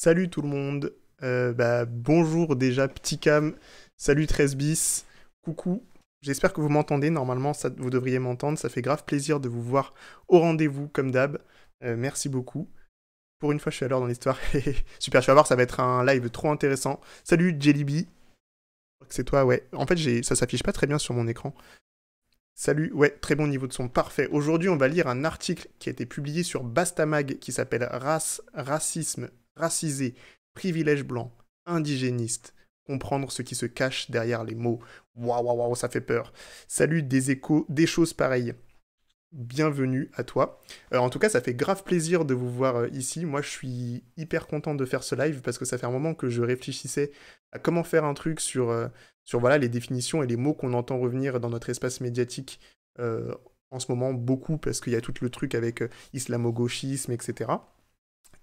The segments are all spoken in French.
Salut tout le monde. Euh, bah, bonjour déjà, petit cam. Salut 13 bis. Coucou. J'espère que vous m'entendez. Normalement, vous devriez m'entendre. Ça fait grave plaisir de vous voir au rendez-vous, comme d'hab. Euh, merci beaucoup. Pour une fois, je suis à l'heure dans l'histoire. Super, je vais voir, ça va être un live trop intéressant. Salut Jellyby. C'est toi, ouais. En fait, ça s'affiche pas très bien sur mon écran. Salut, ouais, très bon niveau de son, parfait. Aujourd'hui, on va lire un article qui a été publié sur Bastamag qui s'appelle Race, Racisme, Racisé, privilège blanc, indigéniste, comprendre ce qui se cache derrière les mots. Waouh, waouh, waouh, ça fait peur. Salut des échos, des choses pareilles. Bienvenue à toi. Euh, en tout cas, ça fait grave plaisir de vous voir euh, ici. Moi, je suis hyper content de faire ce live parce que ça fait un moment que je réfléchissais à comment faire un truc sur, euh, sur voilà, les définitions et les mots qu'on entend revenir dans notre espace médiatique en ce moment beaucoup parce qu'il y a tout le truc avec islamo-gauchisme, etc.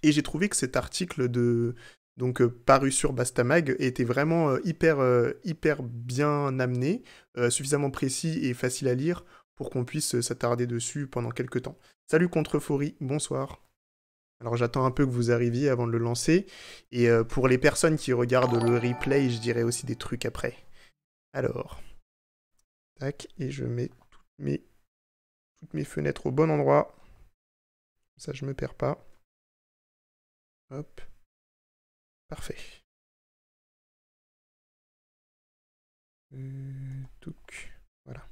Et j'ai trouvé que cet article de donc euh, paru sur Bastamag était vraiment euh, hyper euh, hyper bien amené, suffisamment précis et facile à lire pour qu'on puisse s'attarder dessus pendant quelques temps. Salut Contrefori, bonsoir. Alors j'attends un peu que vous arriviez avant de le lancer. Et pour les personnes qui regardent le replay, je dirai aussi des trucs après. Alors. Tac, et je mets toutes mes, toutes mes fenêtres au bon endroit. Ça, je me perds pas. Hop. Parfait. Euh, voilà.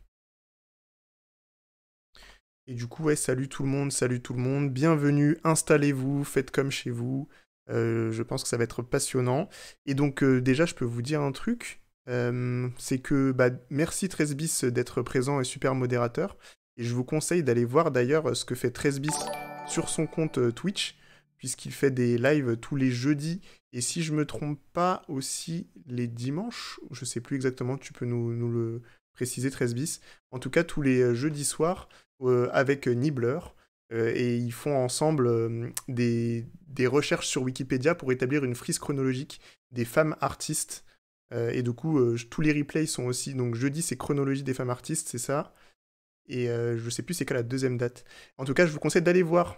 Et du coup, ouais, salut tout le monde, salut tout le monde, bienvenue, installez-vous, faites comme chez vous. Euh, je pense que ça va être passionnant. Et donc euh, déjà, je peux vous dire un truc, c'est que bah, merci bis d'être présent et super modérateur. Et je vous conseille d'aller voir d'ailleurs ce que fait 13bis sur son compte Twitch puisqu'il fait des lives tous les jeudis et si je ne me trompe pas aussi les dimanches, je sais plus exactement, tu peux nous, le préciser 13 bis, en tout cas tous les euh, jeudis soirs euh, avec euh, Nibbler et ils font ensemble des, recherches sur Wikipédia pour établir une frise chronologique des femmes artistes. et du coup, tous les replays sont aussi. Donc jeudi, c'est chronologie des femmes artistes, c'est ça. Et je sais plus c'est quoi la deuxième date. En tout cas, je vous conseille d'aller voir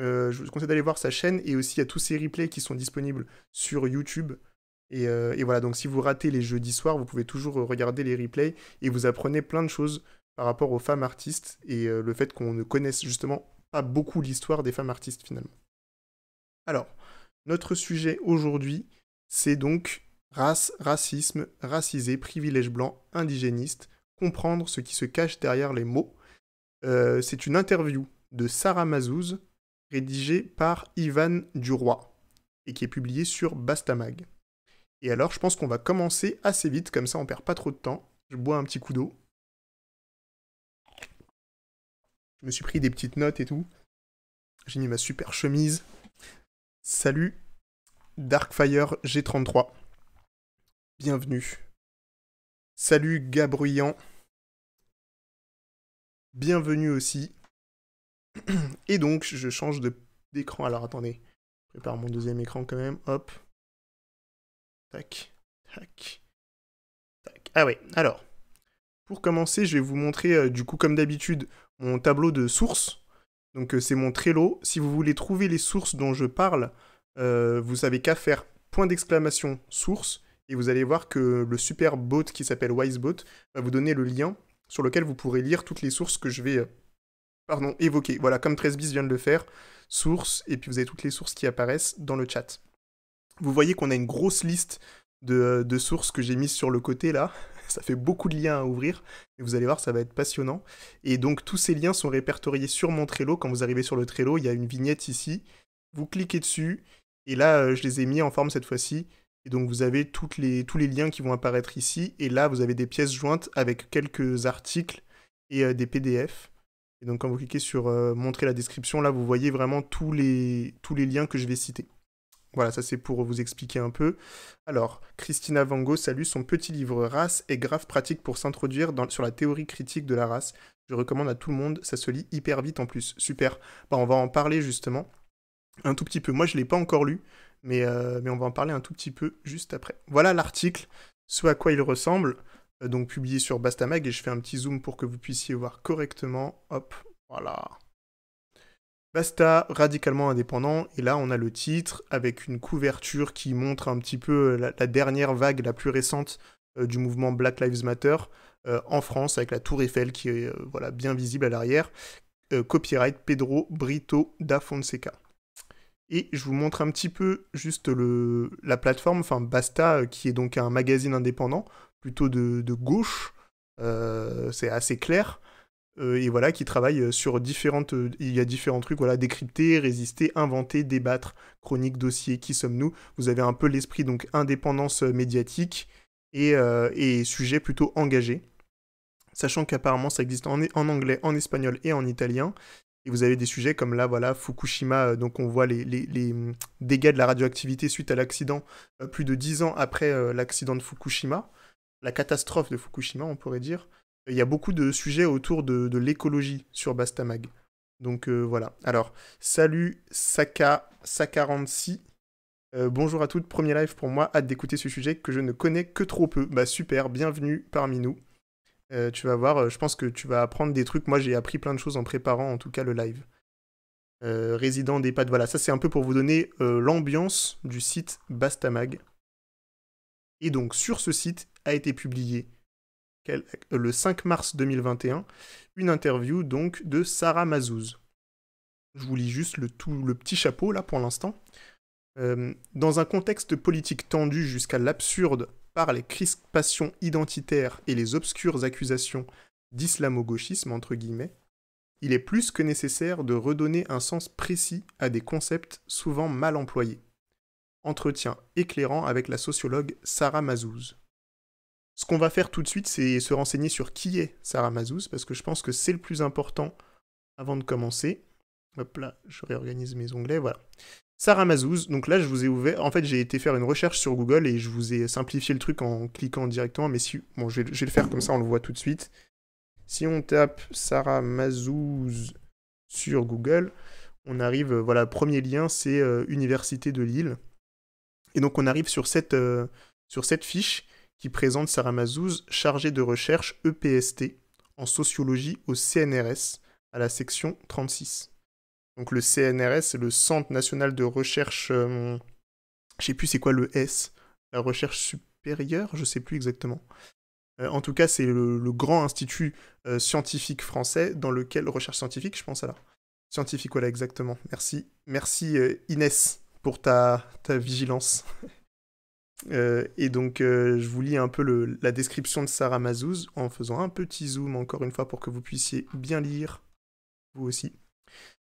euh, je vous conseille d'aller voir sa chaîne et aussi à tous ses replays qui sont disponibles sur YouTube. Euh, et, voilà, donc si vous ratez les jeudis soirs, vous pouvez toujours euh, regarder les replays et vous apprenez plein de choses par rapport aux femmes artistes et le fait qu'on ne connaisse justement pas beaucoup l'histoire des femmes artistes finalement. Alors, notre sujet aujourd'hui, c'est donc race, racisme, racisé, privilège blanc, indigéniste, comprendre ce qui se cache derrière les mots. c'est une interview de Sarah Mazouz, rédigé par Ivan Duroy et qui est publié sur Bastamag. Et alors, je pense qu'on va commencer assez vite, comme ça on perd pas trop de temps. Je bois un petit coup d'eau. Je me suis pris des petites notes et tout. J'ai mis ma super chemise. Salut, Darkfire G33. Bienvenue. Salut, Gabruyant. Bienvenue aussi. Et donc, je change d'écran. Alors, attendez. Je prépare mon deuxième écran quand même. Hop. Tac. Tac. Tac. Ah ouais. Alors, pour commencer, je vais vous montrer, euh, du coup, comme d'habitude, mon tableau de sources. Donc, euh, c'est mon Trello. Si vous voulez trouver les sources dont je parle, euh, vous savez qu'à faire point d'exclamation source. Et vous allez voir que le super bot qui s'appelle Wisebot va vous donner le lien sur lequel vous pourrez lire toutes les sources que je vais pardon, évoqué. Voilà, comme 13 bis vient de le faire, sources, et puis vous avez toutes les sources qui apparaissent dans le chat. Vous voyez qu'on a une grosse liste de, sources que j'ai mises sur le côté là. Ça fait beaucoup de liens à ouvrir, et vous allez voir, ça va être passionnant. Et donc tous ces liens sont répertoriés sur mon Trello. Quand vous arrivez sur le Trello, il y a une vignette ici. Vous cliquez dessus, et là, euh, je les ai mis en forme cette fois-ci. Et donc vous avez toutes les, tous les liens qui vont apparaître ici. Et là, vous avez des pièces jointes avec quelques articles et euh, des PDF. Et donc, quand vous cliquez sur euh, montrer la description, là, vous voyez vraiment tous les, tous les liens que je vais citer. Voilà, ça c'est pour vous expliquer un peu. Alors, Christina Van salue son petit livre Race et grave pratique pour s'introduire sur la théorie critique de la race. Je recommande à tout le monde, ça se lit hyper vite en plus. Super. Bah, on va en parler justement un tout petit peu. Moi, je ne l'ai pas encore lu, mais, euh, mais on va en parler un tout petit peu juste après. Voilà l'article, ce à quoi il ressemble. Euh, donc publié sur Bastamag et je fais un petit zoom pour que vous puissiez voir correctement. Hop, voilà. Basta, radicalement indépendant, et là on a le titre avec une couverture qui montre un petit peu euh, la, dernière vague, la plus récente euh, du mouvement Black Lives Matter en France, avec la tour Eiffel qui est voilà, bien visible à l'arrière. copyright Pedro Brito da Fonseca. Et je vous montre un petit peu juste le, la plateforme, enfin Basta, qui est donc un magazine indépendant plutôt de, gauche, euh, c'est assez clair. Euh, et voilà, qui travaille euh, sur différentes. il y a différents trucs, voilà, décrypter, résister, inventer, débattre, chronique, dossier, qui sommes-nous. Vous avez un peu l'esprit, donc, indépendance médiatique et, et sujet plutôt engagé sachant qu'apparemment ça existe en, anglais, en espagnol et en italien. Et vous avez des sujets comme là, voilà, Fukushima, donc on voit les, mm, dégâts de la radioactivité suite à l'accident, plus de dix ans après l'accident de Fukushima la catastrophe de Fukushima, on pourrait dire, il y a beaucoup de sujets autour de, l'écologie sur Bastamag. Donc euh, voilà. Alors, salut Saka, 46 euh, bonjour à toutes, premier live pour moi, hâte d'écouter ce sujet que je ne connais que trop peu. Bah super, bienvenue parmi nous. Euh, tu vas voir, je pense que tu vas apprendre des trucs. Moi j'ai appris plein de choses en préparant en tout cas le live. résident des pattes. voilà, ça c'est un peu pour vous donner l'ambiance du site Bastamag. Et donc sur ce site a été publiée euh, le 5 mars 2021 une interview donc de Sarah Mazouz. Je vous lis juste le, tout, le petit chapeau là pour l'instant. Euh, dans un contexte politique tendu jusqu'à l'absurde par les crispations identitaires et les obscures accusations d'islamo-gauchisme entre guillemets, il est plus que nécessaire de redonner un sens précis à des concepts souvent mal employés entretien éclairant avec la sociologue Sarah Mazouz. Ce qu'on va faire tout de suite, c'est se renseigner sur qui est Sarah Mazouz, parce que je pense que c'est le plus important avant de commencer. Hop là, je réorganise mes onglets, voilà. Sarah Mazouz, donc là je vous ai ouvert, en fait j'ai été faire une recherche sur Google et je vous ai simplifié le truc en cliquant directement, mais si, bon je vais, le faire comme ça on le voit tout de suite. Si on tape Sarah Mazouz sur Google, on arrive, euh, voilà, premier lien c'est euh, Université de Lille. Et donc on arrive sur cette, euh, sur cette fiche qui présente Sarah Mazouz, chargée de recherche EPST en sociologie au CNRS, à la section 36. Donc le CNRS, c'est le Centre national de recherche, je euh, je sais plus c'est quoi le S, la recherche supérieure, je sais plus exactement. Euh, en tout cas, c'est le, grand institut scientifique français dans lequel recherche scientifique, je pense à la scientifique, voilà exactement. Merci, merci Inès pour ta, vigilance. Euh, et donc, euh, je vous lis un peu la description de Sarah Mazouz en faisant un petit zoom, encore une fois, pour que vous puissiez bien lire, vous aussi.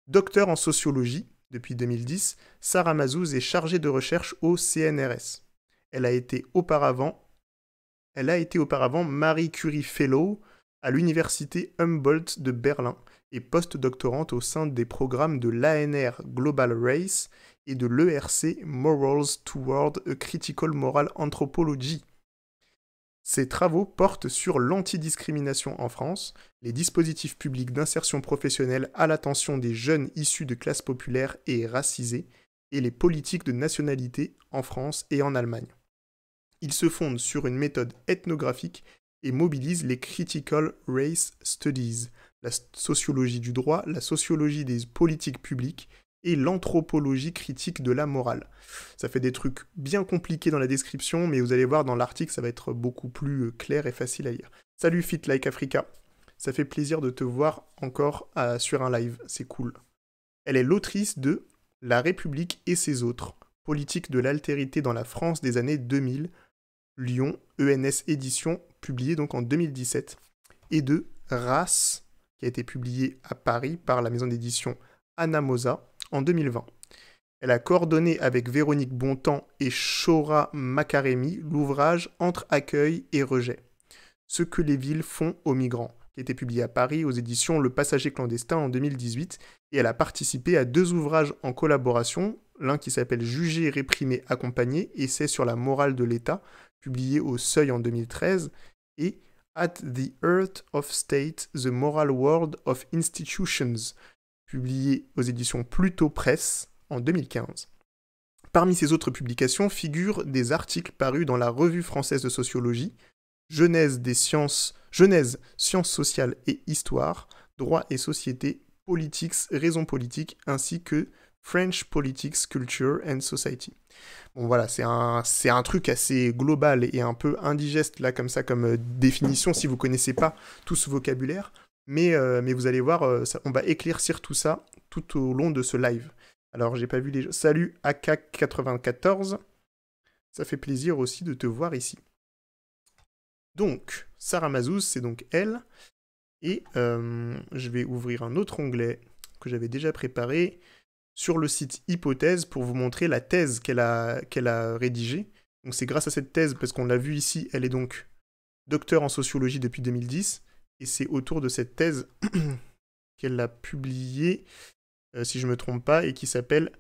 Docteur en sociologie depuis 2010, Sarah Mazouz est chargée de recherche au CNRS. Elle a été auparavant, elle a été auparavant Marie Curie Fellow à l'université Humboldt de Berlin et post-doctorante au sein des programmes de l'ANR Global Race et de l'ERC Morals Toward a Critical Moral Anthropology. Ses travaux portent sur l'antidiscrimination en France, les dispositifs publics d'insertion professionnelle à l'attention des jeunes issus de classes populaires et racisées, et les politiques de nationalité en France et en Allemagne. Ils se fondent sur une méthode ethnographique et mobilisent les Critical Race Studies, la sociologie du droit, la sociologie des politiques publiques et l'anthropologie critique de la morale. Ça fait des trucs bien compliqués dans la description, mais vous allez voir dans l'article, ça va être beaucoup plus euh, clair et facile à lire. Salut Fit Like Africa, ça fait plaisir de te voir encore euh, sur un live, c'est cool. Elle est l'autrice de La République et ses autres, politique de l'altérité dans la France des années 2000, Lyon, ENS Édition, publié donc en 2017, et de Race, qui a été publié à Paris par la maison d'édition Anamosa, en 2020. Elle a coordonné avec Véronique Bontemps et Shora Makaremi l'ouvrage Entre accueil et rejet. Ce que les villes font aux migrants, qui était publié à Paris aux éditions Le Passager clandestin en 2018, et elle a participé à deux ouvrages en collaboration, l'un qui s'appelle Juger, réprimer, accompagner, essai sur la morale de l'État, publié au Seuil en 2013, et At the Earth of State, The Moral World of Institutions, publié aux éditions Pluto Presse en 2015. Parmi ses autres publications figurent des articles parus dans la Revue française de sociologie, Genèse des sciences, Genèse, sciences sociales et histoire, Droit et société, Politics, raisons politiques, ainsi que French Politics, Culture and Society. Bon voilà, c'est un, c'est un truc assez global et un peu indigeste là comme ça comme euh, définition si vous connaissez pas tout ce vocabulaire. Euh, mais, vous allez voir, euh, on va éclaircir tout ça tout au long de ce live. Alors, j'ai pas vu les gens. Salut AK94. Ça fait plaisir aussi de te voir ici. Donc, Sarah Mazouz, c'est donc elle. Et euh, je vais ouvrir un autre onglet que j'avais déjà préparé sur le site Hypothèse pour vous montrer la thèse qu'elle a, qu'elle a rédigée. Donc c'est grâce à cette thèse, parce qu'on l'a vu ici, elle est donc docteur en sociologie depuis 2010. Et c'est autour de cette thèse qu'elle l'a publiée, euh, si je ne me trompe pas, et qui s'appelle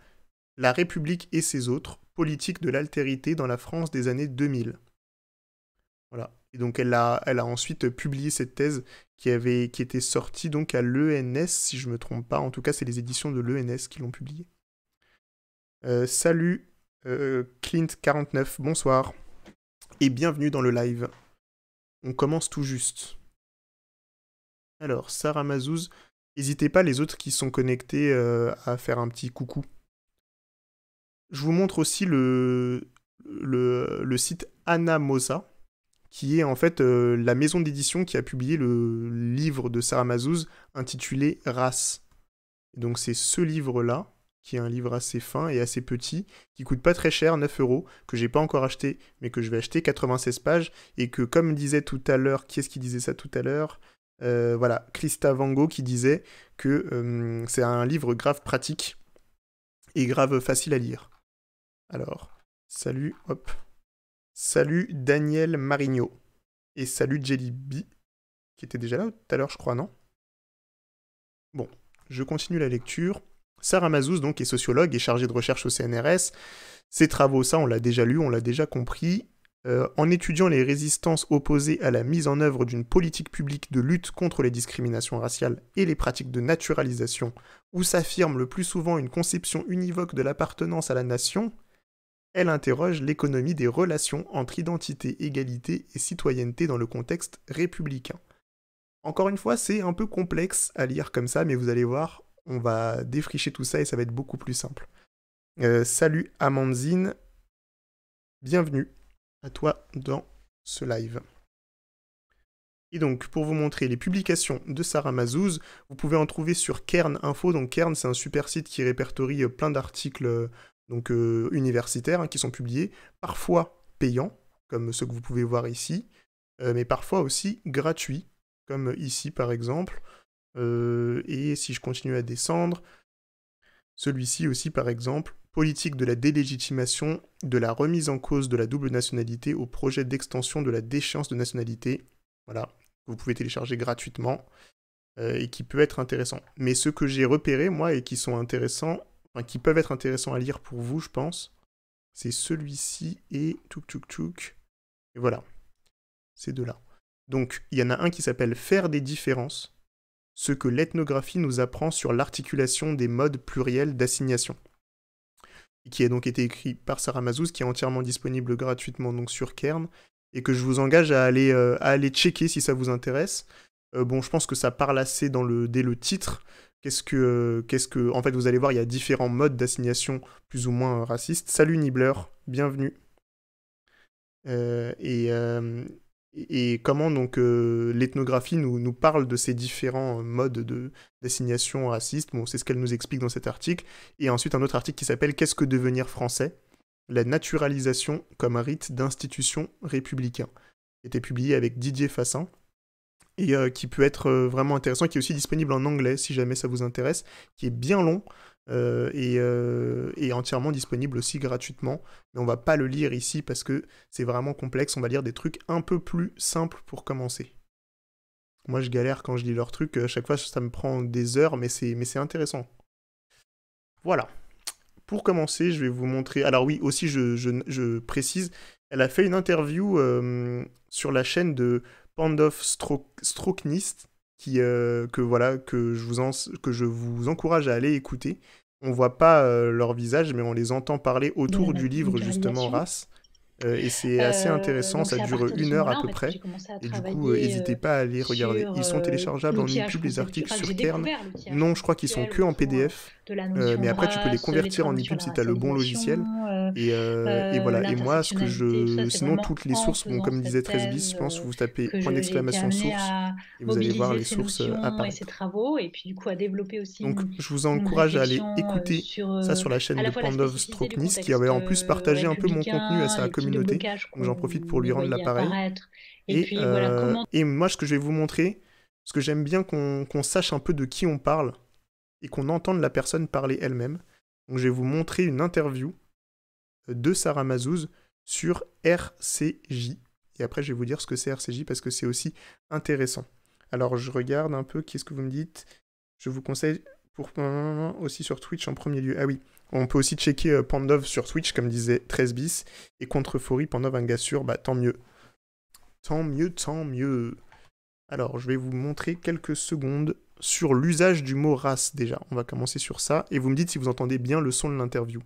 La République et ses autres, politique de l'altérité dans la France des années 2000. Voilà. Et donc elle a, ensuite publié cette thèse qui, avait, qui était sortie donc à l'ENS, si je ne me trompe pas. En tout cas, c'est les éditions de l'ENS qui l'ont publiée. Euh, salut euh, Clint49, bonsoir. Et bienvenue dans le live. On commence tout juste. Alors, Sarah Mazouz, n'hésitez pas les autres qui sont connectés euh, à faire un petit coucou. Je vous montre aussi le, le, le site Anamosa, qui est en fait euh, la maison d'édition qui a publié le livre de Sarah Mazouz intitulé Race. Donc c'est ce livre-là, qui est un livre assez fin et assez petit, qui coûte pas très cher, 9 euros, que j'ai pas encore acheté, mais que je vais acheter, 96 pages, et que comme disait tout à l'heure, qui est-ce qui disait ça tout à l'heure euh, voilà, Christa Vango qui disait que euh, c'est un livre grave pratique et grave facile à lire. Alors, salut, hop. Salut Daniel Marigno. Et salut Jelly B, qui était déjà là tout à l'heure, je crois, non Bon, je continue la lecture. Sarah Mazouz, donc, est sociologue et chargée de recherche au CNRS. Ses travaux, ça, on l'a déjà lu, on l'a déjà compris. Euh, en étudiant les résistances opposées à la mise en œuvre d'une politique publique de lutte contre les discriminations raciales et les pratiques de naturalisation, où s'affirme le plus souvent une conception univoque de l'appartenance à la nation, elle interroge l'économie des relations entre identité, égalité et citoyenneté dans le contexte républicain. Encore une fois, c'est un peu complexe à lire comme ça, mais vous allez voir, on va défricher tout ça et ça va être beaucoup plus simple. Euh, salut Amandine, bienvenue toi dans ce live. Et donc, pour vous montrer les publications de Sarah Mazouz, vous pouvez en trouver sur Kern Info. Donc, Kern, c'est un super site qui répertorie euh, plein d'articles euh, donc, euh, universitaires hein, qui sont publiés, parfois payants, comme ceux que vous pouvez voir ici, mais parfois aussi gratuits, comme ici par exemple. et si je continue à descendre, celui-ci aussi par exemple, politique de la délégitimation, de la remise en cause de la double nationalité au projet d'extension de la déchéance de nationalité. Voilà, vous pouvez télécharger gratuitement euh, et qui peut être intéressant. Mais ceux que j'ai repérés, moi, et qui sont intéressants, enfin, qui peuvent être intéressants à lire pour vous, je pense, c'est celui-ci et tuk tuk Et voilà, ces deux-là. Donc, il y en a un qui s'appelle Faire des différences, ce que l'ethnographie nous apprend sur l'articulation des modes pluriels d'assignation qui a donc été écrit par Sarah Mazouz, qui est entièrement disponible gratuitement donc sur Kern, et que je vous engage à aller, euh, à aller checker si ça vous intéresse. Euh, bon, je pense que ça parle assez dans le, dès le titre. Qu'est-ce que, qu'est-ce que, en fait, vous allez voir, il y a différents modes d'assignation plus ou moins racistes. Salut Nibbler, bienvenue. Euh, et et comment donc euh, l'ethnographie nous, parle de ces différents euh, modes de d'assignation raciste. Bon, c'est ce qu'elle nous explique dans cet article. Et ensuite un autre article qui s'appelle Qu'est-ce que devenir français La naturalisation comme un rite d'institution républicain, qui était publié avec Didier Fassin et euh, qui peut être vraiment intéressant, qui est aussi disponible en anglais si jamais ça vous intéresse, qui est bien long. Euh, euh, et, entièrement disponible aussi gratuitement. Mais on va pas le lire ici parce que c'est vraiment complexe. On va lire des trucs un peu plus simples pour commencer. Moi, je galère quand je lis leurs trucs. À chaque fois, ça me prend des heures, mais c'est, mais c'est intéressant. Voilà. Pour commencer, je vais vous montrer. Alors oui, aussi, je, je, précise, elle a fait une interview euh, sur la chaîne de Pandof Stroknist qui, euh, que voilà que je, vous que je vous encourage à aller écouter. On voit pas euh, leur visage, mais on les entend parler autour du livre justement race. Euh, et c'est assez intéressant, ça dure une heure à peu près. et du coup, n'hésitez pas à aller regarder. Ils sont téléchargeables, en YouTube, les articles sur terne. Non, je crois qu'ils sont que en hein. PDF. Euh, mais après, tu peux les convertir en EPUB si tu as le bon logiciel. Euh, euh, et, voilà. Et moi, ce que je. Sinon, toutes les sources, comme disait Tresbis, je pense, vous tapez point d'exclamation source et vous allez voir les sources apparaître. travaux, et puis du coup, à développer aussi. Donc, je vous encourage à aller écouter ça sur la chaîne de Pandov Stroknis, qui avait en plus partagé un peu mon contenu à sa communauté. Donc, j'en profite pour lui rendre l'appareil. Et, et, moi, ce que je vais vous montrer, ce que j'aime bien qu'on sache un peu de qui on parle, et qu'on entende la personne parler elle-même. Donc je vais vous montrer une interview de Sarah Mazouz sur RCJ. Et après, je vais vous dire ce que c'est RCJ parce que c'est aussi intéressant. Alors, je regarde un peu, qu'est-ce que vous me dites Je vous conseille pour aussi sur Twitch en premier lieu. Ah oui, on peut aussi checker euh, Pandov sur Twitch, comme disait 13 bis. Et contre euphorie, Pandov, un gars sûr, bah tant mieux. Tant mieux, tant mieux. Alors, je vais vous montrer quelques secondes sur l'usage du mot race déjà. On va commencer sur ça et vous me dites si vous entendez bien le son de l'interview.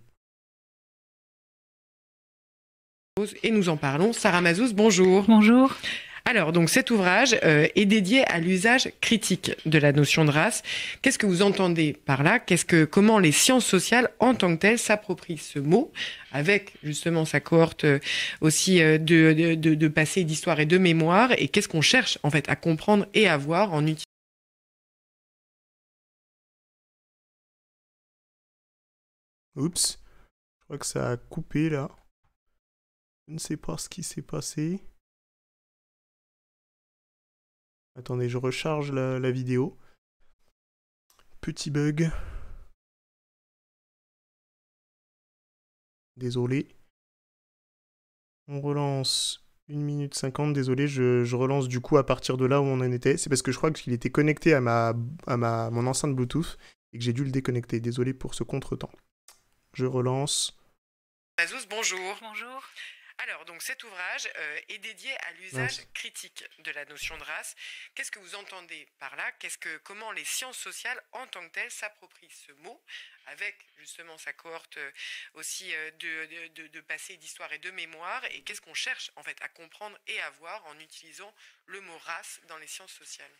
Et nous en parlons. Sarah Mazouz, bonjour. Bonjour. Alors, donc cet ouvrage euh, est dédié à l'usage critique de la notion de race. Qu'est-ce que vous entendez par là Qu'est-ce que comment les sciences sociales en tant que telles s'approprient ce mot avec justement sa cohorte euh, aussi euh, de, de, de, passé, d'histoire et de mémoire Et qu'est-ce qu'on cherche en fait à comprendre et à voir en utilisant Oups. Je crois que ça a coupé là. Je ne sais pas ce qui s'est passé. Attendez, je recharge la, vidéo. Petit bug. Désolé. On relance 1 minute 50. Désolé, je, relance du coup à partir de là où on en était. C'est parce que je crois qu'il était connecté à, ma, à ma, mon enceinte Bluetooth et que j'ai dû le déconnecter. Désolé pour ce contretemps. Je relance. Mazous, bonjour. Bonjour. Alors, donc cet ouvrage euh, est dédié à l'usage critique de la notion de race. Qu'est-ce que vous entendez par là Qu'est-ce que, Comment les sciences sociales en tant que telles s'approprient ce mot avec justement sa cohorte euh, aussi euh, de, de, de, passé, d'histoire et de mémoire Et qu'est-ce qu'on cherche en fait à comprendre et à voir en utilisant le mot race dans les sciences sociales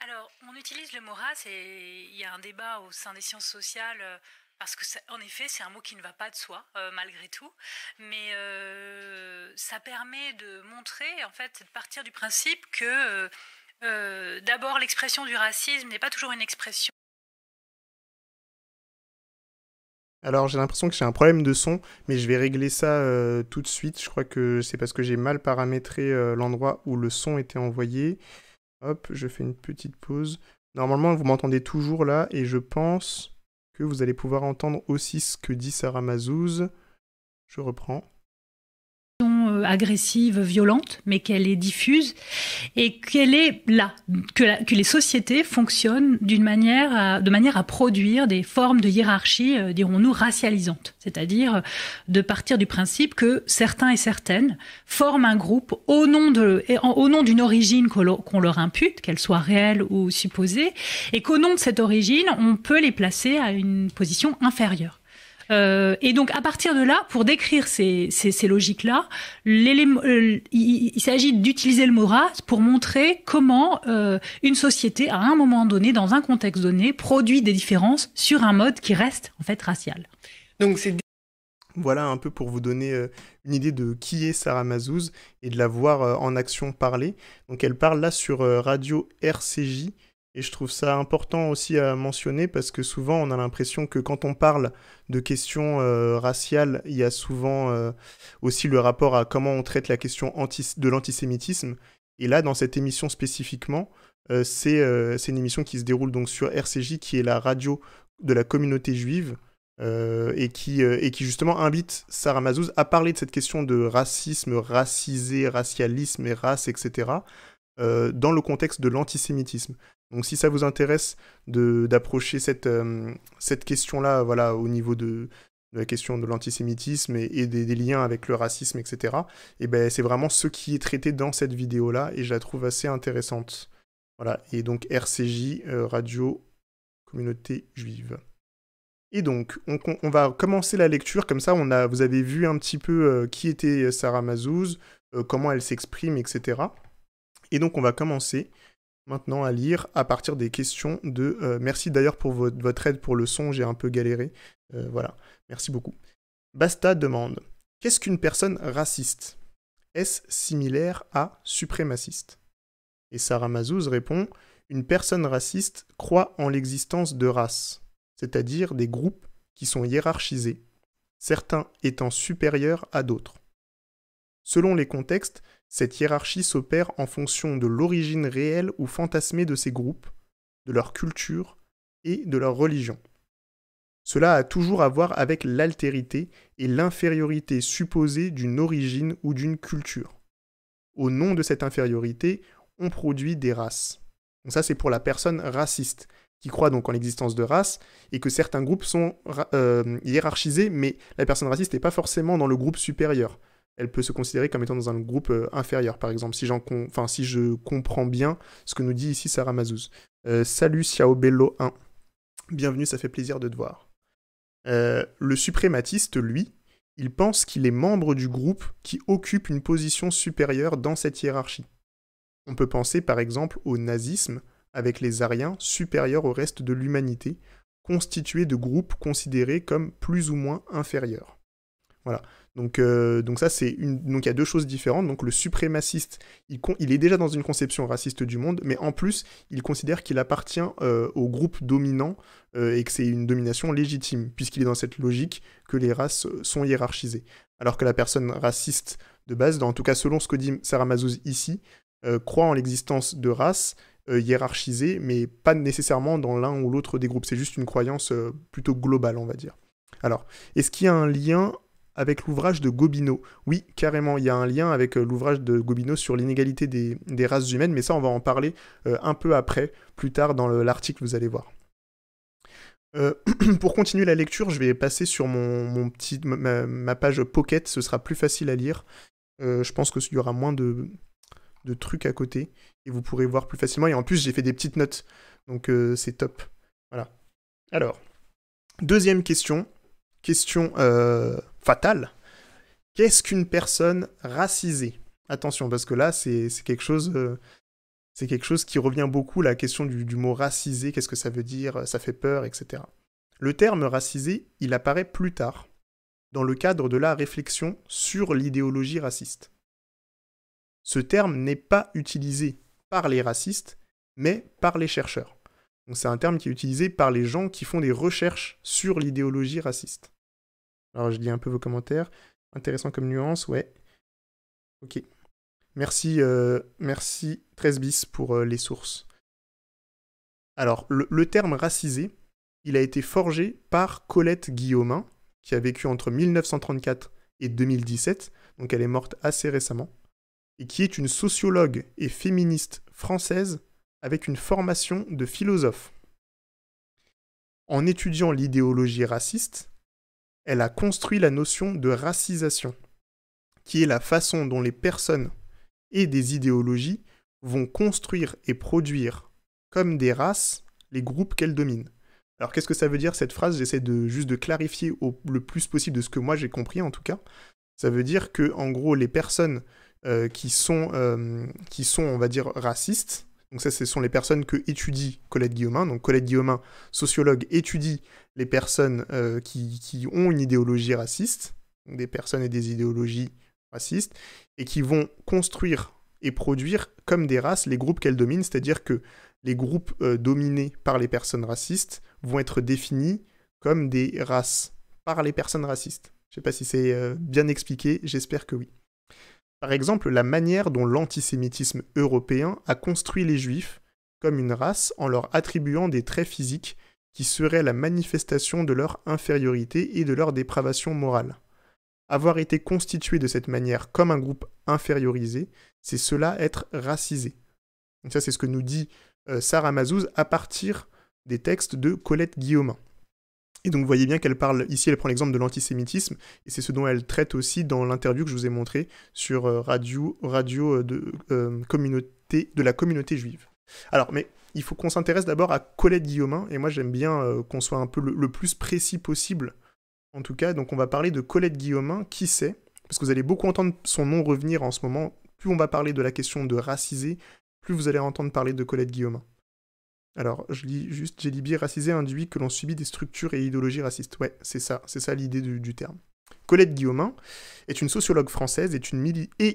Alors, on utilise le mot race et il y a un débat au sein des sciences sociales parce que en effet c'est un mot qui ne va pas de soi euh, malgré tout, mais euh, ça permet de montrer en fait de partir du principe que euh, d'abord l'expression du racisme n'est pas toujours une expression. Alors j'ai l'impression que j'ai un problème de son, mais je vais régler ça tout de suite. Je crois que c'est parce que j'ai mal paramétré l'endroit où le son était envoyé. Hop, je fais une petite pause. Normalement vous m'entendez toujours là et je pense que vous allez pouvoir entendre aussi ce que dit Sarah Mazouz. Je reprends agressive, violente, mais qu'elle est diffuse et qu'elle est là, que, les sociétés fonctionnent d'une manière, de manière à produire des formes de hiérarchie, euh, dirons-nous, racialisantes, c'est-à-dire euh, de partir du principe que certains et certaines forment un groupe au nom de, au nom d'une origine qu'on leur impute, qu'elle soit réelle ou supposée, et qu'au nom de cette origine, on peut les placer à une position inférieure. Euh, et donc à partir de là, pour décrire ces, logiques-là, euh, il, s'agit d'utiliser le mot race pour montrer comment euh, une société, à un moment donné, dans un contexte donné, produit des différences sur un mode qui reste en fait racial. Donc voilà un peu pour vous donner une idée de qui est Sarah Mazouz et de la voir en action parler. Donc elle parle là sur Radio RCJ et je trouve ça important aussi à mentionner parce que souvent on a l'impression que quand on parle de questions euh, raciales, il y a souvent euh, aussi le rapport à comment on traite la question de l'antisémitisme. Et là, dans cette émission spécifiquement, euh, c'est une émission qui se déroule donc sur RCJ, qui est la radio de la communauté juive. et, qui, justement invite Sarah Mazouz à parler de cette question de racisme, racisé, racialisme et race, etc., dans le contexte de l'antisémitisme. Donc si ça vous intéresse d'approcher euh, cette, question-là voilà, au niveau de, la question de l'antisémitisme et, des, liens avec le racisme, etc., eh ben, c'est vraiment ce qui est traité dans cette vidéo-là et je la trouve assez intéressante. Voilà, et donc RCJ, euh, Radio Communauté Juive. Et donc, on, va commencer la lecture, comme ça, on a, vous avez vu un petit peu euh, qui était Sarah Mazouz, comment elle s'exprime, etc. Et donc, on va commencer maintenant à lire à partir des questions de... Euh, merci d'ailleurs pour votre, aide pour le son, j'ai un peu galéré. Euh, voilà, merci beaucoup. Basta demande, qu'est-ce qu'une personne raciste Est-ce similaire à suprémaciste Et Sarah Mazouz répond, une personne raciste croit en l'existence de races, c'est-à-dire des groupes qui sont hiérarchisés, certains étant supérieurs à d'autres. Selon les contextes, cette hiérarchie s'opère en fonction de l'origine réelle ou fantasmée de ces groupes, de leur culture et de leur religion. Cela a toujours à voir avec l'altérité et l'infériorité supposée d'une origine ou d'une culture. Au nom de cette infériorité, on produit des races. Donc ça c'est pour la personne raciste, qui croit donc en l'existence de races et que certains groupes sont euh, hiérarchisés, mais la personne raciste n'est pas forcément dans le groupe supérieur elle peut se considérer comme étant dans un groupe euh, inférieur, par exemple, si, si je comprends bien ce que nous dit ici Sarah Mazouz. Euh, salut Xiaobello 1. Bienvenue, ça fait plaisir de te voir. Euh, le suprématiste, lui, il pense qu'il est membre du groupe qui occupe une position supérieure dans cette hiérarchie. On peut penser par exemple au nazisme, avec les Ariens supérieurs au reste de l'humanité, constitués de groupes considérés comme plus ou moins inférieurs. Voilà. Euh, donc, ça, c'est une. Donc il y a deux choses différentes. Donc le suprémaciste, il, est déjà dans une conception raciste du monde, mais en plus, il considère qu'il appartient euh, au groupe dominant euh, et que c'est une domination légitime, puisqu'il est dans cette logique que les races sont hiérarchisées. Alors que la personne raciste de base, dans, en tout cas selon ce que dit Sarah Mazouz ici, croit en l'existence de races hiérarchisées, mais pas nécessairement dans l'un ou l'autre des groupes. C'est juste une croyance plutôt globale, on va dire. Alors, est-ce qu'il y a un lien avec l'ouvrage de Gobineau. Oui, carrément, il y a un lien avec euh, l'ouvrage de Gobineau sur l'inégalité des, races humaines, mais ça, on va en parler euh, un peu après, plus tard dans l'article, vous allez voir. Euh, pour continuer la lecture, je vais passer sur mon, petit, ma, page Pocket, ce sera plus facile à lire. je pense qu'il y aura moins de, de, trucs à côté et vous pourrez voir plus facilement. Et en plus, j'ai fait des petites notes, donc c'est top. Voilà. Alors, deuxième question, question Fatal Qu'est-ce qu'une personne racisée Attention, parce que là, c'est quelque chose... Euh, c'est quelque chose qui revient beaucoup, la question du, du mot racisé, qu'est-ce que ça veut dire, ça fait peur, etc. Le terme racisé, il apparaît plus tard, dans le cadre de la réflexion sur l'idéologie raciste. Ce terme n'est pas utilisé par les racistes, mais par les chercheurs. c'est un terme qui est utilisé par les gens qui font des recherches sur l'idéologie raciste. Alors je lis un peu vos commentaires. Intéressant comme nuance, ouais. Ok. Merci, euh, merci 13 bis pour euh, les sources. Alors, le, terme racisé, il a été forgé par Colette Guillaumin, qui a vécu entre 1934 et 2017, donc elle est morte assez récemment, et qui est une sociologue et féministe française avec une formation de philosophe. En étudiant l'idéologie raciste, elle a construit la notion de racisation, qui est la façon dont les personnes et des idéologies vont construire et produire comme des races les groupes qu'elles dominent. Alors qu'est-ce que ça veut dire cette phrase J'essaie de juste de clarifier le plus possible de ce que moi j'ai compris en tout cas. Ça veut dire que en gros les personnes euh, qui sont euh, qui sont on va dire racistes donc ça, ce sont les personnes que étudie Colette Guillaumin. Donc Colette Guillaumin, sociologue, étudie les personnes euh, qui, ont une idéologie raciste, des personnes et des idéologies racistes, et qui vont construire et produire comme des races les groupes qu'elles dominent, c'est-à-dire que les groupes euh, dominés par les personnes racistes vont être définis comme des races par les personnes racistes. Je ne sais pas si c'est euh, bien expliqué, j'espère que oui. Par exemple, la manière dont l'antisémitisme européen a construit les juifs comme une race en leur attribuant des traits physiques qui seraient la manifestation de leur infériorité et de leur dépravation morale. Avoir été constitué de cette manière comme un groupe infériorisé, c'est cela être racisé. ça c'est ce que nous dit euh, Sarah Mazouz à partir des textes de Colette Guillaumin. Et donc vous voyez bien qu'elle parle, ici elle prend l'exemple de l'antisémitisme, et c'est ce dont elle traite aussi dans l'interview que je vous ai montré sur euh, radio, radio euh, de, euh, communauté, de la communauté juive. Alors, mais il faut qu'on s'intéresse d'abord à Colette Guillaumin, et moi j'aime bien qu'on soit un peu le, plus précis possible, en tout cas, donc on va parler de Colette Guillaumin, qui c'est Parce que vous allez beaucoup entendre son nom revenir en ce moment, plus on va parler de la question de raciser, plus vous allez entendre parler de Colette Guillaumin. Alors, je lis juste, libéré racisé induit que l'on subit des structures et idéologies racistes. Ouais, c'est ça, c'est ça l'idée du, terme. Colette Guillaumin est une sociologue française et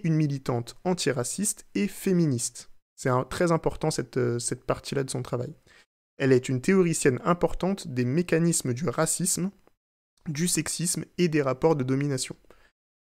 une militante antiraciste et féministe. C'est très important cette, euh, cette partie-là de son travail. Elle est une théoricienne importante des mécanismes du racisme, du sexisme et des rapports de domination.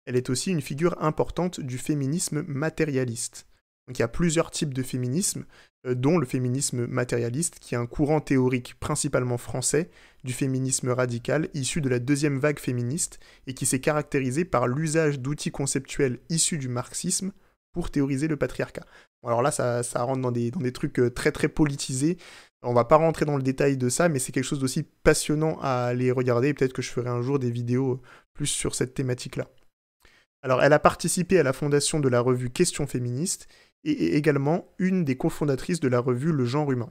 Elle est aussi une figure importante du féminisme matérialiste. Donc il y a plusieurs types de féminisme, euh, dont le féminisme matérialiste, qui est un courant théorique principalement français du féminisme radical issu de la deuxième vague féministe et qui s'est caractérisé par l'usage d'outils conceptuels issus du marxisme pour théoriser le patriarcat. alors là, ça, rentre dans des, trucs euh, très très politisés. On va pas rentrer dans le détail de ça, mais c'est quelque chose d'aussi passionnant à aller regarder. Peut-être que je ferai un jour des vidéos euh, plus sur cette thématique-là. Alors, elle a participé à la fondation de la revue Questions féministes », et également une des cofondatrices de la revue Le Genre Humain.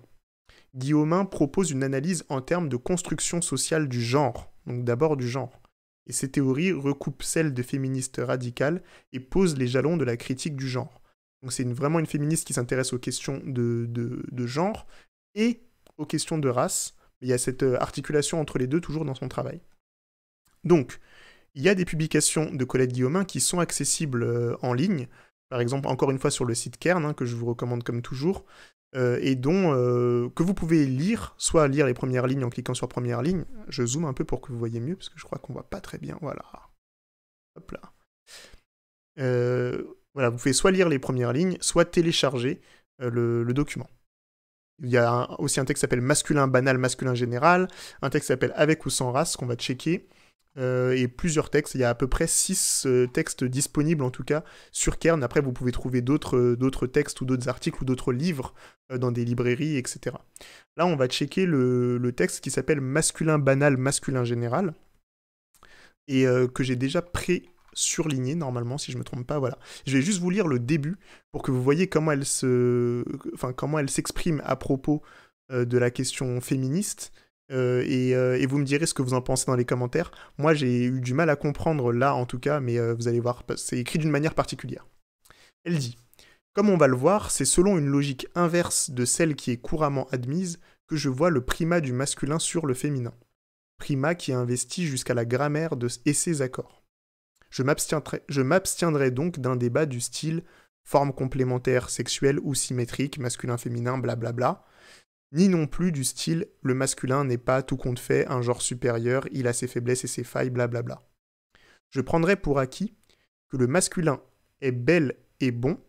Guillaumin propose une analyse en termes de construction sociale du genre, donc d'abord du genre. Et ses théories recoupent celles de féministes radicales et posent les jalons de la critique du genre. Donc c'est vraiment une féministe qui s'intéresse aux questions de, de, genre et aux questions de race. Il y a cette euh, articulation entre les deux toujours dans son travail. Donc, il y a des publications de Colette Guillaumin qui sont accessibles euh, en ligne par exemple encore une fois sur le site Kern, hein, que je vous recommande comme toujours, euh, et dont euh, que vous pouvez lire, soit lire les premières lignes en cliquant sur première ligne, je zoome un peu pour que vous voyez mieux, parce que je crois qu'on voit pas très bien, voilà. Hop là. Euh, voilà, vous pouvez soit lire les premières lignes, soit télécharger le, document. Il y a aussi un texte qui s'appelle masculin banal, masculin général, un texte qui s'appelle avec ou sans race qu'on va checker, euh, et plusieurs textes. Il y a à peu près 6 euh, textes disponibles en tout cas sur Cairn, Après, vous pouvez trouver d'autres euh, textes ou d'autres articles ou d'autres livres dans des librairies, etc. Là, on va checker le, texte qui s'appelle Masculin banal, masculin général, et que j'ai déjà pré surligné normalement si je me trompe pas voilà je vais juste vous lire le début pour que vous voyez comment comment elle s'exprime à propos de la question féministe euh, euh, et, vous me direz ce que vous en pensez dans les commentaires. Moi, j'ai eu du mal à comprendre là, en tout cas, mais euh, vous allez voir, c'est écrit d'une manière particulière. Elle dit Comme on va le voir, c'est selon une logique inverse de celle qui est couramment admise que je vois le primat du masculin sur le féminin. Primat qui est investi jusqu'à la grammaire de, et ses accords. Je m'abstiendrai donc d'un débat du style forme complémentaire sexuelle ou symétrique, masculin-féminin, blablabla ni non plus du style le masculin n'est pas tout compte fait un genre supérieur, il a ses faiblesses et ses failles, blablabla. Je prendrais pour acquis que le masculin est bel et bon,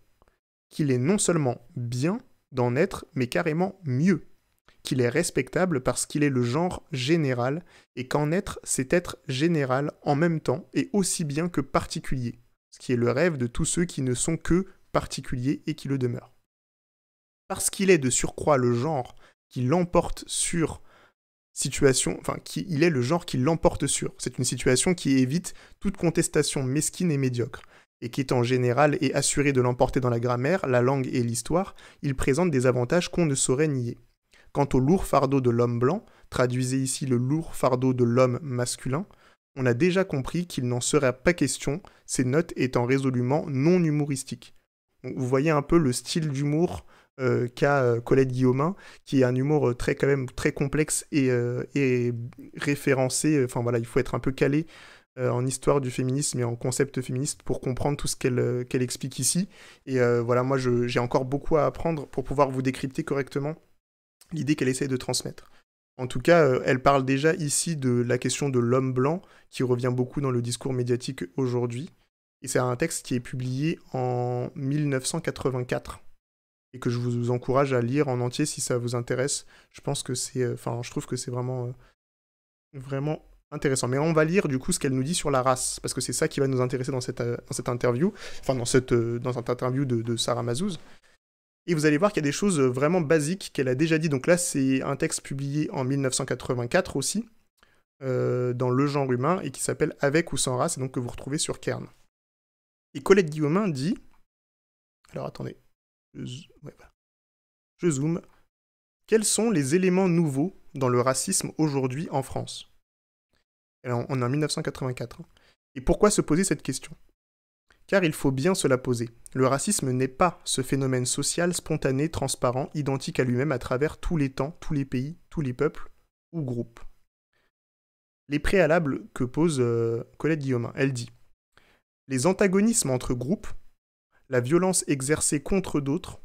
qu'il est non seulement bien d'en être, mais carrément mieux, qu'il est respectable parce qu'il est le genre général, et qu'en être, c'est être général en même temps et aussi bien que particulier, ce qui est le rêve de tous ceux qui ne sont que particuliers et qui le demeurent. Parce qu'il est de surcroît le genre qui l'emporte sur situation, enfin, qui, il est le genre qui l'emporte sur. C'est une situation qui évite toute contestation mesquine et médiocre, et qui est en général et assurée de l'emporter dans la grammaire, la langue et l'histoire, il présente des avantages qu'on ne saurait nier. Quant au lourd fardeau de l'homme blanc, traduisez ici le lourd fardeau de l'homme masculin, on a déjà compris qu'il n'en serait pas question, ces notes étant résolument non humoristiques. vous voyez un peu le style d'humour euh, qu'a euh, Colette Guillaumin, qui est un humour euh, très quand même très complexe et, référencé. Enfin voilà, il faut être un peu calé en histoire du féminisme et en concept féministe pour comprendre tout ce qu'elle qu'elle explique ici. Et voilà, moi j'ai encore beaucoup à apprendre pour pouvoir vous décrypter correctement l'idée qu'elle essaye de transmettre. En tout cas, elle parle déjà ici de la question de l'homme blanc qui revient beaucoup dans le discours médiatique aujourd'hui. Et c'est un texte qui est publié en 1984 et que je vous encourage à lire en entier si ça vous intéresse. Je pense que c'est, euh, enfin, je trouve que c'est vraiment, euh, vraiment intéressant. Mais on va lire du coup ce qu'elle nous dit sur la race, parce que c'est ça qui va nous intéresser dans cette, euh, dans cette interview, enfin dans cette, dans cette interview de, Sarah Mazouz. Et vous allez voir qu'il y a des choses vraiment basiques qu'elle a déjà dit. Donc là, c'est un texte publié en 1984 aussi, dans Le genre humain, et qui s'appelle Avec ou sans race, et donc que vous retrouvez sur Kern. Et Colette Guillaumin dit... Alors attendez, je, zoome. Quels sont les éléments nouveaux dans le racisme aujourd'hui en France eh On est en 1984. Hein. Et pourquoi se poser cette question Car il faut bien se la poser. Le racisme n'est pas ce phénomène social spontané, transparent, identique à lui-même à travers tous les temps, tous les pays, tous les peuples ou groupes. Les préalables que pose euh, Colette Guillaumin, elle dit Les antagonismes entre groupes la violence exercée contre d'autres,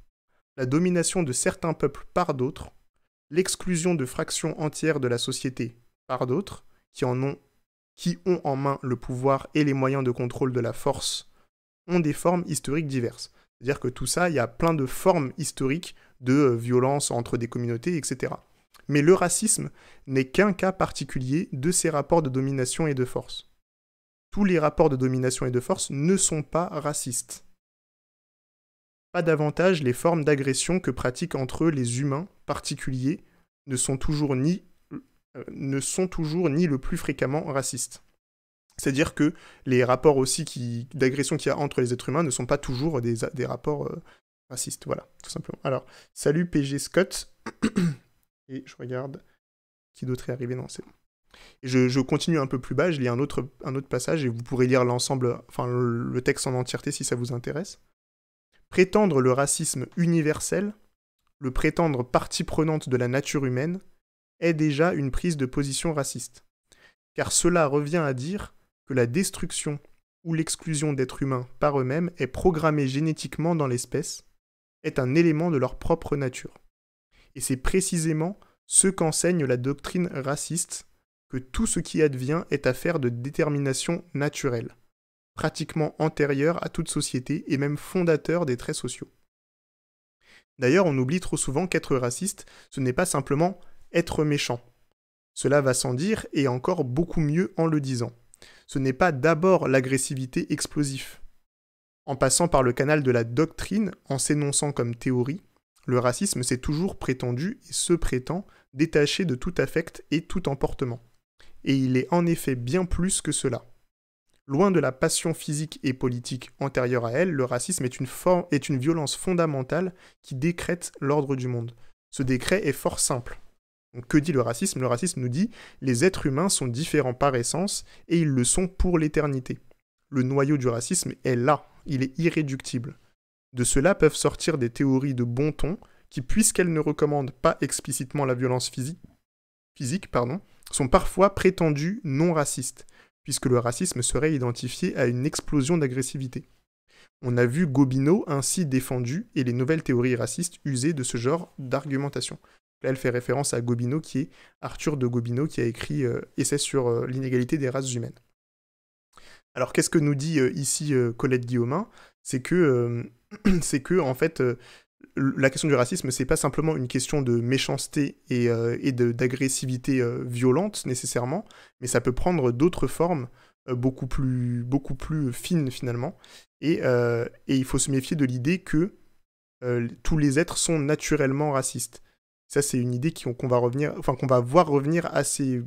la domination de certains peuples par d'autres, l'exclusion de fractions entières de la société par d'autres, qui, en ont, qui ont en main le pouvoir et les moyens de contrôle de la force, ont des formes historiques diverses. C'est-à-dire que tout ça, il y a plein de formes historiques de euh, violence entre des communautés, etc. Mais le racisme n'est qu'un cas particulier de ces rapports de domination et de force. Tous les rapports de domination et de force ne sont pas racistes pas davantage les formes d'agression que pratiquent entre eux les humains particuliers ne sont toujours ni, euh, ne sont toujours ni le plus fréquemment racistes. C'est-à-dire que les rapports aussi qui, d'agression qu'il y a entre les êtres humains ne sont pas toujours des, rapports euh, racistes. Voilà, tout simplement. Alors, salut PG Scott. Et je regarde qui d'autre est arrivé. Non, c'est bon. je, continue un peu plus bas, je lis un autre, un autre passage et vous pourrez lire l'ensemble, enfin le texte en entièreté si ça vous intéresse prétendre le racisme universel, le prétendre partie prenante de la nature humaine, est déjà une prise de position raciste. Car cela revient à dire que la destruction ou l'exclusion d'êtres humains par eux-mêmes est programmée génétiquement dans l'espèce, est un élément de leur propre nature. Et c'est précisément ce qu'enseigne la doctrine raciste, que tout ce qui advient est affaire de détermination naturelle pratiquement antérieur à toute société et même fondateur des traits sociaux. D'ailleurs, on oublie trop souvent qu'être raciste, ce n'est pas simplement être méchant. Cela va sans dire et encore beaucoup mieux en le disant. Ce n'est pas d'abord l'agressivité explosive. En passant par le canal de la doctrine, en s'énonçant comme théorie, le racisme s'est toujours prétendu et se prétend détaché de tout affect et tout emportement. Et il est en effet bien plus que cela. Loin de la passion physique et politique antérieure à elle, le racisme est une, une violence fondamentale qui décrète l'ordre du monde. Ce décret est fort simple. que dit le racisme Le racisme nous dit les êtres humains sont différents par essence et ils le sont pour l'éternité. Le noyau du racisme est là, il est irréductible. De cela peuvent sortir des théories de bon ton qui, puisqu'elles ne recommandent pas explicitement la violence physique, physique pardon, sont parfois prétendues non racistes puisque le racisme serait identifié à une explosion d'agressivité. On a vu Gobineau ainsi défendu et les nouvelles théories racistes usées de ce genre d'argumentation. Là, elle fait référence à Gobineau, qui est Arthur de Gobineau, qui a écrit euh, Essai sur euh, l'inégalité des races humaines. Alors, qu'est-ce que nous dit euh, ici Colette Guillaumin C'est que, c'est que, en fait, la question du racisme, c'est pas simplement une question de méchanceté et, euh, d'agressivité euh, violente nécessairement, mais ça peut prendre d'autres formes euh, beaucoup plus, beaucoup plus fines finalement. Et, il faut se méfier de l'idée que tous les êtres sont naturellement racistes. Ça, c'est une idée qu'on va enfin qu'on va voir revenir assez,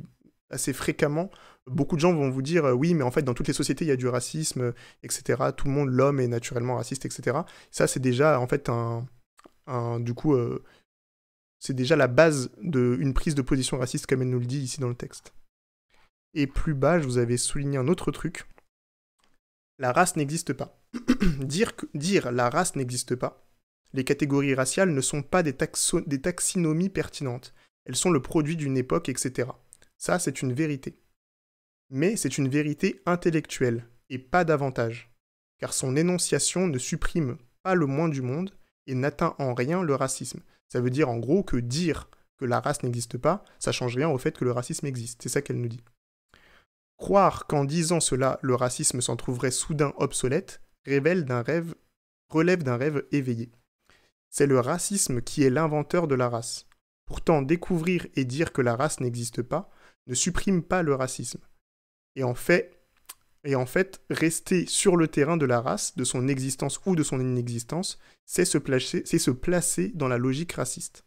assez fréquemment. Beaucoup de gens vont vous dire oui, mais en fait, dans toutes les sociétés, il y a du racisme, etc. Tout le monde, l'homme est naturellement raciste, etc. Ça, c'est déjà en fait un du coup, euh, c'est déjà la base d'une prise de position raciste, comme elle nous le dit ici dans le texte. Et plus bas, je vous avais souligné un autre truc. La race n'existe pas. dire, que, dire la race n'existe pas, les catégories raciales ne sont pas des, taxonomies des taxinomies pertinentes. Elles sont le produit d'une époque, etc. Ça, c'est une vérité. Mais c'est une vérité intellectuelle, et pas davantage. Car son énonciation ne supprime pas le moins du monde et n'atteint en rien le racisme. Ça veut dire en gros que dire que la race n'existe pas, ça change rien au fait que le racisme existe. C'est ça qu'elle nous dit. Croire qu'en disant cela, le racisme s'en trouverait soudain obsolète révèle d'un rêve, relève d'un rêve éveillé. C'est le racisme qui est l'inventeur de la race. Pourtant, découvrir et dire que la race n'existe pas ne supprime pas le racisme. Et en fait, et en fait, rester sur le terrain de la race, de son existence ou de son inexistence, c'est se placer, c'est se placer dans la logique raciste.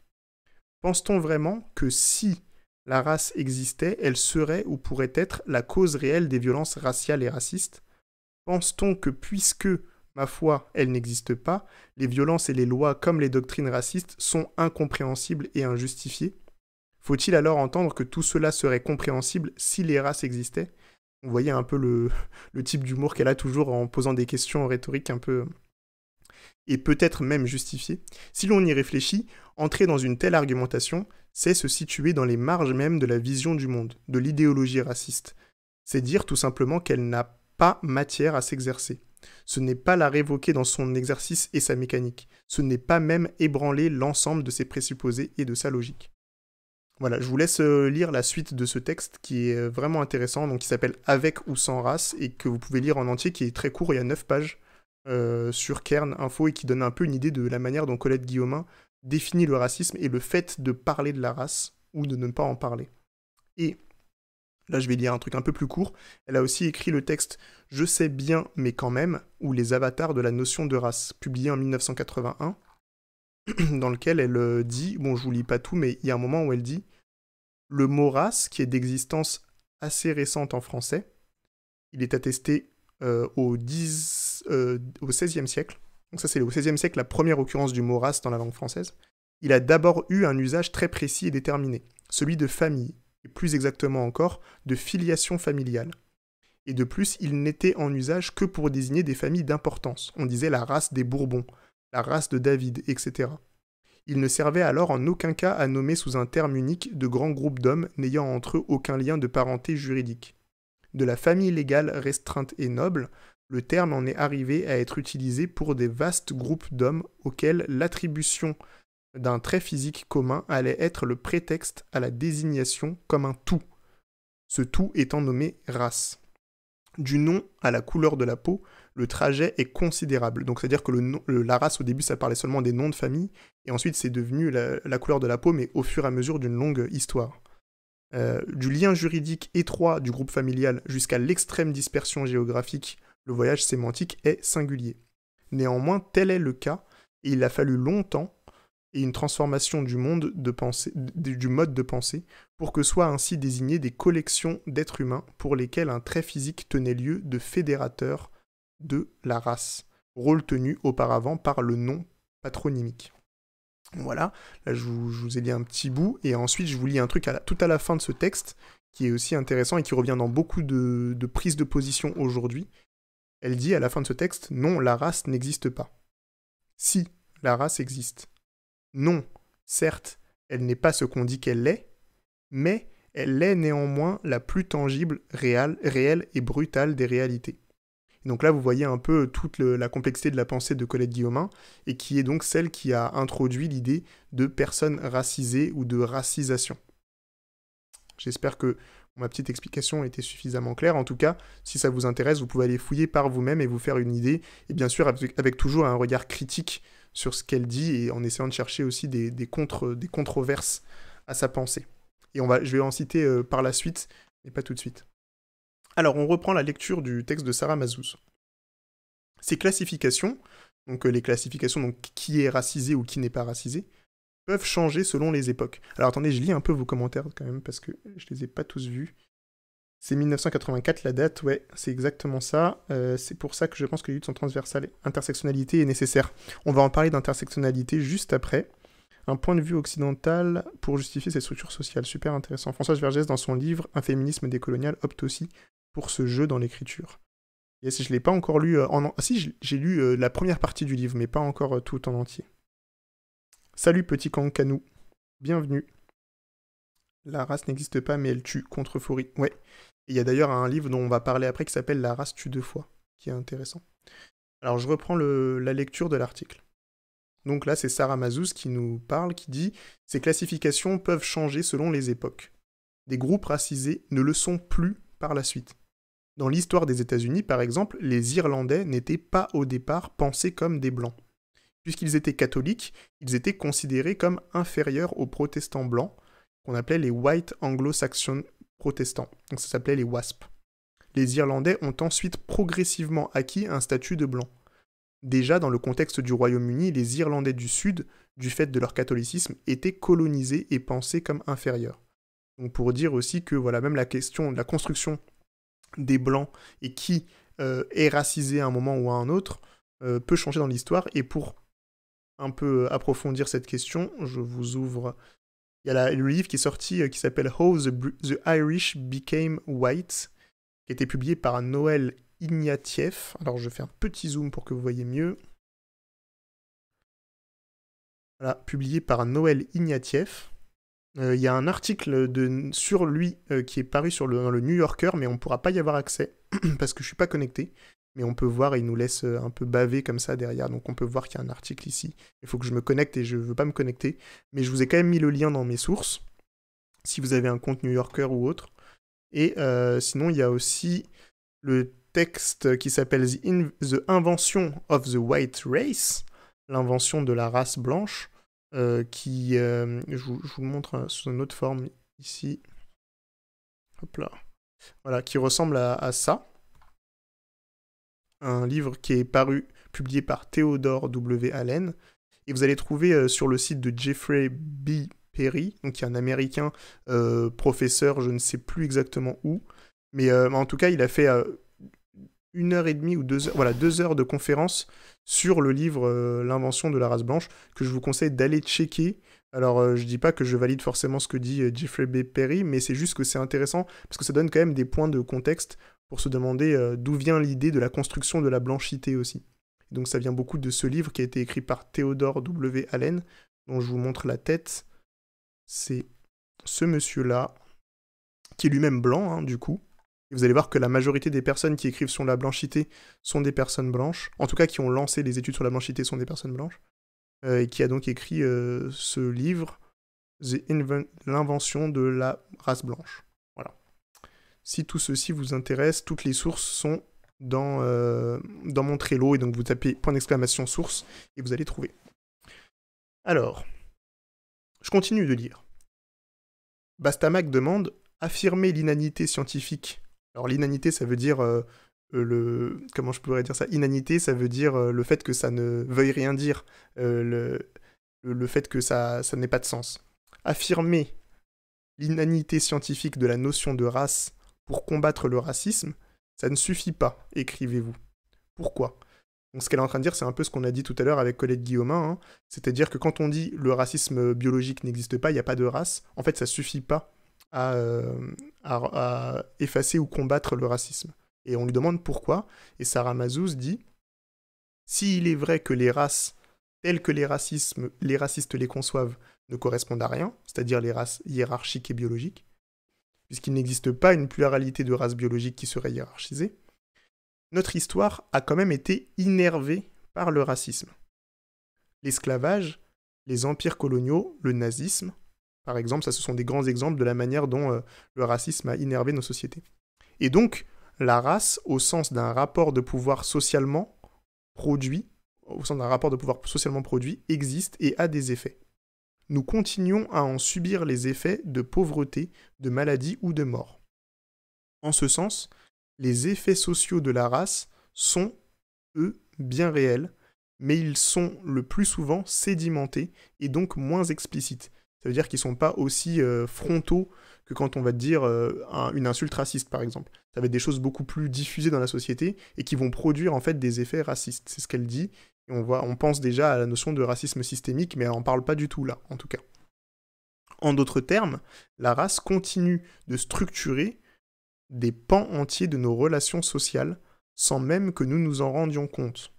Pense-t-on vraiment que si la race existait, elle serait ou pourrait être la cause réelle des violences raciales et racistes Pense-t-on que puisque, ma foi, elle n'existe pas, les violences et les lois comme les doctrines racistes sont incompréhensibles et injustifiées Faut-il alors entendre que tout cela serait compréhensible si les races existaient on voyait un peu le, le type d'humour qu'elle a toujours en posant des questions rhétoriques un peu euh, et peut-être même justifiées. Si l'on y réfléchit, entrer dans une telle argumentation, c'est se situer dans les marges même de la vision du monde, de l'idéologie raciste. C'est dire tout simplement qu'elle n'a pas matière à s'exercer. Ce n'est pas la révoquer dans son exercice et sa mécanique. Ce n'est pas même ébranler l'ensemble de ses présupposés et de sa logique. Voilà, je vous laisse euh, lire la suite de ce texte qui est euh, vraiment intéressant, donc qui s'appelle Avec ou sans race, et que vous pouvez lire en entier, qui est très court, il y a 9 pages euh, sur Kern Info, et qui donne un peu une idée de la manière dont Colette Guillaumin définit le racisme et le fait de parler de la race ou de ne pas en parler. Et là, je vais lire un truc un peu plus court. Elle a aussi écrit le texte Je sais bien, mais quand même, ou les avatars de la notion de race, publié en 1981 dans lequel elle euh, dit, bon je vous lis pas tout, mais il y a un moment où elle dit, le mot race, qui est d'existence assez récente en français, il est attesté euh, au, euh, au XVIe siècle. Donc ça c'est au XVIe siècle la première occurrence du mot race dans la langue française. Il a d'abord eu un usage très précis et déterminé, celui de famille, et plus exactement encore, de filiation familiale. Et de plus, il n'était en usage que pour désigner des familles d'importance. On disait la race des Bourbons, la race de David, etc. Il ne servait alors en aucun cas à nommer sous un terme unique de grands groupes d'hommes n'ayant entre eux aucun lien de parenté juridique. De la famille légale restreinte et noble, le terme en est arrivé à être utilisé pour des vastes groupes d'hommes auxquels l'attribution d'un trait physique commun allait être le prétexte à la désignation comme un tout, ce tout étant nommé race. Du nom à la couleur de la peau, le trajet est considérable. Donc c'est-à-dire que le, la race au début ça parlait seulement des noms de famille, et ensuite c'est devenu la, couleur de la peau, mais au fur et à mesure d'une longue histoire. Euh, du lien juridique étroit du groupe familial jusqu'à l'extrême dispersion géographique, le voyage sémantique est singulier. Néanmoins, tel est le cas, et il a fallu longtemps et une transformation du monde de du mode de pensée, pour que soient ainsi désignées des collections d'êtres humains pour lesquels un trait physique tenait lieu de fédérateur de la race, rôle tenu auparavant par le nom patronymique. Voilà, là je vous, ai dit un petit bout, et ensuite je vous lis un truc tout à la fin de ce texte, qui est aussi intéressant et qui revient dans beaucoup de, prises de position aujourd'hui. Elle dit à la fin de ce texte, non, la race n'existe pas. Si, la race existe. Non, certes, elle n'est pas ce qu'on dit qu'elle est, mais elle est néanmoins la plus tangible, réelle et brutale des réalités donc là, vous voyez un peu toute la complexité de la pensée de Colette Guillaumin, et qui est donc celle qui a introduit l'idée de personnes racisées ou de racisation. J'espère que ma petite explication était suffisamment claire. En tout cas, si ça vous intéresse, vous pouvez aller fouiller par vous-même et vous faire une idée, et bien sûr avec, toujours un regard critique sur ce qu'elle dit, et en essayant de chercher aussi des, des controverses à sa pensée. Et on va, je vais en citer euh, par la suite, mais pas tout de suite. Alors, on reprend la lecture du texte de Sarah Mazouz. Ces classifications, donc euh, les classifications donc, qui est racisé ou qui n'est pas racisé, peuvent changer selon les époques. Alors attendez, je lis un peu vos commentaires quand même parce que je les ai pas tous vus. C'est 1984 la date, ouais, c'est exactement ça. Euh, c'est pour ça que je pense que les luttes sont transversales. Intersectionnalité est nécessaire. On va en parler d'intersectionnalité juste après. Un point de vue occidental pour justifier ces structures sociales. Super intéressant. François Vergès, dans son livre Un féminisme décolonial, opte aussi pour ce jeu dans l'écriture. Et si je ne l'ai pas encore lu. Euh, en... Ah, si, j'ai lu euh, la première partie du livre, mais pas encore euh, tout en entier. Salut petit Kankanou. Bienvenue. La race n'existe pas, mais elle tue contre Fourie. Ouais. Il y a d'ailleurs un livre dont on va parler après qui s'appelle La race tue deux fois, qui est intéressant. Alors je reprends la lecture de l'article. Donc là, c'est Sarah Mazouz qui nous parle, qui dit Ces classifications peuvent changer selon les époques. Des groupes racisés ne le sont plus par la suite. Dans l'histoire des États-Unis, par exemple, les Irlandais n'étaient pas au départ pensés comme des Blancs. Puisqu'ils étaient catholiques, ils étaient considérés comme inférieurs aux protestants blancs, qu'on appelait les White Anglo-Saxon protestants. Donc ça s'appelait les WASP. Les Irlandais ont ensuite progressivement acquis un statut de blanc. Déjà dans le contexte du Royaume-Uni, les Irlandais du Sud, du fait de leur catholicisme, étaient colonisés et pensés comme inférieurs. Donc pour dire aussi que voilà, même la question de la construction des blancs et qui euh, est racisé à un moment ou à un autre euh, peut changer dans l'histoire. Et pour un peu euh, approfondir cette question, je vous ouvre. Il y a le livre qui est sorti qui s'appelle How the, Irish Became White, qui a été publié par Noël Ignatieff. Alors je fais un petit zoom pour que vous voyez mieux. Voilà, publié par Noël Ignatieff. Euh, il y a un article sur lui euh, qui est paru sur le, dans le New Yorker, mais on ne pourra pas y avoir accès parce que je ne suis pas connecté. Mais on peut voir, il nous laisse euh, un peu baver comme ça derrière. Donc on peut voir qu'il y a un article ici. Il faut que je me connecte et je ne veux pas me connecter. Mais je vous ai quand même mis le lien dans mes sources, si vous avez un compte New Yorker ou autre. Et sinon, il y a aussi le texte qui s'appelle The Invention of the White Race, l'invention de la race blanche, euh, qui, euh, je vous, montre hein, sous une autre forme ici. Hop là. Voilà, qui ressemble à, ça. Un livre qui est paru, publié par Theodore W. Allen. Et vous allez trouver euh, sur le site de Jeffrey B. Perry, donc qui est un américain professeur, je ne sais plus exactement où, mais en tout cas, il a fait une heure et demie ou deux heures, voilà, deux heures de conférence sur le livre euh, L'invention de la race blanche, que je vous conseille d'aller checker. Alors, euh, je dis pas que je valide forcément ce que dit euh, Jeffrey B. Perry, mais c'est juste que c'est intéressant parce que ça donne quand même des points de contexte pour se demander d'où vient l'idée de la construction de la blanchité aussi. Donc, ça vient beaucoup de ce livre qui a été écrit par Theodore W. Allen, dont je vous montre la tête. C'est ce monsieur-là, qui est lui-même blanc, hein, du coup vous allez voir que la majorité des personnes qui écrivent sur la blanchité sont des personnes blanches, en tout cas qui ont lancé les études sur la blanchité sont des personnes blanches, euh, et qui a donc écrit euh, ce livre, L'invention de la race blanche. Voilà. Si tout ceci vous intéresse, toutes les sources sont dans, euh, dans mon Trello, et donc vous tapez point d'exclamation source, et vous allez trouver. Alors, je continue de lire. Bastamac demande affirmer l'inanité scientifique alors l'inanité, ça veut dire euh, euh, le comment je pourrais dire ça Inanité, ça veut dire euh, le fait que ça ne veuille rien dire, le, le, fait que ça, ça n'ait pas de sens. Affirmer l'inanité scientifique de la notion de race pour combattre le racisme, ça ne suffit pas, écrivez-vous. Pourquoi donc ce qu'elle est en train de dire, c'est un peu ce qu'on a dit tout à l'heure avec Colette Guillaumin, hein. c'est-à-dire que quand on dit le racisme biologique n'existe pas, il n'y a pas de race, en fait ça suffit pas euh, à, effacer ou combattre le racisme. Et on lui demande pourquoi. Et Sarah Mazouz dit S'il est vrai que les races telles que les, racismes, les racistes les conçoivent ne correspondent à rien, c'est-à-dire les races hiérarchiques et biologiques, puisqu'il n'existe pas une pluralité de races biologiques qui serait hiérarchisée, notre histoire a quand même été innervée par le racisme. L'esclavage, les empires coloniaux, le nazisme, par exemple, ça, ce sont des grands exemples de la manière dont euh, le racisme a innervé nos sociétés. Et donc, la race, au sens d'un rapport de pouvoir socialement produit, au sens d'un rapport de pouvoir socialement produit, existe et a des effets. Nous continuons à en subir les effets de pauvreté, de maladie ou de mort. En ce sens, les effets sociaux de la race sont, eux, bien réels, mais ils sont le plus souvent sédimentés et donc moins explicites. Ça veut dire qu'ils ne sont pas aussi euh, frontaux que quand on va dire euh, une insulte raciste, par exemple. Ça va être des choses beaucoup plus diffusées dans la société et qui vont produire en fait des effets racistes. C'est ce qu'elle dit. on, on pense déjà à la notion de racisme systémique, mais elle n'en parle pas du tout là, en tout cas. En d'autres termes, la race continue de structurer des pans entiers de nos relations sociales sans même que nous nous en rendions compte.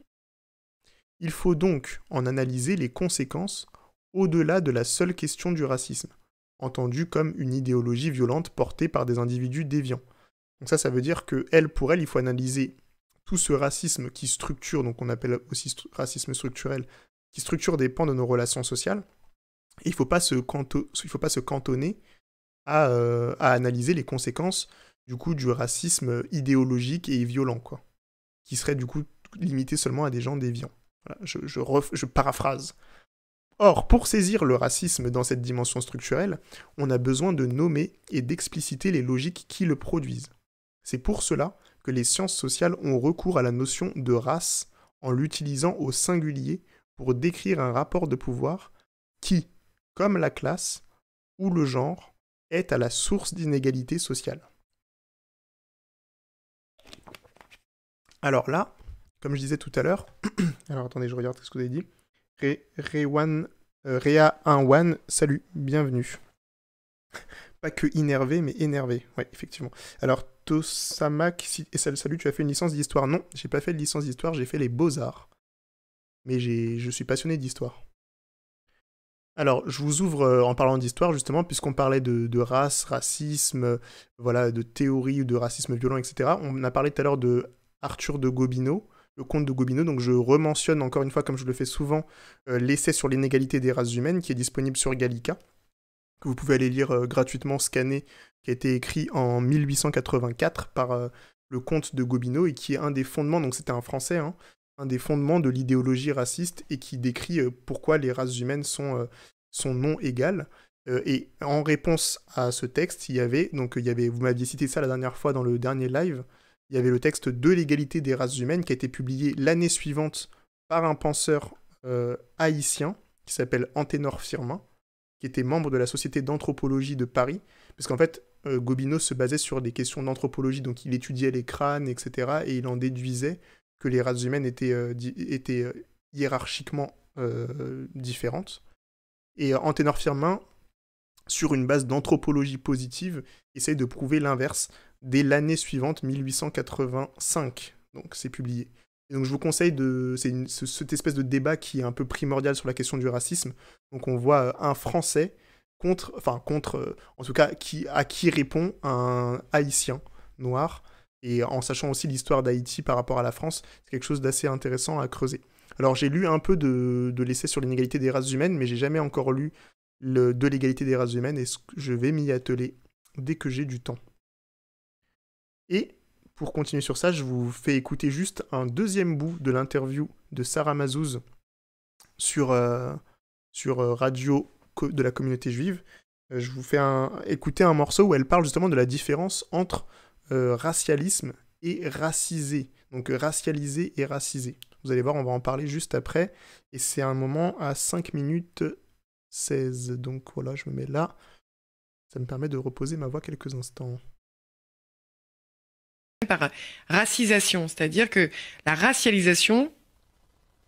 Il faut donc en analyser les conséquences au-delà de la seule question du racisme, entendue comme une idéologie violente portée par des individus déviants. Donc ça, ça veut dire que elle, pour elle, il faut analyser tout ce racisme qui structure, donc on appelle aussi racisme structurel, qui structure des pans de nos relations sociales. Et il ne faut, pas se cantonner euh, à, analyser les conséquences du coup du racisme idéologique et violent, quoi, qui serait du coup limité seulement à des gens déviants. Voilà, je paraphrase Or, pour saisir le racisme dans cette dimension structurelle, on a besoin de nommer et d'expliciter les logiques qui le produisent. C'est pour cela que les sciences sociales ont recours à la notion de race en l'utilisant au singulier pour décrire un rapport de pouvoir qui, comme la classe ou le genre, est à la source d'inégalités sociales. Alors là, comme je disais tout à l'heure, alors attendez, je regarde ce que vous avez dit. Euh, Réa11, salut, bienvenue. Pas que énervé, mais énervé. Ouais, effectivement. Alors, Tosamak, et salut, tu as fait une licence d'histoire Non, j'ai pas fait de licence d'histoire, j'ai fait les beaux-arts. Mais je suis passionné d'histoire. Alors, je vous ouvre euh, en parlant d'histoire, justement, puisqu'on parlait de, race, racisme, voilà, de théorie ou de racisme violent, etc. On a parlé tout à l'heure de Arthur de Gobineau, le Comte de Gobineau. Donc je rementionne encore une fois, comme je le fais souvent, euh, l'essai sur l'inégalité des races humaines qui est disponible sur Gallica, que vous pouvez aller lire euh, gratuitement, scanner, qui a été écrit en 1884 par euh, le comte de Gobineau et qui est un des fondements, donc c'était un Français, hein, un des fondements de l'idéologie raciste et qui décrit pourquoi les races humaines sont, sont non égales. et en réponse à ce texte, il y avait, donc il y avait, vous m'aviez cité ça la dernière fois dans le dernier live, il y avait le texte de l'égalité des races humaines qui a été publié l'année suivante par un penseur euh, haïtien qui s'appelle Anténor Firmin, qui était membre de la Société d'anthropologie de Paris, parce qu'en fait, euh, Gobineau se basait sur des questions d'anthropologie, donc il étudiait les crânes, etc., et il en déduisait que les races humaines étaient, euh, étaient hiérarchiquement différentes. Et Anténor Firmin, sur une base d'anthropologie positive, essaye de prouver l'inverse dès l'année suivante, 1885. Donc c'est publié. donc je vous conseille de... C'est cette espèce de débat qui est un peu primordial sur la question du racisme. Donc on voit euh, un Français contre... Enfin contre... Euh, en tout cas, qui... à qui répond un Haïtien noir. Et en sachant aussi l'histoire d'Haïti par rapport à la France, c'est quelque chose d'assez intéressant à creuser. Alors j'ai lu un peu de, de l'essai sur l'inégalité des races humaines, mais j'ai jamais encore lu le, de l'égalité des races humaines et je vais m'y atteler dès que j'ai du temps. Et pour continuer sur ça, je vous fais écouter juste un deuxième bout de l'interview de Sarah Mazouz sur, euh, sur euh, Radio de la communauté juive. Euh, je vous fais écouter un morceau où elle parle justement de la différence entre racialisme et racisé. Donc racialisé et racisé. Vous allez voir, on va en parler juste après. Et c'est un moment à 5 minutes 16. Donc voilà, je me mets là. Ça me permet de reposer ma voix quelques instants par euh, racisation, c'est-à-dire que la racialisation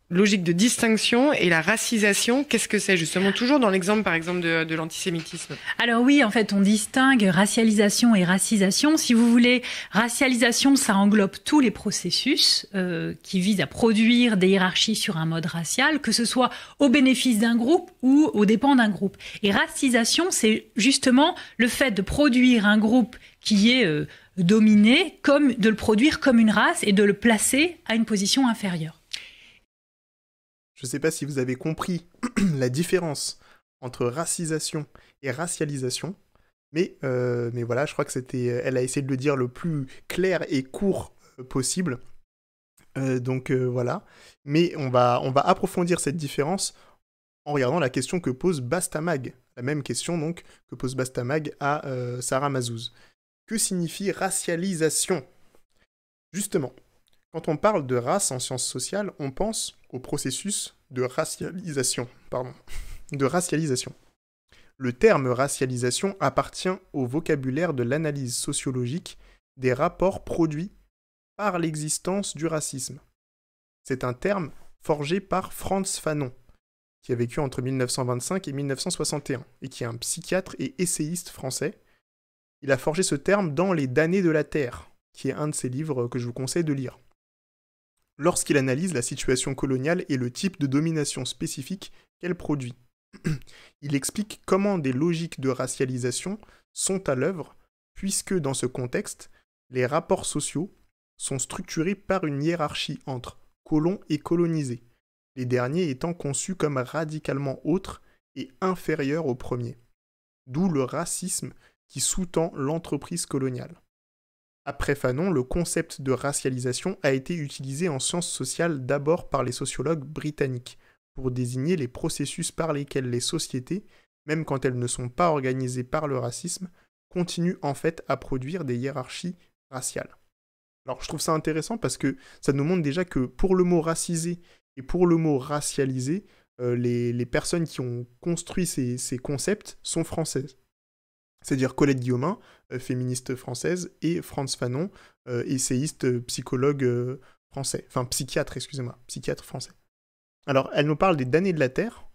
logique de distinction et la racisation, qu'est-ce que c'est justement Toujours dans l'exemple, par exemple, de, l'antisémitisme. Alors oui, en fait, on distingue racialisation et racisation. Si vous voulez, racialisation, ça englobe tous les processus euh, qui visent à produire des hiérarchies sur un mode racial, que ce soit au bénéfice d'un groupe ou au dépens d'un groupe. Et racisation, c'est justement le fait de produire un groupe qui est... Euh, dominer, comme, de le produire comme une race et de le placer à une position inférieure. Je ne sais pas si vous avez compris la différence entre racisation et racialisation, mais, euh, mais voilà, je crois que c'était, euh, elle a essayé de le dire le plus clair et court euh, possible. donc voilà, mais on va, on va approfondir cette différence en regardant la question que pose Bastamag, la même question donc que pose Bastamag à Sarah Mazouz. Que signifie racialisation Justement, quand on parle de race en sciences sociales, on pense au processus de racialisation. Pardon, de racialisation. Le terme racialisation appartient au vocabulaire de l'analyse sociologique des rapports produits par l'existence du racisme. C'est un terme forgé par Franz Fanon, qui a vécu entre 1925 et 1961, et qui est un psychiatre et essayiste français, il a forgé ce terme dans Les damnés de la Terre, qui est un de ses livres que je vous conseille de lire. Lorsqu'il analyse la situation coloniale et le type de domination spécifique qu'elle produit, il explique comment des logiques de racialisation sont à l'œuvre, puisque dans ce contexte, les rapports sociaux sont structurés par une hiérarchie entre colons et colonisés, les derniers étant conçus comme radicalement autres et inférieurs aux premiers. D'où le racisme qui sous-tend l'entreprise coloniale. Après Fanon, le concept de racialisation a été utilisé en sciences sociales d'abord par les sociologues britanniques, pour désigner les processus par lesquels les sociétés, même quand elles ne sont pas organisées par le racisme, continuent en fait à produire des hiérarchies raciales. Alors je trouve ça intéressant parce que ça nous montre déjà que pour le mot racisé et pour le mot racialisé, euh, les, personnes qui ont construit ces concepts sont françaises c'est-à-dire Colette Guillaumin, euh, féministe française, et Franz Fanon, euh, essayiste, euh, psychologue français, enfin psychiatre, excusez-moi, psychiatre français. Alors, elle nous parle des damnés de la Terre,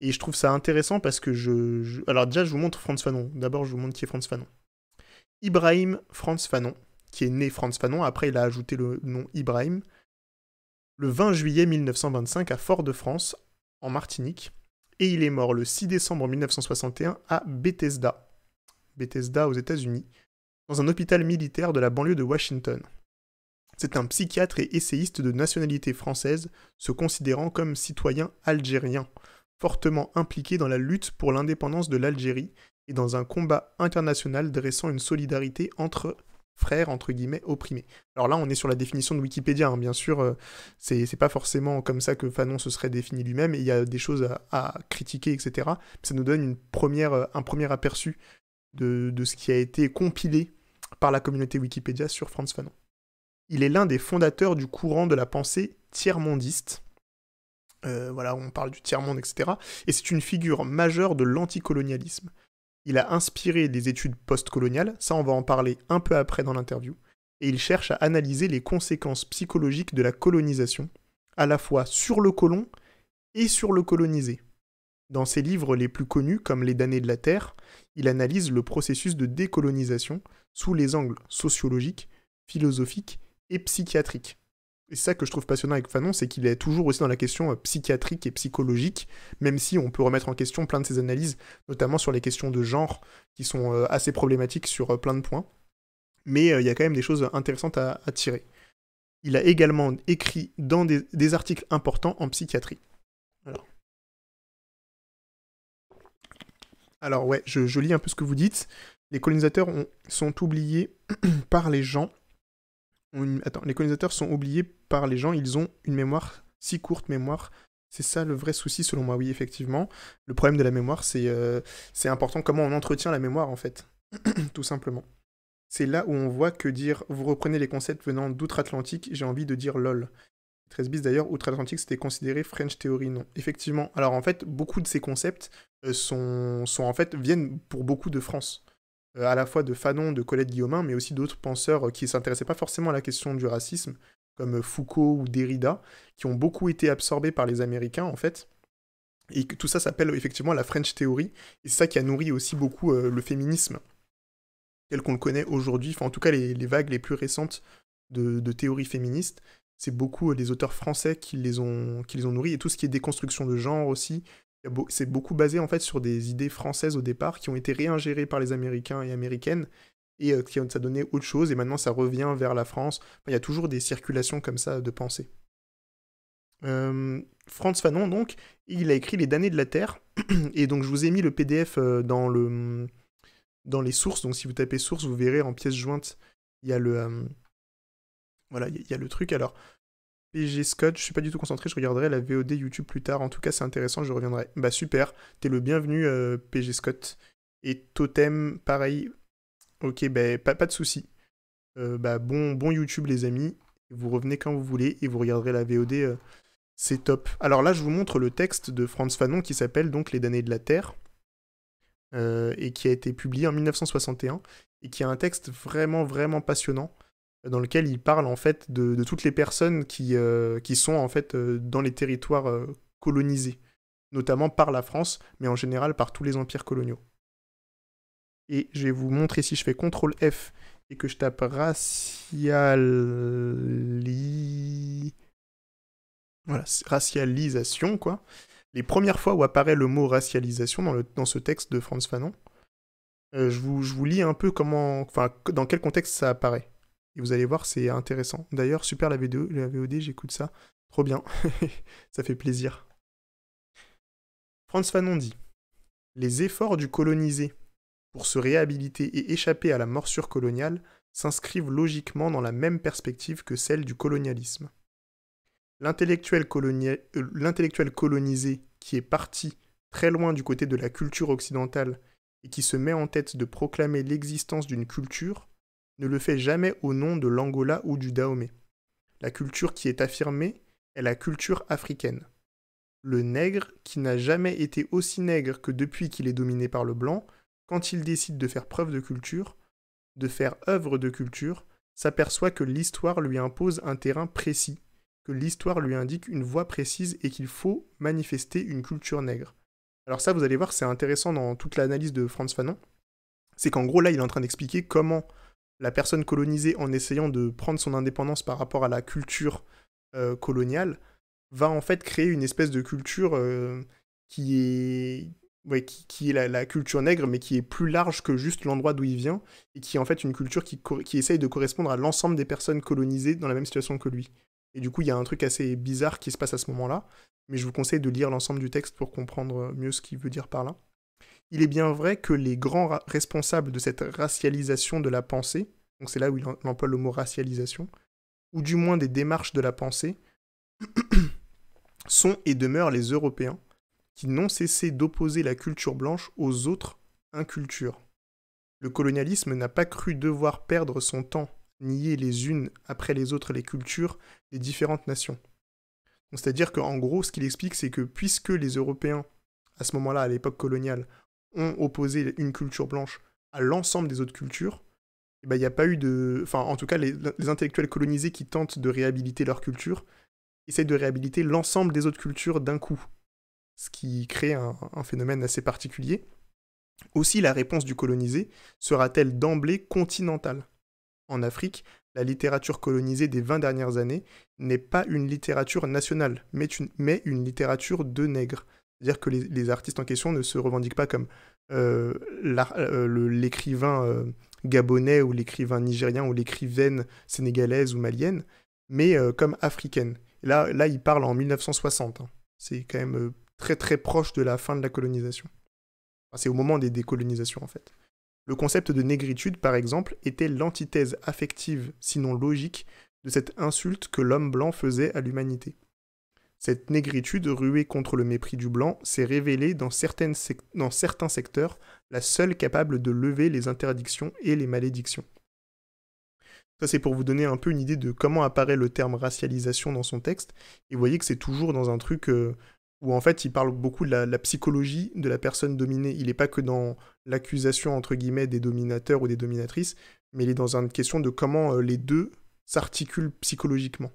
et je trouve ça intéressant parce que je... Alors déjà, je vous montre Franz Fanon. D'abord, je vous montre qui est Franz Fanon. Ibrahim Franz Fanon, qui est né Franz Fanon, après il a ajouté le nom Ibrahim, le 20 juillet 1925 à Fort-de-France, en Martinique, et il est mort le 6 décembre 1961 à Bethesda, Bethesda aux États-Unis, dans un hôpital militaire de la banlieue de Washington. C'est un psychiatre et essayiste de nationalité française, se considérant comme citoyen algérien, fortement impliqué dans la lutte pour l'indépendance de l'Algérie et dans un combat international dressant une solidarité entre frères entre guillemets opprimés. Alors là, on est sur la définition de Wikipédia, hein, bien sûr, euh, c'est pas forcément comme ça que Fanon se serait défini lui-même, et il y a des choses à, critiquer, etc. Ça nous donne une euh, un premier aperçu de, ce qui a été compilé par la communauté Wikipédia sur Franz Fanon. Il est l'un des fondateurs du courant de la pensée tiers-mondiste. Euh, voilà, on parle du tiers-monde, etc. Et c'est une figure majeure de l'anticolonialisme. Il a inspiré des études postcoloniales, ça on va en parler un peu après dans l'interview, et il cherche à analyser les conséquences psychologiques de la colonisation, à la fois sur le colon et sur le colonisé. Dans ses livres les plus connus, comme Les damnés de la Terre, il analyse le processus de décolonisation sous les angles sociologiques, philosophiques et psychiatriques. Et ça que je trouve passionnant avec Fanon, c'est qu'il est toujours aussi dans la question euh, psychiatrique et psychologique, même si on peut remettre en question plein de ses analyses, notamment sur les questions de genre, qui sont euh, assez problématiques sur euh, plein de points. Mais il y a quand même des choses intéressantes à, tirer. Il a également écrit dans des, des articles importants en psychiatrie. Alors, Alors ouais, je, je, lis un peu ce que vous dites. Les colonisateurs sont oubliés par les gens. Attends, les colonisateurs sont oubliés par les gens. Ils ont une mémoire si courte mémoire. C'est ça le vrai souci selon moi. Oui, effectivement, le problème de la mémoire, c'est euh, c'est important comment on entretient la mémoire en fait, tout simplement. C'est là où on voit que dire vous reprenez les concepts venant d'outre-Atlantique, j'ai envie de dire lol. 13 bis d'ailleurs, outre-Atlantique, c'était considéré French Theory, non. Effectivement. Alors en fait, beaucoup de ces concepts euh, sont, sont en fait, viennent pour beaucoup de France. Euh, à la fois de Fanon, de Colette Guillaumin, mais aussi d'autres penseurs euh, qui ne s'intéressaient pas forcément à la question du racisme, comme Foucault ou Derrida, qui ont beaucoup été absorbés par les Américains en fait. Et tout ça s'appelle effectivement la French Theory, et c'est ça qui a nourri aussi beaucoup le féminisme, tel qu'on le connaît aujourd'hui, enfin en tout cas les, vagues les plus récentes de théories féministes c'est beaucoup les euh, auteurs français qui les, ont, ont nourris, et tout ce qui est déconstruction de genre aussi. C'est beaucoup basé en fait sur des idées françaises au départ qui ont été réingérées par les Américains et Américaines, et euh, qui ont ça donné autre chose, et maintenant ça revient vers la France. il y a toujours des circulations comme ça de pensée. Euh, Franz Fanon, donc, il a écrit Les damnés de la Terre, et donc je vous ai mis le PDF dans, les sources, donc si vous tapez sources, vous verrez en pièce jointe, il y a le... Voilà, il y, a le truc. Alors, PG Scott, je suis pas du tout concentré, je regarderai la VOD YouTube plus tard. En tout cas, c'est intéressant, je reviendrai. Bah super, t'es le bienvenu, euh, PG Scott. Et Totem, pareil. Ok, bah, pas, de souci. Euh, bah, bon, bon YouTube, les amis. Vous revenez quand vous voulez et vous regarderez la VOD. Euh, c'est top. Alors là, je vous montre le texte de Franz Fanon qui s'appelle donc Les damnés de la Terre. et qui a été publié en 1961, et qui a un texte vraiment, vraiment passionnant, dans lequel il parle en fait de, toutes les personnes qui, euh, sont en fait euh, dans les territoires euh, colonisés, notamment par la France, mais en général par tous les empires coloniaux. Et je vais vous montrer si je fais CTRL F et que je tape racialisation, quoi. Les premières fois où apparaît le mot racialisation dans, ce texte de Franz Fanon, je vous, je, vous, lis un peu comment, enfin, dans quel contexte ça apparaît. Et vous allez voir, c'est intéressant. D'ailleurs, super la, la VOD, j'écoute ça. Trop bien. ça fait plaisir. Franz Fanon dit Les efforts du colonisé pour se réhabiliter et échapper à la morsure coloniale s'inscrivent logiquement dans la même perspective que celle du colonialisme. L'intellectuel euh, colonisé qui est parti très loin du côté de la culture occidentale et qui se met en tête de proclamer l'existence d'une culture ne le fait jamais au nom de l'Angola ou du Dahomey. La culture qui est affirmée est la culture africaine. Le nègre, qui n'a jamais été aussi nègre que depuis qu'il est dominé par le blanc, quand il décide de faire preuve de culture, de faire œuvre de culture, s'aperçoit que l'histoire lui impose un terrain précis, que l'histoire lui indique une voie précise et qu'il faut manifester une culture nègre. Alors ça, vous allez voir, c'est intéressant dans toute l'analyse de Franz Fanon. C'est qu'en gros, là, il est en train d'expliquer comment la personne colonisée en essayant de prendre son indépendance par rapport à la culture euh, coloniale va en fait créer une espèce de culture euh, qui est qui, est la, culture nègre mais qui est plus large que juste l'endroit d'où il vient et qui est en fait une culture qui, qui essaye de correspondre à l'ensemble des personnes colonisées dans la même situation que lui. Et du coup, il y a un truc assez bizarre qui se passe à ce moment-là, mais je vous conseille de lire l'ensemble du texte pour comprendre mieux ce qu'il veut dire par là. Il est bien vrai que les grands responsables de cette racialisation de la pensée, donc c'est là où il emploie le mot racialisation, ou du moins des démarches de la pensée, sont et demeurent les Européens, qui n'ont cessé d'opposer la culture blanche aux autres incultures. Le colonialisme n'a pas cru devoir perdre son temps, nier les unes après les autres les cultures des différentes nations. C'est-à-dire qu'en gros, ce qu'il explique, c'est que puisque les Européens, à ce moment-là, à l'époque coloniale, ont opposé une culture blanche à l'ensemble des autres cultures, eh ben, il n'y a pas eu de... Enfin, en tout cas, les, intellectuels colonisés qui tentent de réhabiliter leur culture essayent de réhabiliter l'ensemble des autres cultures d'un coup, ce qui crée un, phénomène assez particulier. Aussi, la réponse du colonisé sera-t-elle d'emblée continentale En Afrique, la littérature colonisée des 20 dernières années n'est pas une littérature nationale, mais une, mais une littérature de nègres, c'est-à-dire que les, artistes en question ne se revendiquent pas comme euh, euh, l'écrivain euh, gabonais ou l'écrivain nigérien ou l'écrivaine sénégalaise ou malienne, mais comme africaine. là, là, il parle en 1960. Hein. C'est quand même très très proche de la fin de la colonisation. C'est au moment des décolonisations en fait. Le concept de négritude, par exemple, était l'antithèse affective, sinon logique, de cette insulte que l'homme blanc faisait à l'humanité. Cette négritude ruée contre le mépris du blanc s'est révélée dans, dans certains secteurs la seule capable de lever les interdictions et les malédictions. Ça, c'est pour vous donner un peu une idée de comment apparaît le terme racialisation dans son texte. Et vous voyez que c'est toujours dans un truc euh, où, en fait, il parle beaucoup de la, psychologie de la personne dominée. Il n'est pas que dans l'accusation, entre guillemets, des dominateurs ou des dominatrices, mais il est dans une question de comment euh, les deux s'articulent psychologiquement.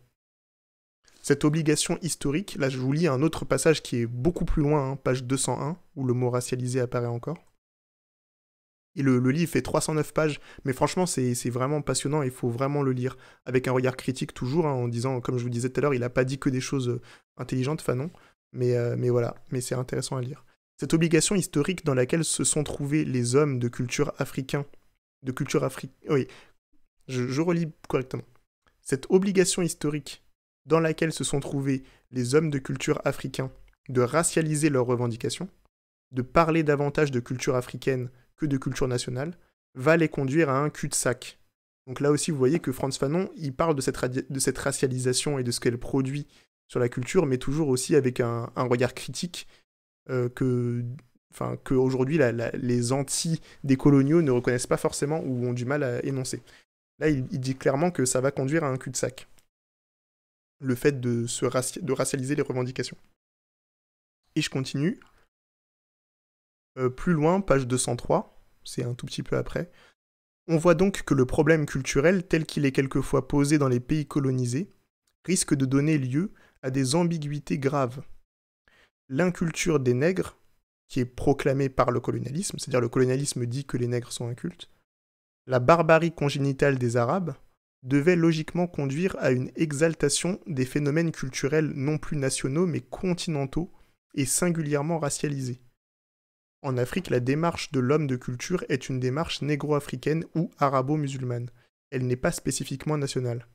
Cette obligation historique, là je vous lis un autre passage qui est beaucoup plus loin, hein, page 201, où le mot racialisé apparaît encore. Et le, livre fait 309 pages, mais franchement, c'est vraiment passionnant il faut vraiment le lire. Avec un regard critique toujours, hein, en disant, comme je vous disais tout à l'heure, il n'a pas dit que des choses euh, intelligentes, Fanon. Mais, euh, mais voilà, mais c'est intéressant à lire. Cette obligation historique dans laquelle se sont trouvés les hommes de culture africain, de culture africaine, oui, je relis correctement. Cette obligation historique dans laquelle se sont trouvés les hommes de culture africains de racialiser leurs revendications, de parler davantage de culture africaine que de culture nationale, va les conduire à un cul-de-sac. Donc là aussi, vous voyez que Franz Fanon, il parle de cette, racialisation et de ce qu'elle produit sur la culture, mais toujours aussi avec un, regard critique euh, que enfin les anti décoloniaux ne reconnaissent pas forcément ou ont du mal à énoncer. Là, il dit clairement que ça va conduire à un cul-de-sac le fait de, racialiser les revendications. Et je continue. Euh, plus loin, page 203, c'est un tout petit peu après. On voit donc que le problème culturel tel qu'il est quelquefois posé dans les pays colonisés risque de donner lieu à des ambiguïtés graves. L'inculture des nègres, qui est proclamée par le colonialisme, c'est-à-dire le colonialisme dit que les nègres sont incultes, la barbarie congénitale des Arabes, devait logiquement conduire à une exaltation des phénomènes culturels non plus nationaux mais continentaux et singulièrement racialisés. En Afrique, la démarche de l'homme de culture est une démarche négro-africaine ou arabo-musulmane. Elle n'est pas spécifiquement nationale.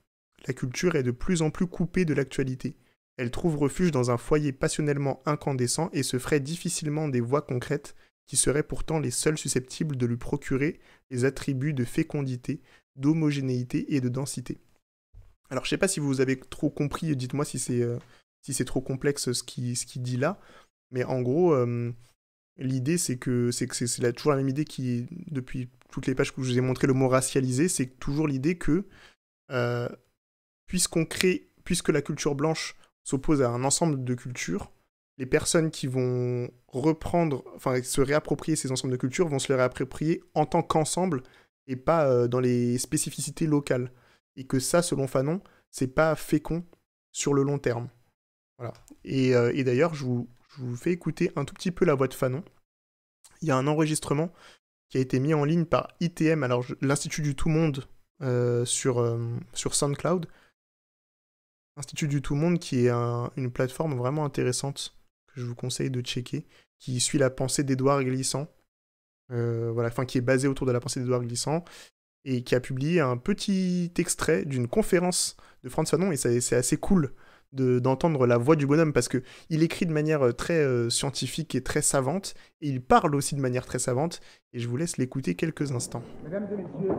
La culture est de plus en plus coupée de l'actualité. Elle trouve refuge dans un foyer passionnellement incandescent et se ferait difficilement des voies concrètes qui seraient pourtant les seules susceptibles de lui procurer les attributs de fécondité d'homogénéité et de densité. Alors je ne sais pas si vous avez trop compris, dites-moi si c'est euh, si c'est trop complexe ce qui ce qui dit là, mais en gros euh, l'idée c'est que c'est que c'est toujours la même idée qui depuis toutes les pages que je vous ai montré le mot racialisé, c'est toujours l'idée que euh, puisqu'on crée puisque la culture blanche s'oppose à un ensemble de cultures, les personnes qui vont reprendre, enfin se réapproprier ces ensembles de cultures vont se les réapproprier en tant qu'ensemble et pas euh, dans les spécificités locales. Et que ça, selon Fanon, c'est pas fécond sur le long terme. Voilà. Et, euh, d'ailleurs, je vous, fais écouter un tout petit peu la voix de Fanon. Il y a un enregistrement qui a été mis en ligne par ITM, alors l'Institut du Tout Monde euh, sur, sur SoundCloud. Institut du Tout Monde qui est une plateforme vraiment intéressante que je vous conseille de checker, qui suit la pensée d'Edouard Glissant euh, voilà, enfin, qui est basé autour de la pensée d'Edouard Glissant, et qui a publié un petit extrait d'une conférence de Franz Fanon, et c'est assez cool d'entendre la voix du bonhomme parce que il écrit de manière euh, très euh, scientifique et très savante et il parle aussi de manière très savante et je vous laisse l'écouter quelques instants. Mesdames et messieurs,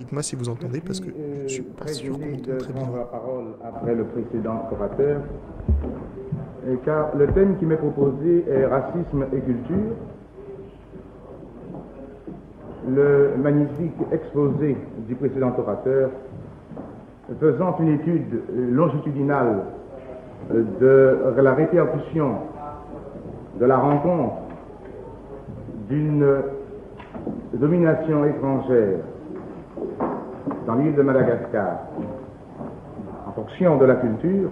dites-moi si vous entendez parce que je suis pas sûr qu'on entend très bien. La parole après le précédent orateur, car le thème qui m'est proposé est racisme et culture le magnifique exposé du précédent orateur, faisant une étude longitudinale euh, de la répercussion de la rencontre d'une domination étrangère dans l'île de Madagascar en fonction de la culture,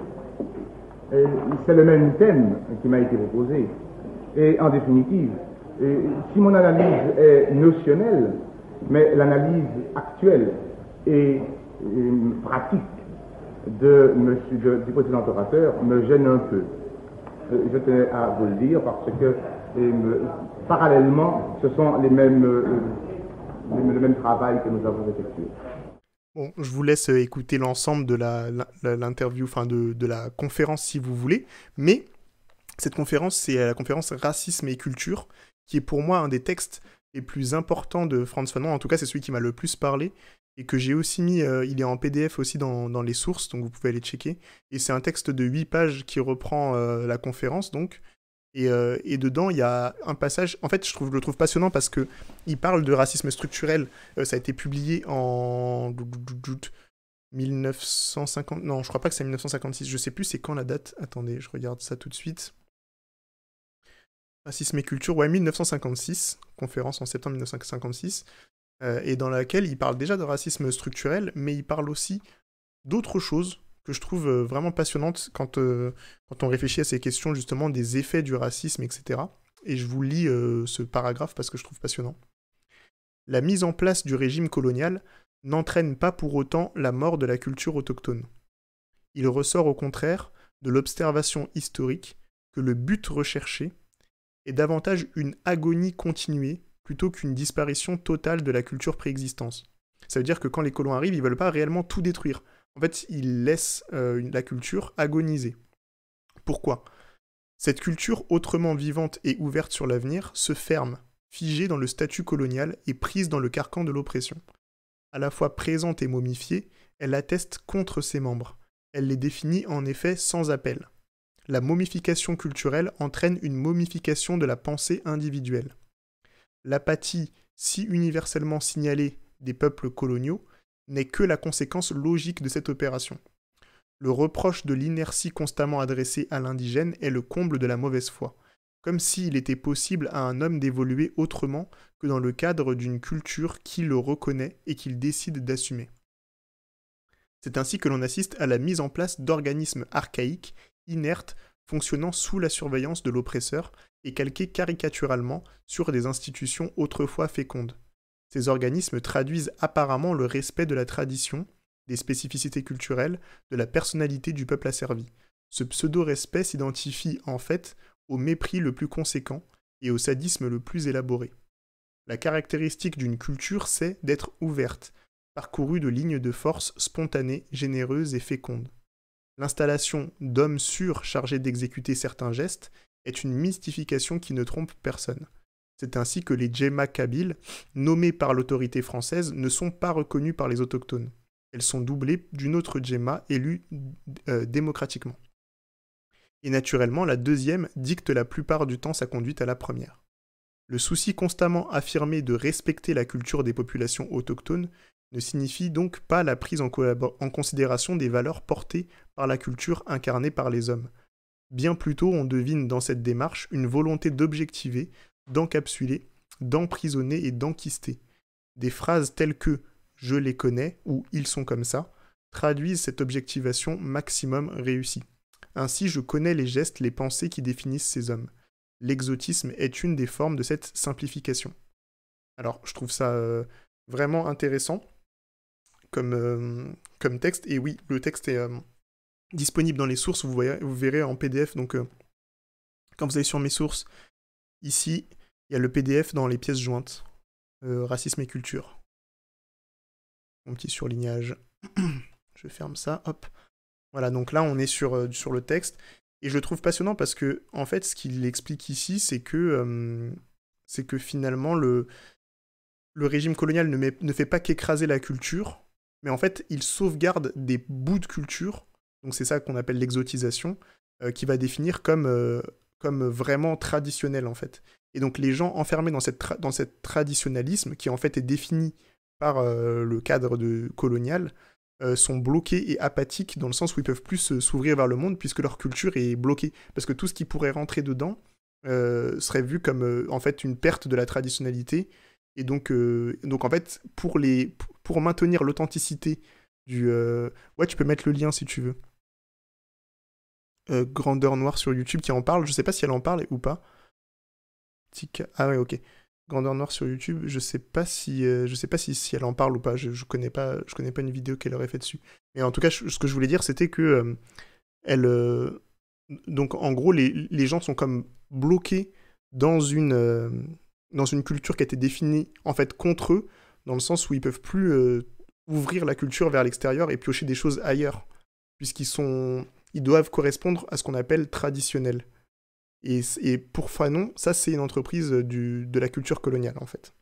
c'est le même thème qui m'a été proposé. Et en définitive, si mon analyse est notionnelle, mais l'analyse actuelle et, pratique de, monsieur, du président orateur me gêne un peu. Euh, je tenais à vous le dire parce que parallèlement, ce sont les mêmes, travails euh, le même travail que nous avons effectué. Bon, je vous laisse écouter l'ensemble de l'interview, de, de, la conférence si vous voulez, mais cette conférence, c'est euh, la conférence Racisme et Culture qui est pour moi un des textes les plus importants de Franz Fanon. En tout cas, c'est celui qui m'a le plus parlé et que j'ai aussi mis. Euh, il est en PDF aussi dans, les sources, donc vous pouvez aller checker. Et c'est un texte de 8 pages qui reprend euh, la conférence, donc. Euh, et, dedans, il y a un passage. En fait, je, trouve, le trouve passionnant parce que il parle de racisme structurel. ça a été publié en 1950. Non, je crois pas que c'est 1956. Je sais plus c'est quand la date. Attendez, je regarde ça tout de suite. Racisme et culture, ouais, 1956, conférence en septembre 1956, euh, et dans laquelle il parle déjà de racisme structurel, mais il parle aussi d'autres choses que je trouve euh, vraiment passionnantes quand, euh, quand on réfléchit à ces questions justement des effets du racisme, etc. Et je vous lis ce paragraphe parce que je trouve passionnant. La mise en place du régime colonial n'entraîne pas pour autant la mort de la culture autochtone. Il ressort au contraire de l'observation historique que le but recherché est davantage une agonie continuée plutôt qu'une disparition totale de la culture préexistante. Ça veut dire que quand les colons arrivent, ils ne veulent pas réellement tout détruire. En fait, ils laissent euh, la culture agoniser. Pourquoi Cette culture autrement vivante et ouverte sur l'avenir se ferme, figée dans le statut colonial et prise dans le carcan de l'oppression. À la fois présente et momifiée, elle atteste contre ses membres. Elle les définit en effet sans appel la momification culturelle entraîne une momification de la pensée individuelle. L'apathie, si universellement signalée des peuples coloniaux, n'est que la conséquence logique de cette opération. Le reproche de l'inertie constamment adressée à l'indigène est le comble de la mauvaise foi, comme s'il était possible à un homme d'évoluer autrement que dans le cadre d'une culture qui le reconnaît et qu'il décide d'assumer. C'est ainsi que l'on assiste à la mise en place d'organismes archaïques inerte fonctionnant sous la surveillance de l'oppresseur et calquée caricaturalement sur des institutions autrefois fécondes. Ces organismes traduisent apparemment le respect de la tradition, des spécificités culturelles, de la personnalité du peuple asservi. Ce pseudo-respect s'identifie en fait au mépris le plus conséquent et au sadisme le plus élaboré. La caractéristique d'une culture, c'est d'être ouverte, parcourue de lignes de force spontanées, généreuses et fécondes l'installation d'hommes sûrs chargés d'exécuter certains gestes est une mystification qui ne trompe personne. C'est ainsi que les Djemma Kabyles, nommés par l'autorité française, ne sont pas reconnus par les autochtones. Elles sont doublées d'une autre Djemma élue euh, démocratiquement. Et naturellement, la deuxième dicte la plupart du temps sa conduite à la première. Le souci constamment affirmé de respecter la culture des populations autochtones ne signifie donc pas la prise en, considération des valeurs portées par la culture incarnée par les hommes. Bien plutôt, on devine dans cette démarche une volonté d'objectiver, d'encapsuler, d'emprisonner et d'enquister. Des phrases telles que je les connais ou ils sont comme ça traduisent cette objectivation maximum réussie. Ainsi, je connais les gestes, les pensées qui définissent ces hommes. L'exotisme est une des formes de cette simplification. Alors, je trouve ça euh, vraiment intéressant comme, euh, comme texte. Et oui, le texte est euh, disponible dans les sources, vous, voyez, vous verrez en PDF. Donc, euh, quand vous allez sur mes sources, ici, il y a le PDF dans les pièces jointes. racisme et culture. Mon petit surlignage. je ferme ça, hop. Voilà, donc là, on est sur, sur le texte. Et je le trouve passionnant parce que, en fait, ce qu'il explique ici, c'est que, c'est que finalement, le, le régime colonial ne, ne fait pas qu'écraser la culture, mais en fait, il sauvegarde des bouts de culture, donc c'est ça qu'on appelle l'exotisation, euh, qui va définir comme, euh, comme vraiment traditionnel, en fait. Et donc les gens enfermés dans, cette dans cet traditionnalisme, qui en fait est défini par euh, le cadre de, colonial, sont bloqués et apathiques dans le sens où ils peuvent plus s'ouvrir vers le monde puisque leur culture est bloquée. Parce que tout ce qui pourrait rentrer dedans serait vu comme en fait une perte de la traditionnalité. Et donc, donc en fait, pour les, pour maintenir l'authenticité du... Euh, ouais, tu peux mettre le lien si tu veux. Euh, Grandeur Noire sur YouTube qui en parle. Je sais pas si elle en parle ou pas. Tic... Ah ouais, ok. Grandeur Noire sur YouTube, je sais pas si euh, je sais pas si, si, elle en parle ou pas. Je, connais pas je connais pas une vidéo qu'elle aurait fait dessus. Mais en tout cas, ce que je voulais dire, c'était que elle donc en gros, les, les, gens sont comme bloqués dans une dans une culture qui a été définie en fait contre eux dans le sens où ils peuvent plus euh, ouvrir la culture vers l'extérieur et piocher des choses ailleurs, puisqu'ils sont, ils doivent correspondre à ce qu'on appelle traditionnel. Et, et pour Fanon, ça c'est une entreprise du, de la culture coloniale en fait.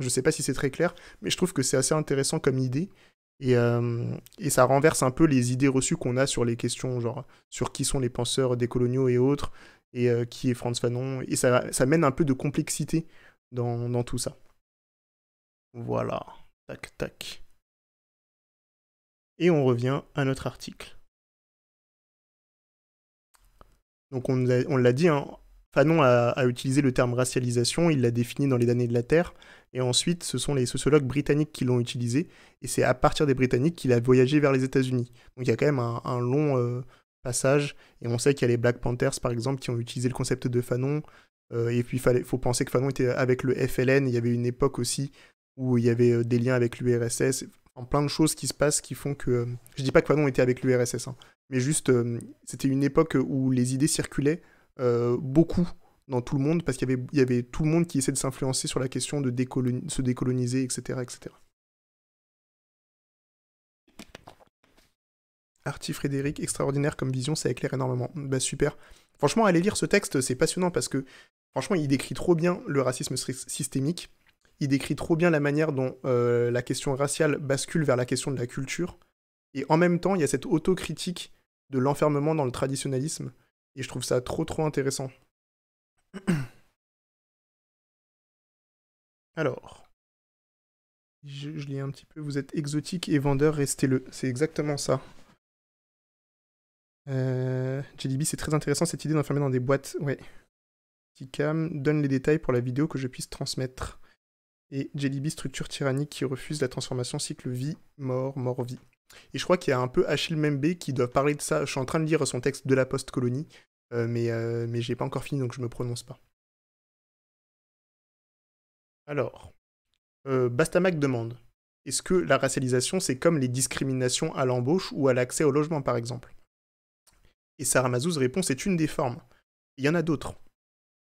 Je ne sais pas si c'est très clair, mais je trouve que c'est assez intéressant comme idée. Et, euh, et, ça renverse un peu les idées reçues qu'on a sur les questions, genre sur qui sont les penseurs décoloniaux et autres, et euh, qui est Franz Fanon. Et ça, ça mène un peu de complexité dans, dans tout ça. Voilà. Tac, tac. Et on revient à notre article. Donc on l'a dit, hein. Fanon a, utilisé le terme racialisation, il l'a défini dans les années de la Terre, et ensuite ce sont les sociologues britanniques qui l'ont utilisé, et c'est à partir des Britanniques qu'il a voyagé vers les États-Unis. Donc il y a quand même un, long euh, passage, et on sait qu'il y a les Black Panthers par exemple qui ont utilisé le concept de Fanon, euh, et puis il faut penser que Fanon était avec le FLN, il y avait une époque aussi où il y avait euh, des liens avec l'URSS, en plein de choses qui se passent qui font que. Euh, je dis pas que Fanon était avec l'URSS, hein, mais juste euh, c'était une époque où les idées circulaient beaucoup dans tout le monde parce qu'il y avait, tout le monde qui essaie de s'influencer sur la question de se décoloniser, etc. etc. Arti Frédéric, extraordinaire comme vision, ça éclaire énormément. Bah super. Franchement, aller lire ce texte, c'est passionnant parce que franchement, il décrit trop bien le racisme systémique il décrit trop bien la manière dont euh, la question raciale bascule vers la question de la culture. Et en même temps, il y a cette autocritique de l'enfermement dans le traditionnalisme. Et je trouve ça trop, trop intéressant. Alors, je, lis un petit peu, vous êtes exotique et vendeur, restez-le. C'est exactement ça. Euh, JDB, c'est très intéressant cette idée d'enfermer dans des boîtes. Ouais. Ticam donne les détails pour la vidéo que je puisse transmettre et Jellybee, structure tyrannique qui refuse la transformation cycle vie, mort, mort, vie. Et je crois qu'il y a un peu Achille Membe qui doit parler de ça. Je suis en train de lire son texte de la post-colonie, euh, mais, euh, mais j'ai pas encore fini donc je ne me prononce pas. Alors, euh, Bastamac demande est-ce que la racialisation c'est comme les discriminations à l'embauche ou à l'accès au logement par exemple Et Sarah répond c'est une des formes. Il y en a d'autres.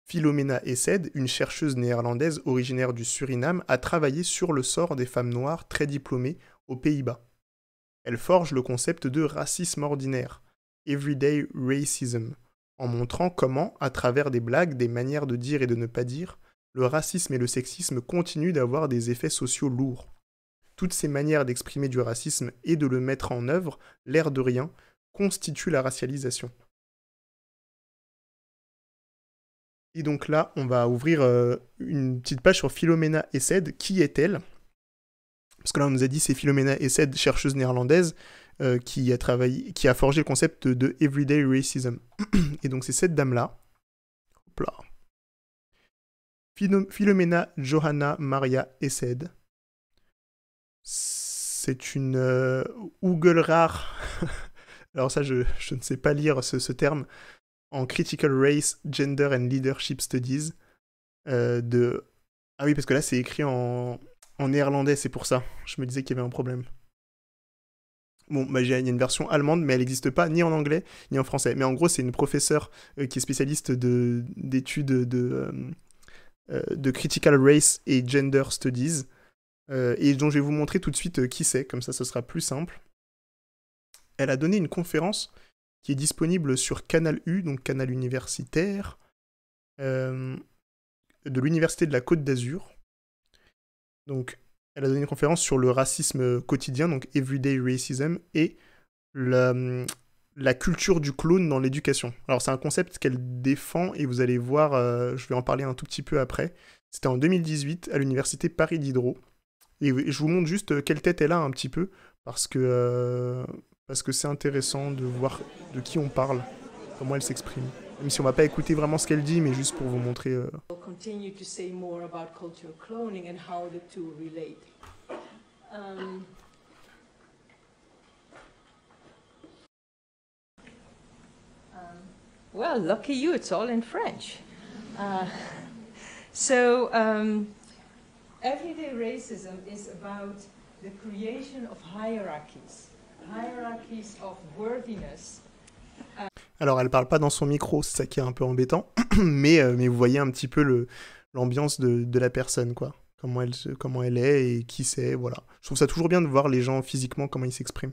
Philomena Essed, une chercheuse néerlandaise originaire du Suriname, a travaillé sur le sort des femmes noires très diplômées aux Pays-Bas. Elle forge le concept de racisme ordinaire, everyday racism, en montrant comment, à travers des blagues, des manières de dire et de ne pas dire, le racisme et le sexisme continuent d'avoir des effets sociaux lourds. Toutes ces manières d'exprimer du racisme et de le mettre en œuvre, l'air de rien, constituent la racialisation. Et donc là, on va ouvrir euh, une petite page sur Philomena Essed. Qui est-elle Parce que là, on nous a dit c'est Philomena Essed, chercheuse néerlandaise, euh, qui, a travaillé, qui a forgé le concept de Everyday Racism. Et donc c'est cette dame-là. Hop là. Philomena Johanna Maria Essed. C'est une euh, rare. Alors ça, je, ne sais pas lire ce terme en Critical Race, Gender and Leadership Studies euh, de... Ah oui, parce que là, c'est écrit en, en néerlandais, c'est pour ça. Je me disais qu'il y avait un problème. Bon, bah, il y a une version allemande, mais elle n'existe pas ni en anglais ni en français. Mais en gros, c'est une professeure euh, qui est spécialiste d'études de, euh, de, Critical Race et Gender Studies, et dont je vais vous montrer tout de suite qui c'est, comme ça ce sera plus simple. Elle a donné une conférence qui est disponible sur Canal U, donc Canal universitaire, euh, de l'Université de la Côte d'Azur. Donc, elle a donné une conférence sur le racisme quotidien, donc Everyday Racism, et la, culture du clone dans l'éducation. Alors, c'est un concept qu'elle défend, et vous allez voir, euh, je vais en parler un tout petit peu après. C'était en 2018 à l'Université Paris Diderot. Et je vous montre juste euh, quelle tête elle a un petit peu, parce que parce que c'est intéressant de voir de qui on parle, comment elle s'exprime. Même si on va pas écouter vraiment ce qu'elle dit, mais juste pour vous montrer. Euh... Well, lucky you, it's all in French. Uh, so, um, everyday racism is about the creation of hierarchies. Alors, elle parle pas dans son micro, c'est ça qui est un peu embêtant, mais, euh, mais vous voyez un petit peu l'ambiance de, de, la personne, quoi. Comment elle, comment elle est et qui c'est, voilà. Je trouve ça toujours bien de voir les gens physiquement, comment ils s'expriment.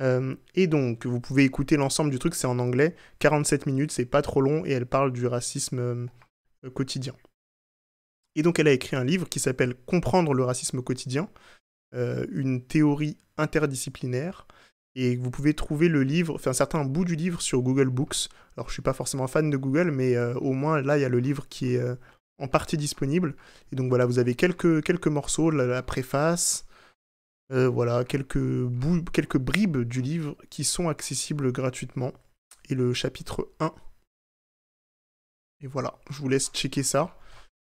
Euh, et donc, vous pouvez écouter l'ensemble du truc, c'est en anglais, 47 minutes, c'est pas trop long, et elle parle du racisme euh, quotidien. Et donc, elle a écrit un livre qui s'appelle Comprendre le racisme quotidien, euh, une théorie interdisciplinaire. Et vous pouvez trouver le livre, enfin certain bout du livre sur Google Books. Alors je suis pas forcément fan de Google, mais euh, au moins là il y a le livre qui est euh, en partie disponible. Et donc voilà, vous avez quelques, quelques morceaux, la, préface, voilà, quelques, bouts, quelques bribes du livre qui sont accessibles gratuitement. Et le chapitre 1. Et voilà, je vous laisse checker ça.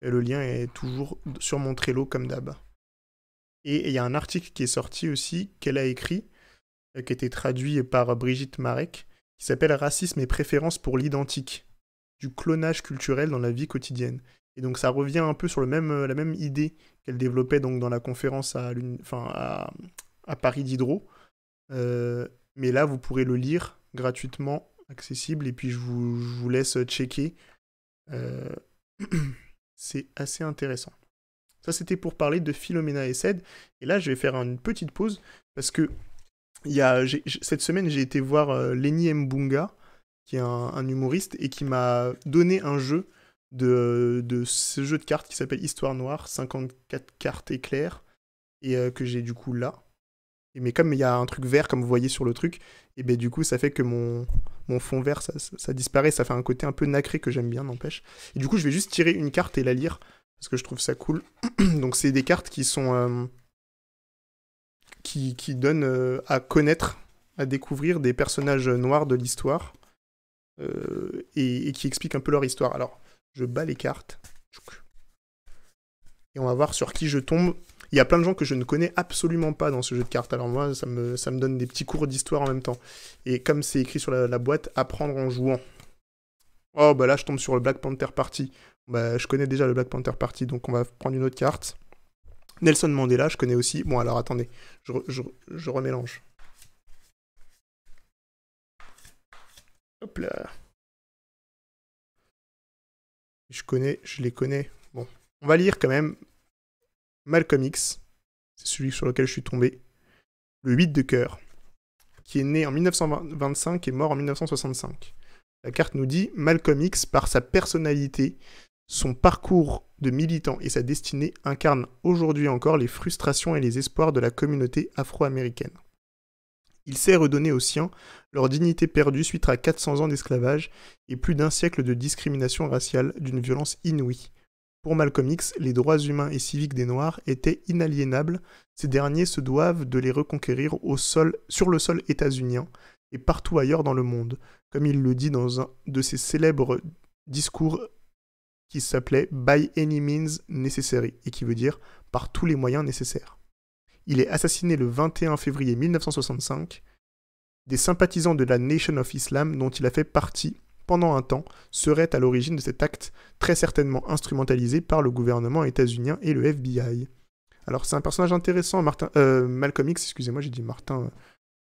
Et le lien est toujours sur mon Trello comme d'hab. Et il y a un article qui est sorti aussi qu'elle a écrit, euh, qui a été traduit par Brigitte Marek, qui s'appelle Racisme et préférence pour l'identique, du clonage culturel dans la vie quotidienne. Et donc ça revient un peu sur le même, euh, la même idée qu'elle développait donc dans la conférence à, Paris d'Hydro. Euh, mais là, vous pourrez le lire gratuitement, accessible, et puis je vous, vous laisse checker. C'est assez intéressant. Ça, c'était pour parler de Philomena et Ced. Et là, je vais faire une petite pause parce que a, cette semaine, j'ai été voir euh, Lenny Mbunga, qui est un, humoriste, et qui m'a donné un jeu de, ce jeu de cartes qui s'appelle Histoire Noire, 54 cartes éclairs, et euh, que j'ai du coup là. Et, mais comme il y a un truc vert, comme vous voyez sur le truc, et ben du coup, ça fait que mon, mon fond vert, ça, ça, disparaît, ça fait un côté un peu nacré que j'aime bien, n'empêche. Et du coup, je vais juste tirer une carte et la lire parce que je trouve ça cool. Donc c'est des cartes qui sont euh, qui, qui, donnent euh, à connaître, à découvrir des personnages noirs de l'histoire euh, et, qui expliquent un peu leur histoire. Alors je bats les cartes et on va voir sur qui je tombe. Il y a plein de gens que je ne connais absolument pas dans ce jeu de cartes. Alors moi, ça me, ça me donne des petits cours d'histoire en même temps. Et comme c'est écrit sur la boîte, apprendre en jouant. Oh, bah là, je tombe sur le Black Panther Party. Bah, je connais déjà le Black Panther Party, donc on va prendre une autre carte. Nelson Mandela, je connais aussi. Bon, alors attendez, je, remélange. Hop là. Je connais, je les connais. Bon, on va lire quand même Malcolm X. C'est celui sur lequel je suis tombé. Le 8 de cœur, qui est né en 1925 et mort en 1965. La carte nous dit Malcolm X, par sa personnalité, son parcours de militant et sa destinée, incarne aujourd'hui encore les frustrations et les espoirs de la communauté afro-américaine. Il sait redonner aux siens leur dignité perdue suite à 400 ans d'esclavage et plus d'un siècle de discrimination raciale d'une violence inouïe. Pour Malcolm X, les droits humains et civiques des Noirs étaient inaliénables. Ces derniers se doivent de les reconquérir au sol, sur le sol états-unien et partout ailleurs dans le monde comme il le dit dans un de ses célèbres discours qui s'appelait By any means necessary et qui veut dire par tous les moyens nécessaires. Il est assassiné le 21 février 1965. Des sympathisants de la Nation of Islam dont il a fait partie pendant un temps seraient à l'origine de cet acte très certainement instrumentalisé par le gouvernement états-unien et le FBI. Alors c'est un personnage intéressant, Martin, euh, Malcolm X, excusez-moi, j'ai dit Martin, euh,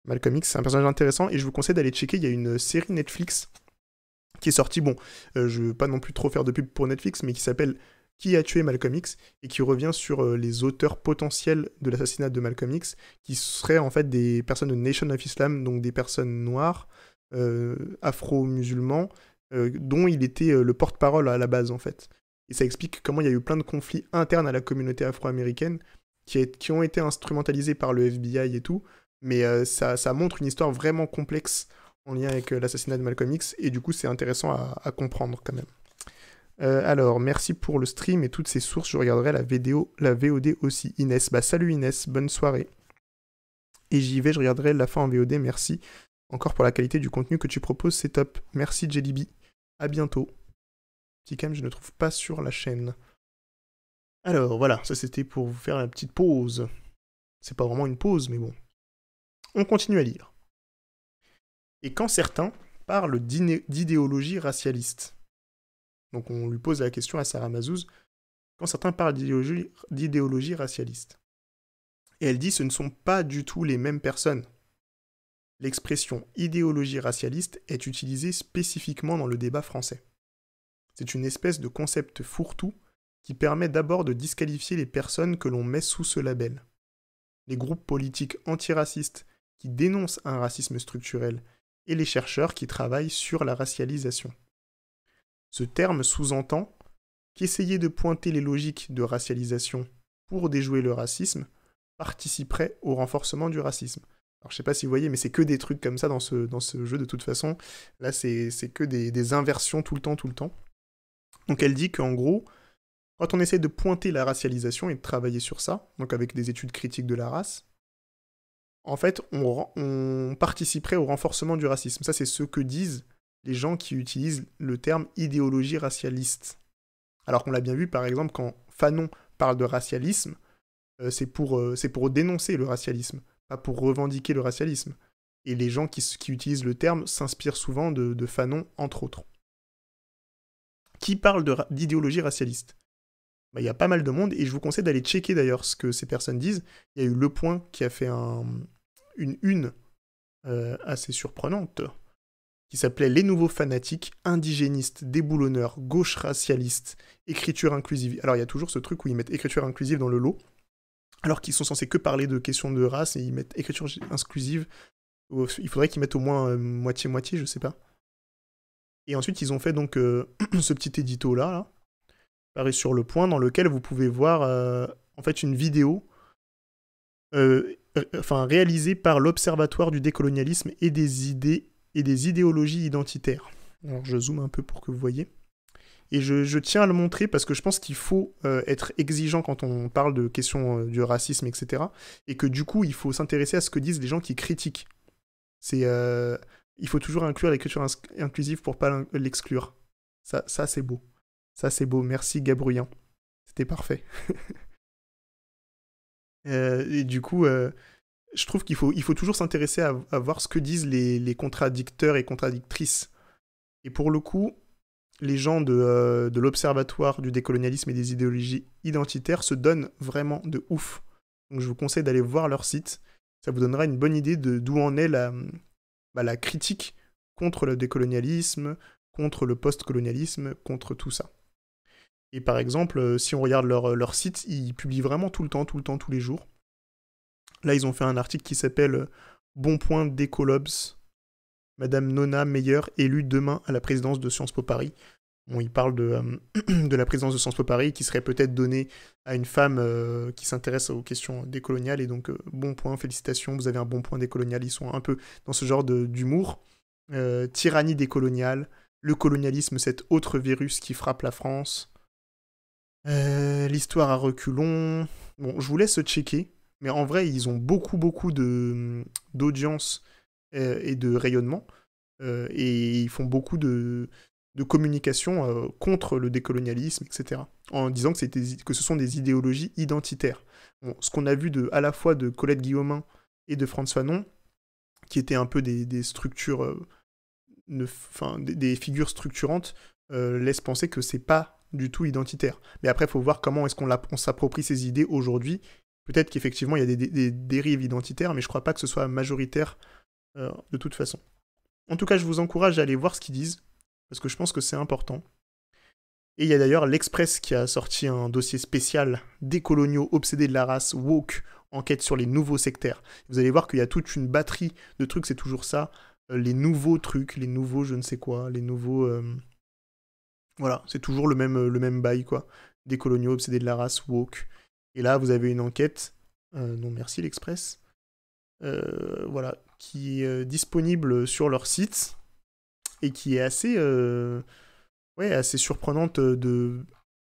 Malcolm X, c'est un personnage intéressant et je vous conseille d'aller checker. Il y a une série Netflix qui est sortie. Bon, je euh, je veux pas non plus trop faire de pub pour Netflix, mais qui s'appelle Qui a tué Malcolm X et qui revient sur euh, les auteurs potentiels de l'assassinat de Malcolm X, qui seraient en fait des personnes de Nation of Islam, donc des personnes noires, euh, afro-musulmans, dont il était le porte-parole à la base en fait. Et ça explique comment il y a eu plein de conflits internes à la communauté afro-américaine qui ont été instrumentalisés par le FBI et tout mais euh, ça, ça, montre une histoire vraiment complexe en lien avec euh, l'assassinat de Malcolm X, et du coup c'est intéressant à, comprendre quand même. Euh, alors, merci pour le stream et toutes ces sources, je regarderai la vidéo, la VOD aussi. Inès, bah salut Inès, bonne soirée. Et j'y vais, je regarderai la fin en VOD, merci. Encore pour la qualité du contenu que tu proposes, c'est top. Merci Jellyby, à bientôt. Petit je ne trouve pas sur la chaîne. Alors voilà, ça c'était pour vous faire la petite pause. C'est pas vraiment une pause, mais bon on continue à lire. Et quand certains parlent d'idéologie racialiste, donc on lui pose la question à Sarah Mazouz, quand certains parlent d'idéologie racialiste, et elle dit ce ne sont pas du tout les mêmes personnes. L'expression idéologie racialiste est utilisée spécifiquement dans le débat français. C'est une espèce de concept fourre-tout qui permet d'abord de disqualifier les personnes que l'on met sous ce label. Les groupes politiques antiracistes qui dénoncent un racisme structurel et les chercheurs qui travaillent sur la racialisation. Ce terme sous-entend qu'essayer de pointer les logiques de racialisation pour déjouer le racisme participerait au renforcement du racisme. Alors je sais pas si vous voyez, mais c'est que des trucs comme ça dans ce, dans ce jeu de toute façon. Là, c'est que des, des inversions tout le temps, tout le temps. Donc elle dit qu'en gros, quand on essaie de pointer la racialisation et de travailler sur ça, donc avec des études critiques de la race, en fait, on, participerait au renforcement du racisme. Ça, c'est ce que disent les gens qui utilisent le terme idéologie racialiste. Alors qu'on l'a bien vu, par exemple, quand Fanon parle de racialisme, euh, c'est pour, euh, pour, dénoncer le racialisme, pas pour revendiquer le racialisme. Et les gens qui, utilisent le terme s'inspirent souvent de, Fanon, entre autres. Qui parle d'idéologie racialiste bah, Il y a pas mal de monde, et je vous conseille d'aller checker d'ailleurs ce que ces personnes disent. Il y a eu Le Point qui a fait un, une une euh, assez surprenante qui s'appelait Les nouveaux fanatiques, indigénistes, déboulonneurs, gauche racialiste, écriture inclusive. Alors il y a toujours ce truc où ils mettent écriture inclusive dans le lot, alors qu'ils sont censés que parler de questions de race et ils mettent écriture inclusive. Il faudrait qu'ils mettent au moins euh, moitié-moitié, je sais pas. Et ensuite, ils ont fait donc euh, ce petit édito là, là, paru sur le point, dans lequel vous pouvez voir en fait une vidéo euh, enfin, réalisé par l'Observatoire du décolonialisme et des idées et des idéologies identitaires. Alors je zoome un peu pour que vous voyez. Et je, tiens à le montrer parce que je pense qu'il faut euh, être exigeant quand on parle de questions euh, du racisme, etc. Et que du coup, il faut s'intéresser à ce que disent les gens qui critiquent. C'est, il faut toujours inclure l'écriture inclusive pour pas l'exclure. Ça, ça c'est beau. Ça, c'est beau. Merci, Gabriel. C'était parfait. Euh, et du coup, euh, je trouve qu'il faut, il faut toujours s'intéresser à, voir ce que disent les, contradicteurs et contradictrices. Et pour le coup, les gens euh, de, l'Observatoire du décolonialisme et des idéologies identitaires se donnent vraiment de ouf. Donc je vous conseille d'aller voir leur site. Ça vous donnera une bonne idée de d'où en est la, bah, la critique contre le décolonialisme, contre le postcolonialisme, contre tout ça. Et par exemple, euh, si on regarde euh, leur, site, ils publient vraiment tout le temps, tout le temps, tous les jours. Là, ils ont fait un article qui s'appelle euh, Bon point d'Ecolobs. Madame Nona Meyer élue demain à la présidence de Sciences Po Paris. Bon, il parle de, de la présidence de Sciences Po Paris qui serait peut-être donnée à une femme qui s'intéresse aux questions décoloniales. Et donc, bon point, félicitations, vous avez un bon point décolonial. Ils sont un peu dans ce genre d'humour. tyrannie décoloniale, le colonialisme, cet autre virus qui frappe la France. Euh, l'histoire à reculons. Bon, je vous laisse checker. Mais en vrai, ils ont beaucoup, beaucoup d'audience euh, et de rayonnement. Euh, et ils font beaucoup de, de communication contre le décolonialisme, etc. En disant que, c'était que ce sont des idéologies identitaires. ce qu'on a vu de, à la fois de Colette Guillaumin et de françois Fanon, qui étaient un peu des, structures, des, figures structurantes, laisse penser que c'est pas du tout identitaire. Mais après, il faut voir comment est-ce qu'on s'approprie ces idées aujourd'hui. Peut-être qu'effectivement, il y a des, dérives identitaires, mais je crois pas que ce soit majoritaire euh, de toute façon. En tout cas, je vous encourage à aller voir ce qu'ils disent, parce que je pense que c'est important. Et il y a d'ailleurs l'Express qui a sorti un dossier spécial des coloniaux obsédés de la race, woke, enquête sur les nouveaux sectaires. Vous allez voir qu'il y a toute une batterie de trucs, c'est toujours ça. Euh, les nouveaux trucs, les nouveaux je ne sais quoi, les nouveaux... Euh, voilà, c'est toujours le même, euh, le même bail, quoi. Des coloniaux obsédés de la race, woke. Et là, vous avez une enquête, euh, non merci l'Express, euh, voilà, qui est disponible sur leur site et qui est assez, ouais, assez surprenante de,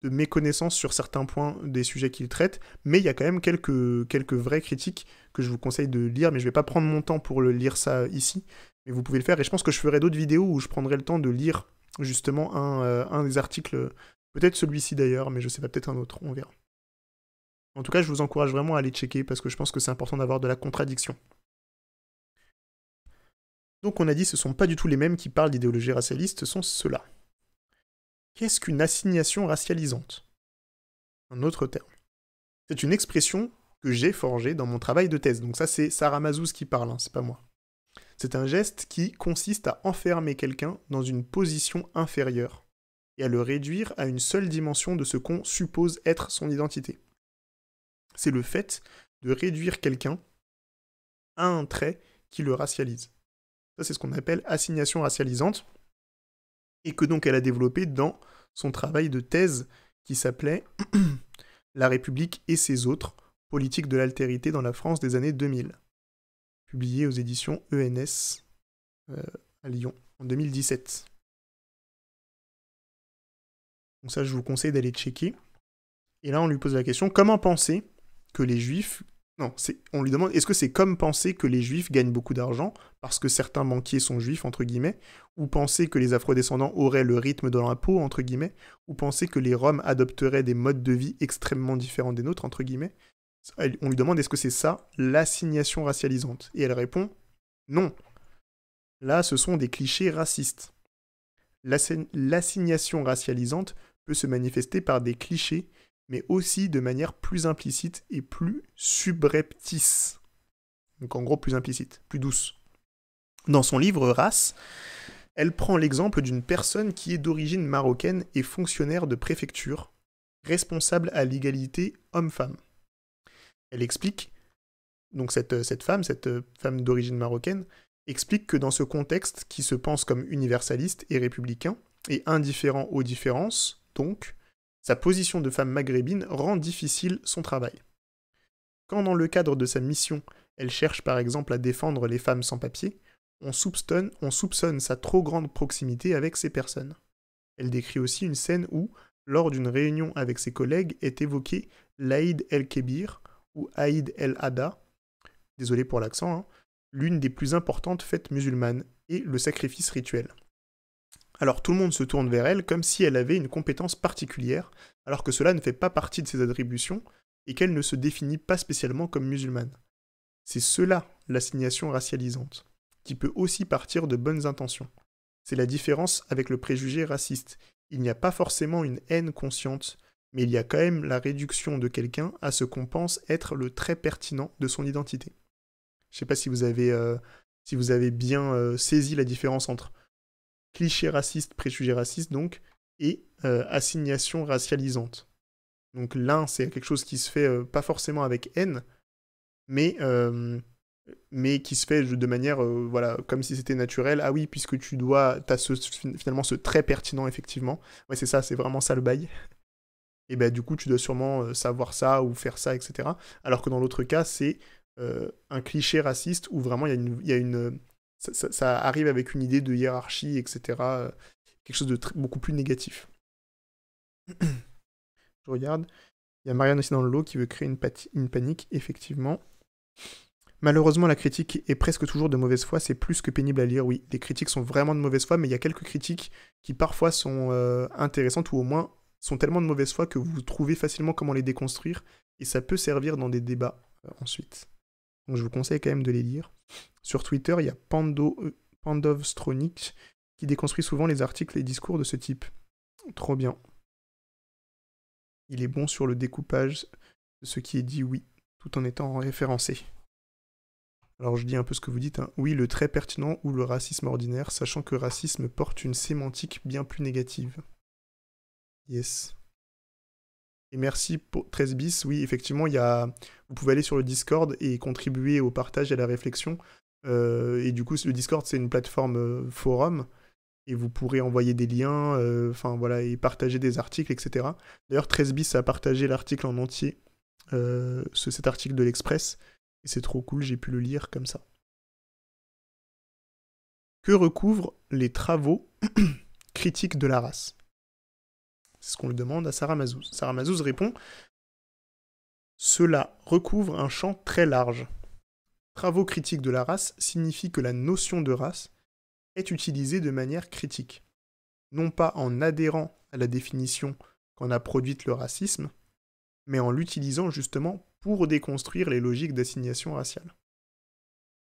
de méconnaissance sur certains points des sujets qu'ils traitent, mais il y a quand même quelques, quelques vraies critiques que je vous conseille de lire, mais je ne vais pas prendre mon temps pour le lire ça ici, mais vous pouvez le faire, et je pense que je ferai d'autres vidéos où je prendrai le temps de lire justement euh, un, des articles, peut-être celui-ci d'ailleurs, mais je sais pas, peut-être un autre, on verra. En tout cas, je vous encourage vraiment à aller checker parce que je pense que c'est important d'avoir de la contradiction. Donc on a dit ce ne sont pas du tout les mêmes qui parlent d'idéologie racialiste, ce sont ceux-là. Qu'est-ce qu'une assignation racialisante Un autre terme. C'est une expression que j'ai forgée dans mon travail de thèse. Donc ça c'est Sarah Mazouz qui parle, hein, c'est pas moi. C'est un geste qui consiste à enfermer quelqu'un dans une position inférieure et à le réduire à une seule dimension de ce qu'on suppose être son identité. C'est le fait de réduire quelqu'un à un trait qui le racialise. Ça, c'est ce qu'on appelle assignation racialisante, et que donc elle a développé dans son travail de thèse qui s'appelait La République et ses autres, politique de l'altérité dans la France des années 2000 publié aux éditions ENS euh, à Lyon en 2017. Donc ça, je vous conseille d'aller checker. Et là, on lui pose la question, comment penser que les juifs... Non, on lui demande, est-ce que c'est comme penser que les juifs gagnent beaucoup d'argent parce que certains banquiers sont juifs, entre guillemets, ou penser que les Afro-descendants auraient le rythme de l'impôt, entre guillemets, ou penser que les Roms adopteraient des modes de vie extrêmement différents des nôtres, entre guillemets, on lui demande est-ce que c'est ça l'assignation racialisante Et elle répond non. Là, ce sont des clichés racistes. L'assignation racialisante peut se manifester par des clichés, mais aussi de manière plus implicite et plus subreptice. Donc en gros, plus implicite, plus douce. Dans son livre Race, elle prend l'exemple d'une personne qui est d'origine marocaine et fonctionnaire de préfecture, responsable à l'égalité homme-femme elle explique, donc cette, euh, femme, cette euh, femme d'origine marocaine, explique que dans ce contexte qui se pense comme universaliste et républicain, et indifférent aux différences, donc, sa position de femme maghrébine rend difficile son travail. Quand dans le cadre de sa mission, elle cherche par exemple à défendre les femmes sans papier, on soupçonne, on soupçonne sa trop grande proximité avec ces personnes. Elle décrit aussi une scène où, lors d'une réunion avec ses collègues, est évoquée Laïd El-Kébir, ou Aïd el-Adha, désolé pour l'accent, hein. l'une des plus importantes fêtes musulmanes, et le sacrifice rituel. Alors tout le monde se tourne vers elle comme si elle avait une compétence particulière, alors que cela ne fait pas partie de ses attributions et qu'elle ne se définit pas spécialement comme musulmane. C'est cela l'assignation racialisante, qui peut aussi partir de bonnes intentions. C'est la différence avec le préjugé raciste. Il n'y a pas forcément une haine consciente, mais il y a quand même la réduction de quelqu'un à ce qu'on pense être le très pertinent de son identité. Je ne sais pas si vous avez, euh, bien euh, saisi la différence entre cliché raciste, préjugé raciste, donc, et euh, assignation racialisante. Donc l'un, c'est quelque chose qui se fait pas forcément avec haine, mais, qui se fait de manière, voilà, comme si c'était naturel. Ah oui, puisque tu dois, tu as finalement ce très pertinent, effectivement. Ouais, c'est ça, c'est vraiment ça le bail et ben du coup tu dois sûrement euh, savoir ça ou faire ça, etc. Alors que dans l'autre cas, c'est euh, un cliché raciste où vraiment il a une, ça, arrive avec une idée de hiérarchie, etc. Euh, quelque chose de beaucoup plus négatif. Je regarde. Il y a Marianne aussi dans le lot qui veut créer une, panique, effectivement. Malheureusement, la critique est presque toujours de mauvaise foi, c'est plus que pénible à lire, oui. Les critiques sont vraiment de mauvaise foi, mais il y a quelques critiques qui parfois sont intéressantes ou au moins sont tellement de mauvaise foi que vous trouvez facilement comment les déconstruire et ça peut servir dans des débats euh, ensuite. Donc je vous conseille quand même de les lire. Sur Twitter, il y a Pandov euh, Pandovstronic qui déconstruit souvent les articles et discours de ce type. Trop bien. Il est bon sur le découpage de ce qui est dit oui, tout en étant référencé. Alors je dis un peu ce que vous dites. Hein. Oui, le très pertinent ou le racisme ordinaire, sachant que racisme porte une sémantique bien plus négative. Yes. Et merci pour 13 bis. Oui, effectivement, vous pouvez aller sur le Discord et contribuer au partage et à la réflexion. Euh, et du coup, le Discord, c'est une plateforme euh, forum. Et vous pourrez envoyer des liens, euh, enfin voilà, et partager des articles, etc. D'ailleurs, 13 bis a partagé l'article en entier, cet article de l'Express. Et c'est trop cool, j'ai pu le lire comme ça. Que recouvrent les travaux critiques de la race c'est ce qu'on le demande à Sarah Mazouz. Sarah Mazouz répond Cela recouvre un champ très large. Travaux critiques de la race signifie que la notion de race est utilisée de manière critique, non pas en adhérant à la définition qu'en a produite le racisme, mais en l'utilisant justement pour déconstruire les logiques d'assignation raciale.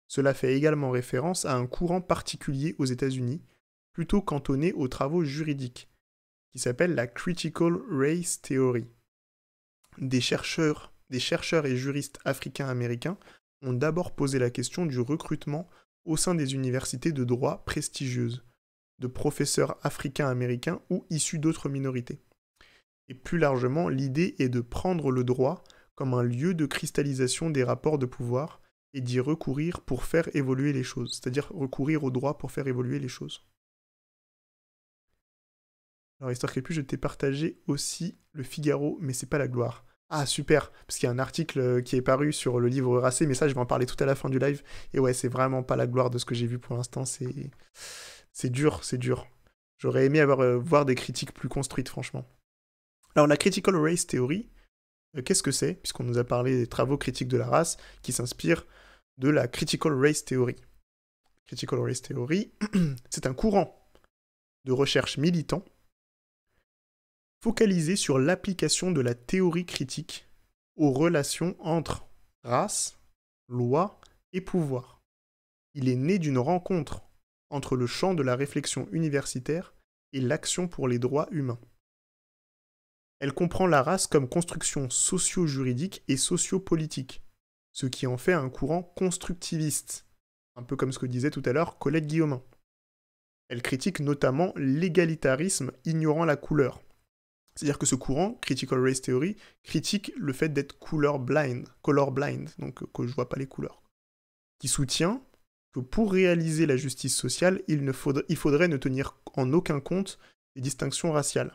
Cela fait également référence à un courant particulier aux États-Unis, plutôt cantonné aux travaux juridiques, qui s'appelle la Critical Race Theory. Des chercheurs, des chercheurs et juristes africains-américains ont d'abord posé la question du recrutement au sein des universités de droit prestigieuses, de professeurs africains-américains ou issus d'autres minorités. Et plus largement, l'idée est de prendre le droit comme un lieu de cristallisation des rapports de pouvoir et d'y recourir pour faire évoluer les choses, c'est-à-dire recourir au droit pour faire évoluer les choses. Alors, Histoire plus, je t'ai partagé aussi le Figaro, mais c'est pas la gloire. Ah, super, parce qu'il y a un article euh, qui est paru sur le livre Racé, mais ça, je vais en parler tout à la fin du live. Et ouais, c'est vraiment pas la gloire de ce que j'ai vu pour l'instant. C'est, c'est dur, c'est dur. J'aurais aimé avoir, euh, voir des critiques plus construites, franchement. Alors, la Critical Race Theory, euh, qu'est-ce que c'est Puisqu'on nous a parlé des travaux critiques de la race qui s'inspirent de la Critical Race Theory. Critical Race Theory, c'est un courant de recherche militant focalisé sur l'application de la théorie critique aux relations entre race, loi et pouvoir. Il est né d'une rencontre entre le champ de la réflexion universitaire et l'action pour les droits humains. Elle comprend la race comme construction socio-juridique et socio-politique, ce qui en fait un courant constructiviste, un peu comme ce que disait tout à l'heure Colette Guillaumin. Elle critique notamment l'égalitarisme ignorant la couleur, c'est-à-dire que ce courant, Critical Race Theory, critique le fait d'être colorblind, blind, blind, donc euh, que je vois pas les couleurs. Qui soutient que pour réaliser la justice sociale, il, ne faudrait, il faudrait ne tenir en aucun compte les distinctions raciales.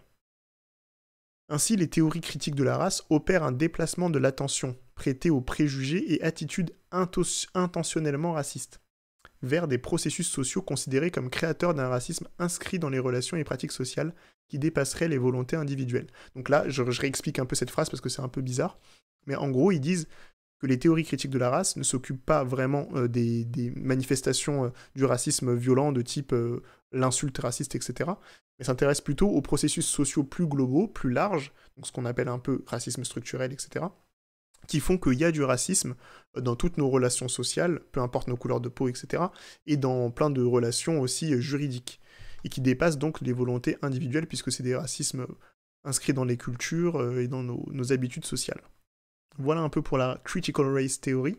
Ainsi, les théories critiques de la race opèrent un déplacement de l'attention prêtée aux préjugés et attitudes intentionnellement racistes vers des processus sociaux considérés comme créateurs d'un racisme inscrit dans les relations et pratiques sociales qui dépasseraient les volontés individuelles. Donc là, je, réexplique un peu cette phrase parce que c'est un peu bizarre, mais en gros, ils disent que les théories critiques de la race ne s'occupent pas vraiment euh, des, manifestations euh, du racisme violent de type euh, l'insulte raciste, etc., mais s'intéressent plutôt aux processus sociaux plus globaux, plus larges, donc ce qu'on appelle un peu racisme structurel, etc., qui font qu'il y a du racisme euh, dans toutes nos relations sociales, peu importe nos couleurs de peau, etc., et dans plein de relations aussi euh, juridiques, et qui dépassent donc les volontés individuelles, puisque c'est des racismes euh, inscrits dans les cultures et dans nos, habitudes sociales. Voilà un peu pour la Critical Race Theory.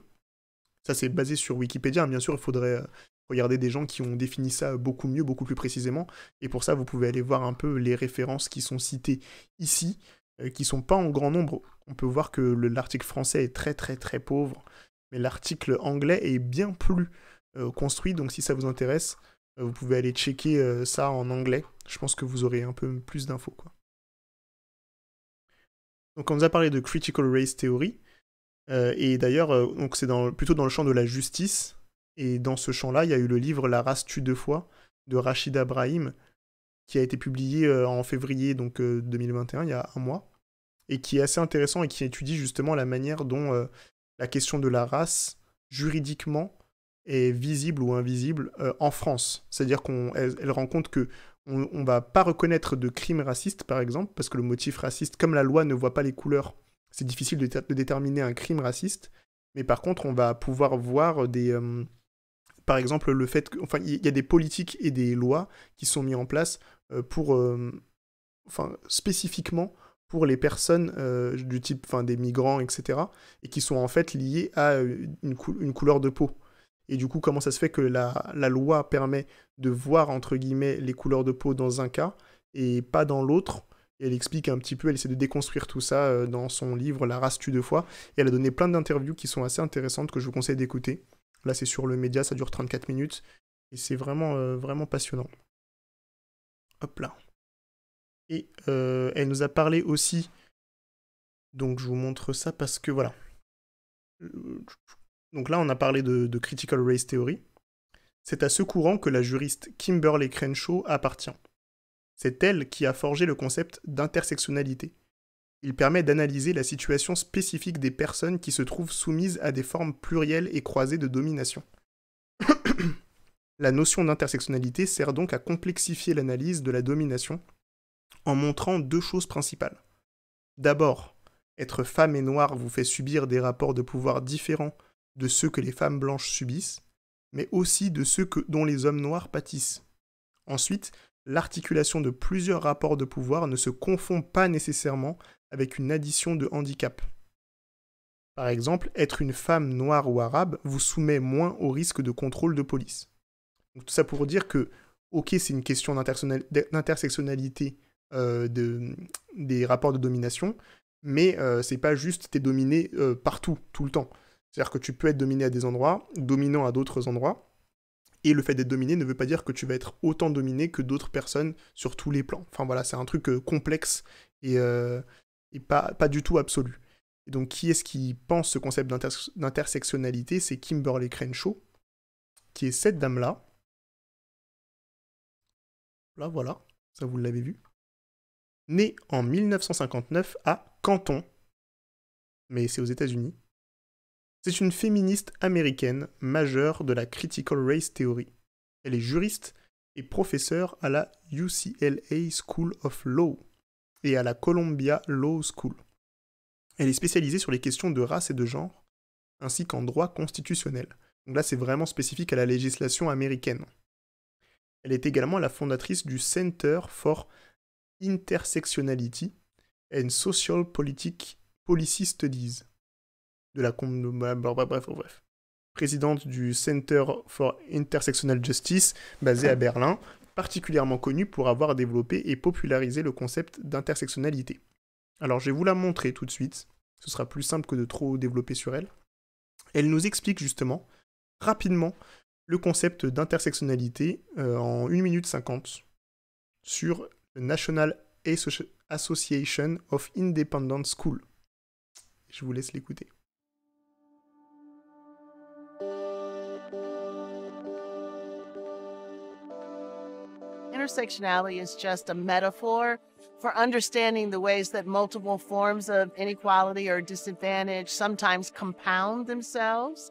Ça, c'est basé sur Wikipédia, hein. bien sûr, il faudrait regarder des gens qui ont défini ça beaucoup mieux, beaucoup plus précisément, et pour ça, vous pouvez aller voir un peu les références qui sont citées ici, qui sont pas en grand nombre on peut voir que l'article français est très très très pauvre, mais l'article anglais est bien plus euh, construit, donc si ça vous intéresse, euh, vous pouvez aller checker euh, ça en anglais. Je pense que vous aurez un peu plus d'infos. Donc on nous a parlé de Critical Race Theory, et d'ailleurs, donc c'est plutôt dans le champ de la justice, et dans ce champ-là, il y a eu le livre La race tue deux fois de Rachid Abrahim, qui a été publié en février donc, 2021, il y a un mois et qui est assez intéressant et qui étudie justement la manière dont euh, la question de la race, juridiquement, est visible ou invisible euh, en France. C'est-à-dire qu'elle elle rend compte que on, va pas reconnaître de crimes racistes, par exemple, parce que le motif raciste, comme la loi ne voit pas les couleurs, c'est difficile de, déterminer un crime raciste. Mais par contre, on va pouvoir voir des... Euh, par exemple, le fait que, enfin, il y a des politiques et des lois qui sont mises en place pour, enfin, spécifiquement pour les personnes euh, du type des migrants, etc., et qui sont en fait liées à euh, une, couleur de peau. Et du coup, comment ça se fait que la, loi permet de voir, entre guillemets, les couleurs de peau dans un cas et pas dans l'autre elle explique un petit peu, elle essaie de déconstruire tout ça euh, dans son livre La race tue deux fois. Et elle a donné plein d'interviews qui sont assez intéressantes que je vous conseille d'écouter. Là, c'est sur le média, ça dure 34 minutes. Et c'est vraiment, vraiment passionnant. Hop là. Et euh, elle nous a parlé aussi. Donc je vous montre ça parce que voilà. Euh, donc là, on a parlé de, de Critical Race Theory. C'est à ce courant que la juriste Kimberly Crenshaw appartient. C'est elle qui a forgé le concept d'intersectionnalité. Il permet d'analyser la situation spécifique des personnes qui se trouvent soumises à des formes plurielles et croisées de domination. la notion d'intersectionnalité sert donc à complexifier l'analyse de la domination en montrant deux choses principales. D'abord, être femme et noire vous fait subir des rapports de pouvoir différents de ceux que les femmes blanches subissent, mais aussi de ceux que, dont les hommes noirs pâtissent. Ensuite, l'articulation de plusieurs rapports de pouvoir ne se confond pas nécessairement avec une addition de handicap. Par exemple, être une femme noire ou arabe vous soumet moins au risque de contrôle de police. tout ça pour dire que, ok, c'est une question d'intersectionnalité euh, de, des rapports de domination, mais euh, c'est pas juste es dominé euh, partout, tout le temps. C'est-à-dire que tu peux être dominé à des endroits, dominant à d'autres endroits, et le fait d'être dominé ne veut pas dire que tu vas être autant dominé que d'autres personnes sur tous les plans. Enfin voilà, c'est un truc complexe et, pas, pas, du tout absolu. Et donc qui est-ce qui pense ce concept d'intersectionnalité C'est Kimberly Crenshaw, qui est cette dame-là. Là voilà, ça vous l'avez vu. Née en 1959 à Canton, mais c'est aux États-Unis. C'est une féministe américaine majeure de la Critical Race Theory. Elle est juriste et professeure à la UCLA School of Law et à la Columbia Law School. Elle est spécialisée sur les questions de race et de genre, ainsi qu'en droit constitutionnel. Donc là, c'est vraiment spécifique à la législation américaine. Elle est également la fondatrice du Center for Intersectionality and Social Politic Policy Studies de la bref, bref, présidente du Center for Intersectional Justice basé à ah. Berlin, particulièrement connue pour avoir développé et popularisé le concept d'intersectionnalité. Alors je vais vous la montrer tout de suite, ce sera plus simple que de trop développer sur elle. Elle nous explique justement, rapidement, le concept d'intersectionnalité euh, en 1 minute 50 sur the National Association of Independent Schools. Je vous laisse l'écouter. Intersectionality is just a metaphor for understanding the ways that multiple forms of inequality or disadvantage sometimes compound themselves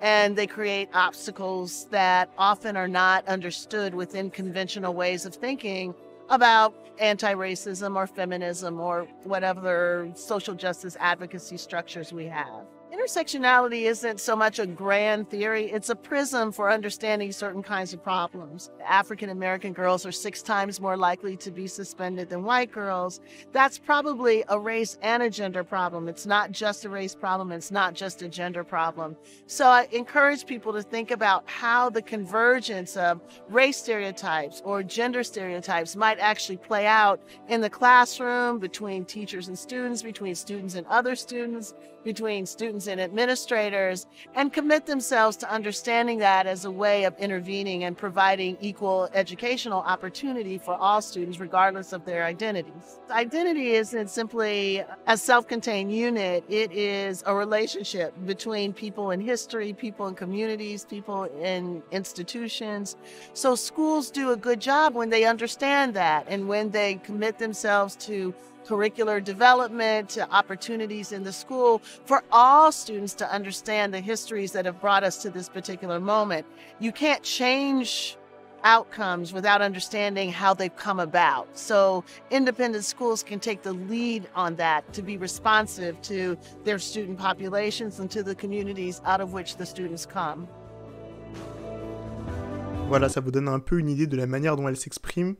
and they create obstacles that often are not understood within conventional ways of thinking about anti racism or feminism or whatever social justice advocacy structures we have. Intersectionality isn't so much a grand theory, it's a prism for understanding certain kinds of problems. African American girls are six times more likely to be suspended than white girls. That's probably a race and a gender problem. It's not just a race problem, it's not just a gender problem. So I encourage people to think about how the convergence of race stereotypes or gender stereotypes might actually play out in the classroom, between teachers and students, between students and other students between students and administrators and commit themselves to understanding that as a way of intervening and providing equal educational opportunity for all students, regardless of their identities. Identity isn't simply a self contained unit, it is a relationship between people in history, people in communities, people in institutions. So schools do a good job when they understand that and when they commit themselves to curricular development, opportunities in the school for all students to understand the histories that have brought us to this particular moment. You can't change outcomes without understanding how they've come about. So independent schools can take the lead on that to be responsive to their student populations and to the communities out of which the students come. Voilà, ça vous donne un peu une idée de la manière dont elle s'exprime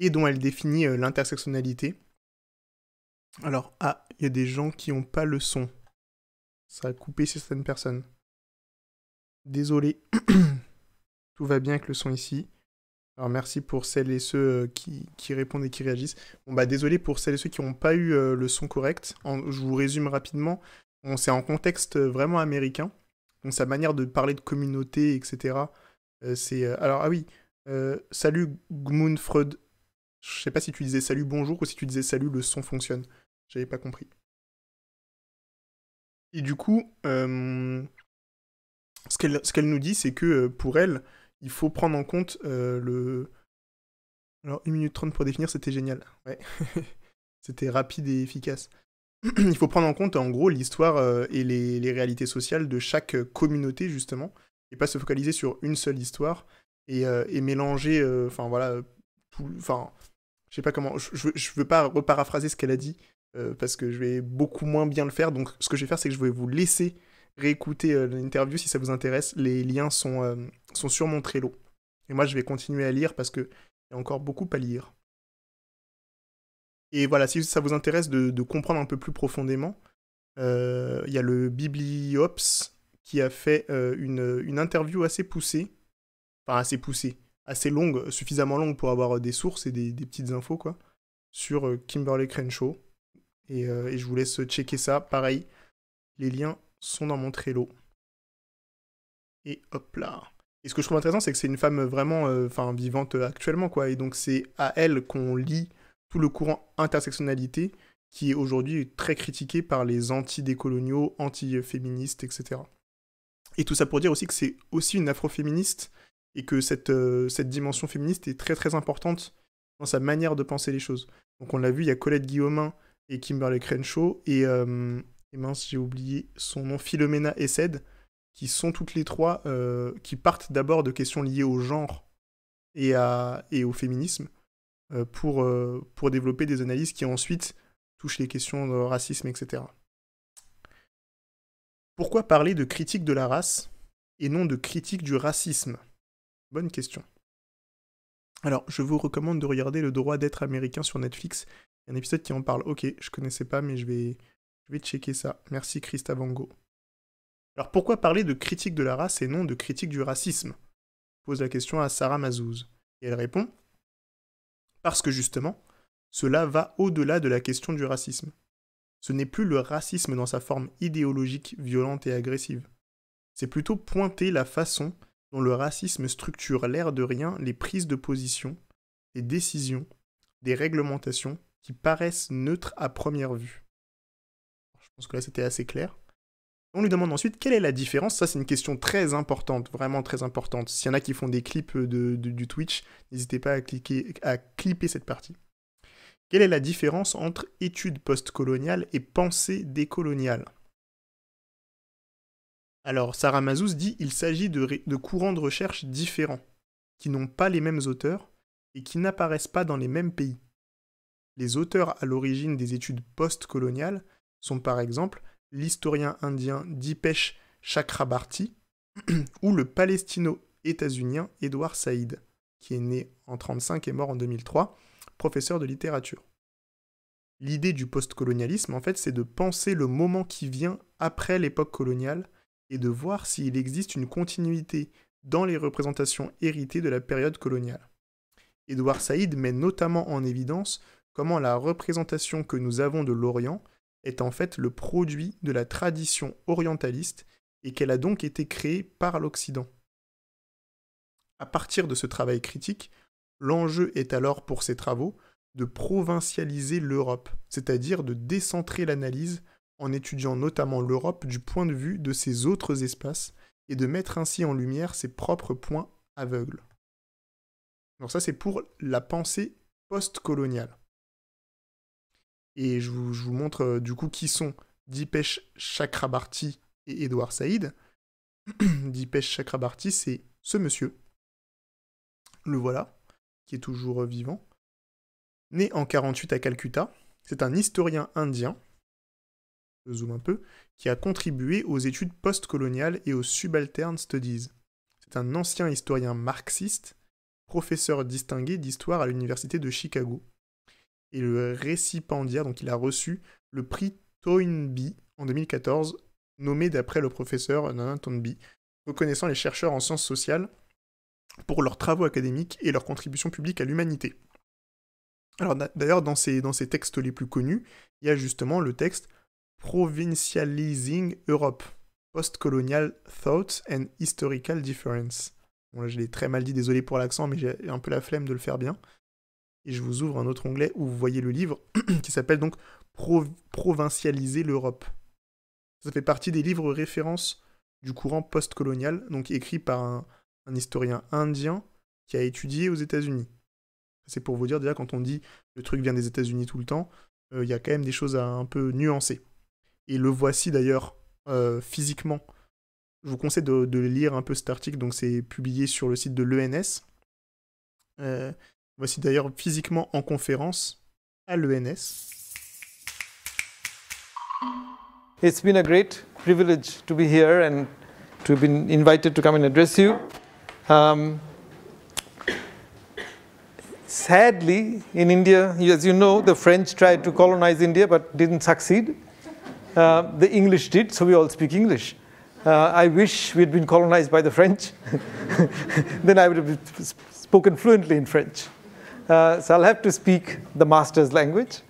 et dont elle définit euh, l'intersectionnalité. Alors, ah, il y a des gens qui n'ont pas le son. Ça a coupé certaines personnes. Désolé. Tout va bien avec le son ici. Alors merci pour celles et ceux euh, qui, qui, répondent et qui réagissent. Bon bah désolé pour celles et ceux qui n'ont pas eu euh, le son correct. je vous résume rapidement. On c'est en contexte euh, vraiment américain. Donc sa manière de parler de communauté, etc. c'est alors ah oui. salut Gmund Freud. Je sais pas si tu disais salut bonjour ou si tu disais salut le son fonctionne. J'avais pas compris. Et du coup, euh, ce qu'elle nous dit, c'est que euh, pour elle, il faut prendre en compte euh, le. Alors, une minute trente pour définir, c'était génial. Ouais. c'était rapide et efficace. il faut prendre en compte, en gros, l'histoire et les, les, réalités sociales de chaque communauté, justement, et pas se focaliser sur une seule histoire et, et mélanger. Enfin, voilà. Enfin, je sais pas comment. Je, je veux pas reparaphraser ce qu'elle a dit, euh, parce que je vais beaucoup moins bien le faire. Donc ce que je vais faire, c'est que je vais vous laisser réécouter euh, l'interview si ça vous intéresse. Les liens sont, euh, sont sur mon Trello. Et moi, je vais continuer à lire parce qu'il y a encore beaucoup à lire. Et voilà, si ça vous intéresse de, comprendre un peu plus profondément, il y a le Bibliops qui a fait une, une interview assez poussée, enfin assez poussée, assez longue, suffisamment longue pour avoir des sources et des, des petites infos, quoi, sur Kimberly Crenshaw. Euh, et, je vous laisse checker ça. Pareil, les liens sont dans mon Trello. Et hop là. Et ce que je trouve intéressant, c'est que c'est une femme vraiment euh, enfin vivante actuellement, quoi. Et donc c'est à elle qu'on lit tout le courant intersectionnalité qui est aujourd'hui très critiqué par les anti-décoloniaux, anti-féministes, etc. Et tout ça pour dire aussi que c'est aussi une afroféministe et que cette, euh, cette dimension féministe est très très importante dans sa manière de penser les choses. Donc on l'a vu, il y a Colette Guillaumin et Kimberly Crenshaw euh, et, mince j'ai oublié son nom Philomena Essed qui sont toutes les trois euh, qui partent d'abord de questions liées au genre et, et au féminisme euh, pour, pour développer des analyses qui ensuite touchent les questions de racisme etc. Pourquoi parler de critique de la race et non de critique du racisme Bonne question. Alors, je vous recommande de regarder Le droit d'être américain sur Netflix, un épisode qui en parle. Ok, je connaissais pas, mais je vais, je vais checker ça. Merci Gogh. Alors pourquoi parler de critique de la race et non de critique du racisme je Pose la question à Sarah Mazouz. Et elle répond Parce que justement, cela va au-delà de la question du racisme. Ce n'est plus le racisme dans sa forme idéologique, violente et agressive. C'est plutôt pointer la façon dont le racisme structure l'air de rien les prises de position, les décisions, des réglementations qui paraissent neutres à première vue. Je pense que là, c'était assez clair. On lui demande ensuite quelle est la différence. Ça, c'est une question très importante, vraiment très importante. S'il y en a qui font des clips de, du Twitch, n'hésitez pas à, cliquer, à clipper cette partie. Quelle est la différence entre études postcoloniales et pensée décoloniale Alors, Sarah Mazouz dit il s'agit de, de courants de recherche différents, qui n'ont pas les mêmes auteurs et qui n'apparaissent pas dans les mêmes pays. Les auteurs à l'origine des études postcoloniales sont par exemple l'historien indien Dipesh Chakrabarty ou le palestino-états-unien edouard Saïd, qui est né en 1935 et mort en 2003, professeur de littérature. L'idée du postcolonialisme, en fait, c'est de penser le moment qui vient après l'époque coloniale et de voir s'il existe une continuité dans les représentations héritées de la période coloniale. Edouard Saïd met notamment en évidence comment la représentation que nous avons de l'Orient est en fait le produit de la tradition orientaliste et qu'elle a donc été créée par l'Occident. À partir de ce travail critique, l'enjeu est alors pour ces travaux de provincialiser l'Europe, c'est-à-dire de décentrer l'analyse en étudiant notamment l'Europe du point de vue de ses autres espaces et de mettre ainsi en lumière ses propres points aveugles. Donc ça c'est pour la pensée postcoloniale. Et je vous, montre euh, du coup qui sont Dipesh Chakrabarty et Edouard Saïd. Dipesh Chakrabarty, c'est ce monsieur. Le voilà, qui est toujours euh, vivant. Né en 48 à Calcutta, c'est un historien indien, je zoome un peu, qui a contribué aux études postcoloniales et aux subaltern studies. C'est un ancien historien marxiste, professeur distingué d'histoire à l'université de Chicago, et le récipiendaire, donc il a reçu le prix Toynbee en 2014, nommé d'après le professeur Nana Toynbee, reconnaissant les chercheurs en sciences sociales pour leurs travaux académiques et leurs contributions publiques à l'humanité. Alors d'ailleurs, dans ces, dans ces textes les plus connus, il y a justement le texte Provincializing Europe, Postcolonial Thoughts and Historical Difference. Bon là je l'ai très mal dit, désolé pour l'accent, mais j'ai un peu la flemme de le faire bien et je vous ouvre un autre onglet où vous voyez le livre qui s'appelle donc Provincialiser l'Europe. Ça fait partie des livres références du courant postcolonial, donc écrit par un, historien indien qui a étudié aux États-Unis. C'est pour vous dire déjà quand on dit le truc vient des États-Unis tout le temps, euh, il y a quand même des choses à un peu nuancer. Et le voici d'ailleurs euh, physiquement. Je vous conseille de, lire un peu cet article, donc c'est publié sur le site de l'ENS. Euh, Voici d'ailleurs physiquement en conférence à l'ENS. It's been a great privilege to be here and to have been invited to come and address you. Um, sadly, in India, as you know, the French tried to colonize India but didn't succeed. Uh, the English did, so we all speak English. Uh, I wish we'd been colonized by the French. then I would have spoken fluently in French. Uh, so I'll have to speak the master's language.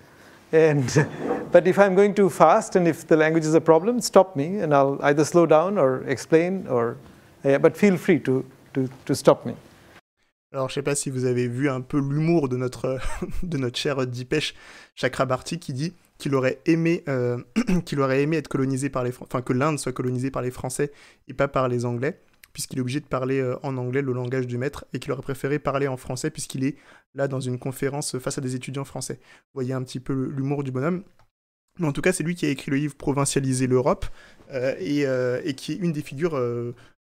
And, but if I'm going too fast and if the language is a problem, stop me and I'll either slow down or explain or, uh, but feel free to, to, to stop me. Alors, je sais pas si vous avez vu un peu l'humour de notre, de notre cher Dipesh Chakrabarti qui dit qu'il aurait aimé, euh, qu'il aurait aimé être colonisé par les, enfin que l'Inde soit colonisée par les Français et pas par les Anglais puisqu'il est obligé de parler euh, en anglais le langage du maître et qu'il aurait préféré parler en français puisqu'il est là dans une conférence euh, face à des étudiants français. Vous voyez un petit peu l'humour du bonhomme. Mais en tout cas, c'est lui qui a écrit le livre Provincialiser l'Europe euh, et, qui est une des figures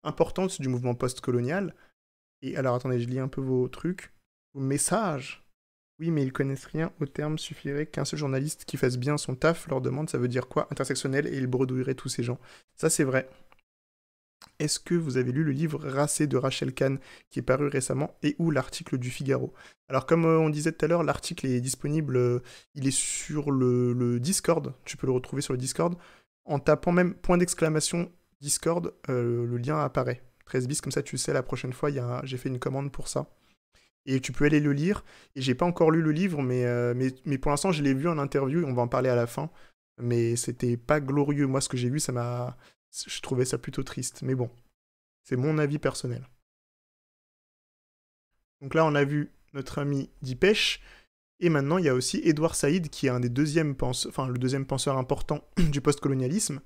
importantes du mouvement postcolonial. Et alors, attendez, je lis un peu vos trucs, vos messages. Oui, mais ils connaissent rien au terme. Suffirait qu'un seul journaliste qui fasse bien son taf leur demande ça veut dire quoi intersectionnel et il bredouilleraient tous ces gens. Ça, c'est vrai. Est-ce que vous avez lu le livre Racé de Rachel Kahn qui est paru récemment et ou l'article du Figaro Alors comme euh, on disait tout à l'heure, l'article est disponible, euh, il est sur le, Discord, tu peux le retrouver sur le Discord. En tapant même point d'exclamation Discord, euh, le lien apparaît. 13 bis, comme ça tu sais, la prochaine fois, j'ai fait une commande pour ça. Et tu peux aller le lire. Et j'ai pas encore lu le livre, mais, mais, mais, pour l'instant, je l'ai vu en interview, on va en parler à la fin. Mais c'était pas glorieux. Moi, ce que j'ai vu, ça m'a je trouvais ça plutôt triste. Mais bon, c'est mon avis personnel. Donc là, on a vu notre ami Dipesh. Et maintenant, il y a aussi Edouard Saïd, qui est un des deuxièmes penseurs, enfin, le deuxième penseur important du postcolonialisme,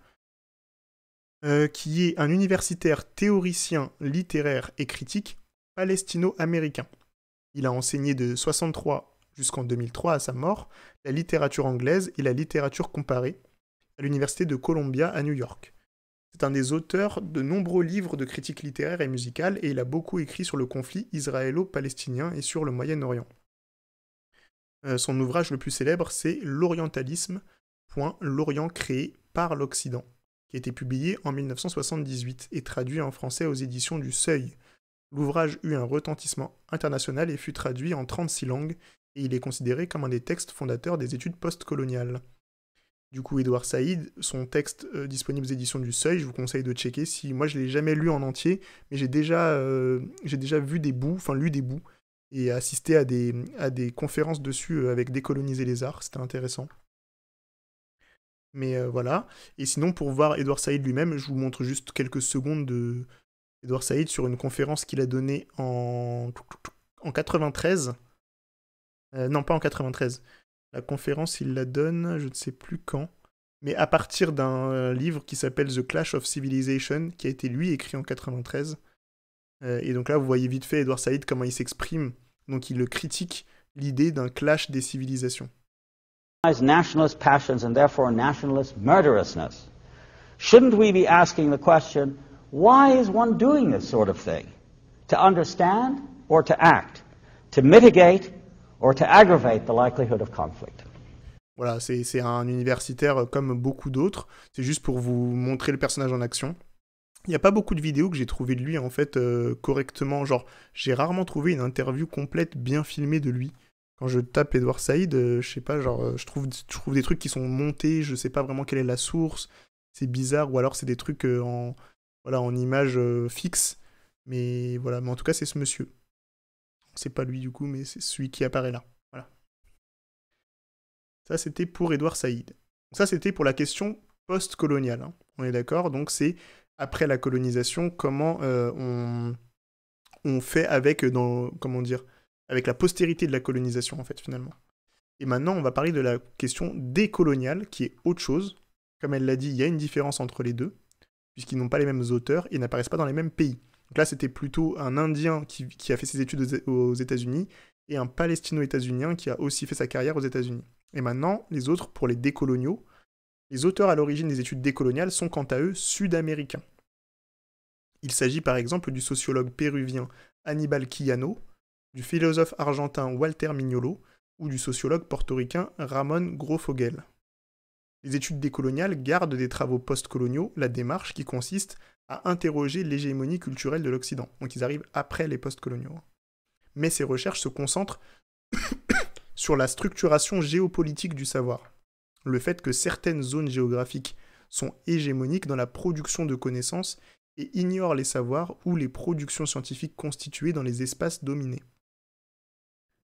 euh, qui est un universitaire théoricien, littéraire et critique palestino-américain. Il a enseigné de 1963 jusqu'en 2003 à sa mort la littérature anglaise et la littérature comparée à l'université de Columbia à New York. C'est un des auteurs de nombreux livres de critique littéraire et musicale et il a beaucoup écrit sur le conflit israélo-palestinien et sur le Moyen-Orient. Euh, son ouvrage le plus célèbre, c'est L'Orientalisme, l'Orient créé par l'Occident, qui a été publié en 1978 et traduit en français aux éditions du Seuil. L'ouvrage eut un retentissement international et fut traduit en 36 langues, et il est considéré comme un des textes fondateurs des études postcoloniales du coup Edouard Saïd, son texte euh, disponible aux éditions du Seuil, je vous conseille de checker si moi je l'ai jamais lu en entier, mais j'ai déjà, euh, déjà vu des bouts, enfin lu des bouts, et assisté à des, à des conférences dessus euh, avec Décoloniser les arts, c'était intéressant. Mais voilà, et sinon pour voir Edouard Saïd lui-même, je vous montre juste quelques secondes de Saïd sur une conférence qu'il a donnée en, en 93. non, pas en 93, la conférence, il la donne, je ne sais plus quand, mais à partir d'un euh, livre qui s'appelle The Clash of Civilization, qui a été lui écrit en 93. Euh, et donc là, vous voyez vite fait Edward Said comment il s'exprime. Donc il critique l'idée d'un clash des civilisations. Nationalist passions and therefore nationalist murderousness. Shouldn't we be asking the question, why is one doing this sort of thing? To understand or to act? To mitigate voilà, c'est un universitaire euh, comme beaucoup d'autres. C'est juste pour vous montrer le personnage en action. Il n'y a pas beaucoup de vidéos que j'ai trouvées de lui en fait euh, correctement. Genre, j'ai rarement trouvé une interview complète bien filmée de lui. Quand je tape Edward Saïd, euh, je sais pas, genre, je trouve, je trouve des trucs qui sont montés, je sais pas vraiment quelle est la source. C'est bizarre, ou alors c'est des trucs en, voilà, en images fixe. Mais voilà, mais en tout cas, c'est ce monsieur c'est pas lui du coup, mais c'est celui qui apparaît là. Voilà. Ça, c'était pour Édouard Saïd. Ça, c'était pour la question post-coloniale. Hein. On est d'accord Donc, c'est après la colonisation, comment euh, on, fait avec, euh, comment dire, avec la postérité de la colonisation, en fait, finalement. Et maintenant, on va parler de la question décoloniale, qui est autre chose. Comme elle l'a dit, il y a une différence entre les deux, puisqu'ils n'ont pas les mêmes auteurs et n'apparaissent pas dans les mêmes pays. Donc là, c'était plutôt un Indien qui, a fait ses études aux États-Unis et un Palestino-États-Unien qui a aussi fait sa carrière aux États-Unis. Et maintenant, les autres, pour les décoloniaux, les auteurs à l'origine des études décoloniales sont quant à eux sud-américains. Il s'agit par exemple du sociologue péruvien Hannibal Quillano, du philosophe argentin Walter Mignolo ou du sociologue portoricain Ramon Grofogel. Les études décoloniales gardent des travaux postcoloniaux la démarche qui consiste à interroger l'hégémonie culturelle de l'Occident. Donc ils arrivent après les postcoloniaux. Mais ces recherches se concentrent sur la structuration géopolitique du savoir. Le fait que certaines zones géographiques sont hégémoniques dans la production de connaissances et ignorent les savoirs ou les productions scientifiques constituées dans les espaces dominés.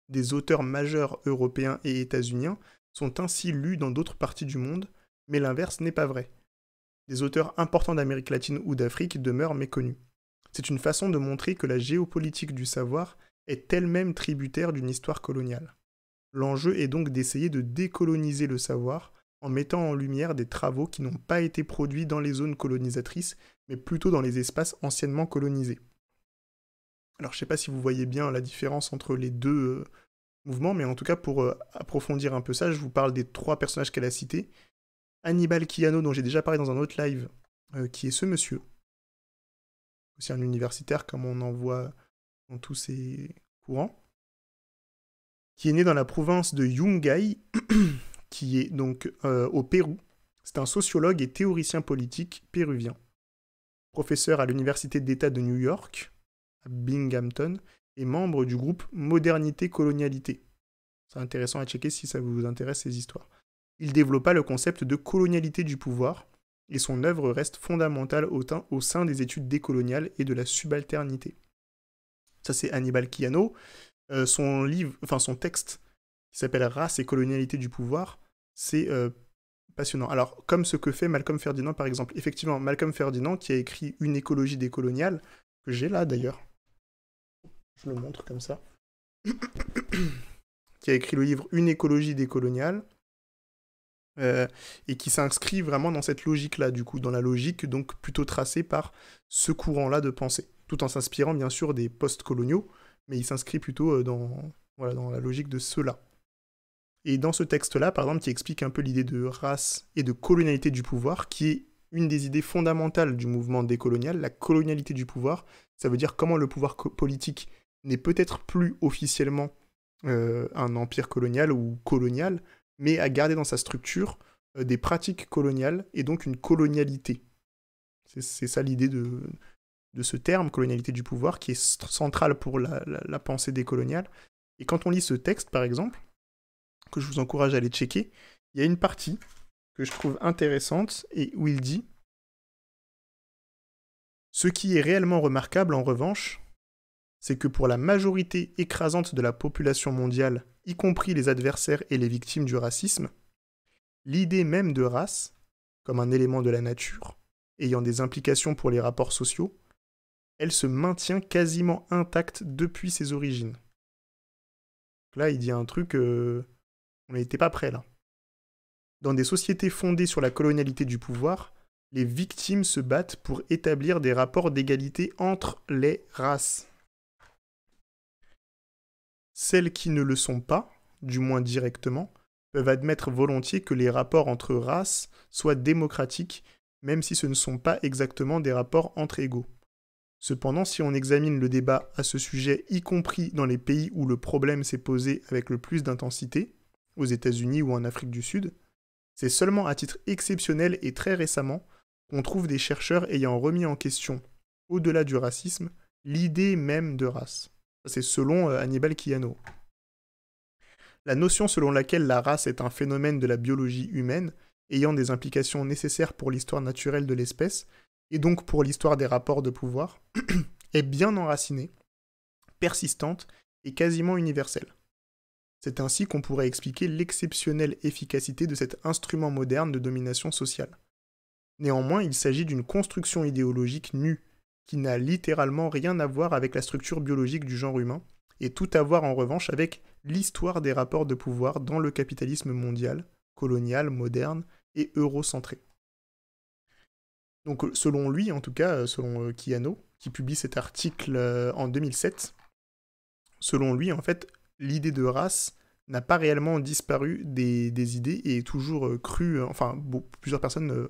Des auteurs majeurs européens et états-uniens sont ainsi lus dans d'autres parties du monde, mais l'inverse n'est pas vrai des auteurs importants d'Amérique latine ou d'Afrique demeurent méconnus. C'est une façon de montrer que la géopolitique du savoir est elle-même tributaire d'une histoire coloniale. L'enjeu est donc d'essayer de décoloniser le savoir en mettant en lumière des travaux qui n'ont pas été produits dans les zones colonisatrices, mais plutôt dans les espaces anciennement colonisés. Alors je ne sais pas si vous voyez bien la différence entre les deux euh, mouvements, mais en tout cas pour euh, approfondir un peu ça, je vous parle des trois personnages qu'elle a cités, Hannibal Kiano, dont j'ai déjà parlé dans un autre live, euh, qui est ce monsieur. Aussi un universitaire, comme on en voit dans tous ces courants. Qui est né dans la province de Yungay, qui est donc euh, au Pérou. C'est un sociologue et théoricien politique péruvien. Professeur à l'Université d'État de New York, à Binghamton, et membre du groupe Modernité-Colonialité. C'est intéressant à checker si ça vous intéresse ces histoires il développa le concept de colonialité du pouvoir, et son œuvre reste fondamentale au, sein des études décoloniales et de la subalternité. Ça c'est Hannibal Kiano, euh, son livre, enfin son texte qui s'appelle Race et colonialité du pouvoir, c'est euh, passionnant. Alors comme ce que fait Malcolm Ferdinand par exemple. Effectivement, Malcolm Ferdinand qui a écrit Une écologie décoloniale, que j'ai là d'ailleurs. Je le montre comme ça. qui a écrit le livre Une écologie décoloniale. Euh, et qui s'inscrit vraiment dans cette logique-là, du coup, dans la logique donc plutôt tracée par ce courant-là de pensée, tout en s'inspirant bien sûr des post-coloniaux, mais il s'inscrit plutôt euh, dans, voilà, dans la logique de ceux-là. Et dans ce texte-là, par exemple, qui explique un peu l'idée de race et de colonialité du pouvoir, qui est une des idées fondamentales du mouvement décolonial, la colonialité du pouvoir, ça veut dire comment le pouvoir politique n'est peut-être plus officiellement euh, un empire colonial ou colonial, mais à garder dans sa structure euh, des pratiques coloniales et donc une colonialité. C'est ça l'idée de, ce terme, colonialité du pouvoir, qui est centrale pour la pensée décoloniale. Et quand on lit ce texte, par exemple, que je vous encourage à aller checker, il y a une partie que je trouve intéressante et où il dit Ce qui est réellement remarquable, en revanche, c'est que pour la majorité écrasante de la population mondiale, y compris les adversaires et les victimes du racisme, l'idée même de race, comme un élément de la nature, ayant des implications pour les rapports sociaux, elle se maintient quasiment intacte depuis ses origines. Là, il dit un truc, euh, on n'était pas prêt là. Dans des sociétés fondées sur la colonialité du pouvoir, les victimes se battent pour établir des rapports d'égalité entre les races. Celles qui ne le sont pas, du moins directement, peuvent admettre volontiers que les rapports entre races soient démocratiques, même si ce ne sont pas exactement des rapports entre égaux. Cependant, si on examine le débat à ce sujet, y compris dans les pays où le problème s'est posé avec le plus d'intensité, aux États-Unis ou en Afrique du Sud, c'est seulement à titre exceptionnel et très récemment qu'on trouve des chercheurs ayant remis en question, au-delà du racisme, l'idée même de race. C'est selon euh, Hannibal Kiyano. La notion selon laquelle la race est un phénomène de la biologie humaine, ayant des implications nécessaires pour l'histoire naturelle de l'espèce, et donc pour l'histoire des rapports de pouvoir, est bien enracinée, persistante et quasiment universelle. C'est ainsi qu'on pourrait expliquer l'exceptionnelle efficacité de cet instrument moderne de domination sociale. Néanmoins, il s'agit d'une construction idéologique nue qui n'a littéralement rien à voir avec la structure biologique du genre humain, et tout à voir en revanche avec l'histoire des rapports de pouvoir dans le capitalisme mondial, colonial, moderne et eurocentré. Donc selon lui, en tout cas, euh, selon euh, Kiano, qui publie cet article euh, en 2007, selon lui, en fait, l'idée de race n'a pas réellement disparu des, idées et est toujours crue, enfin, plusieurs personnes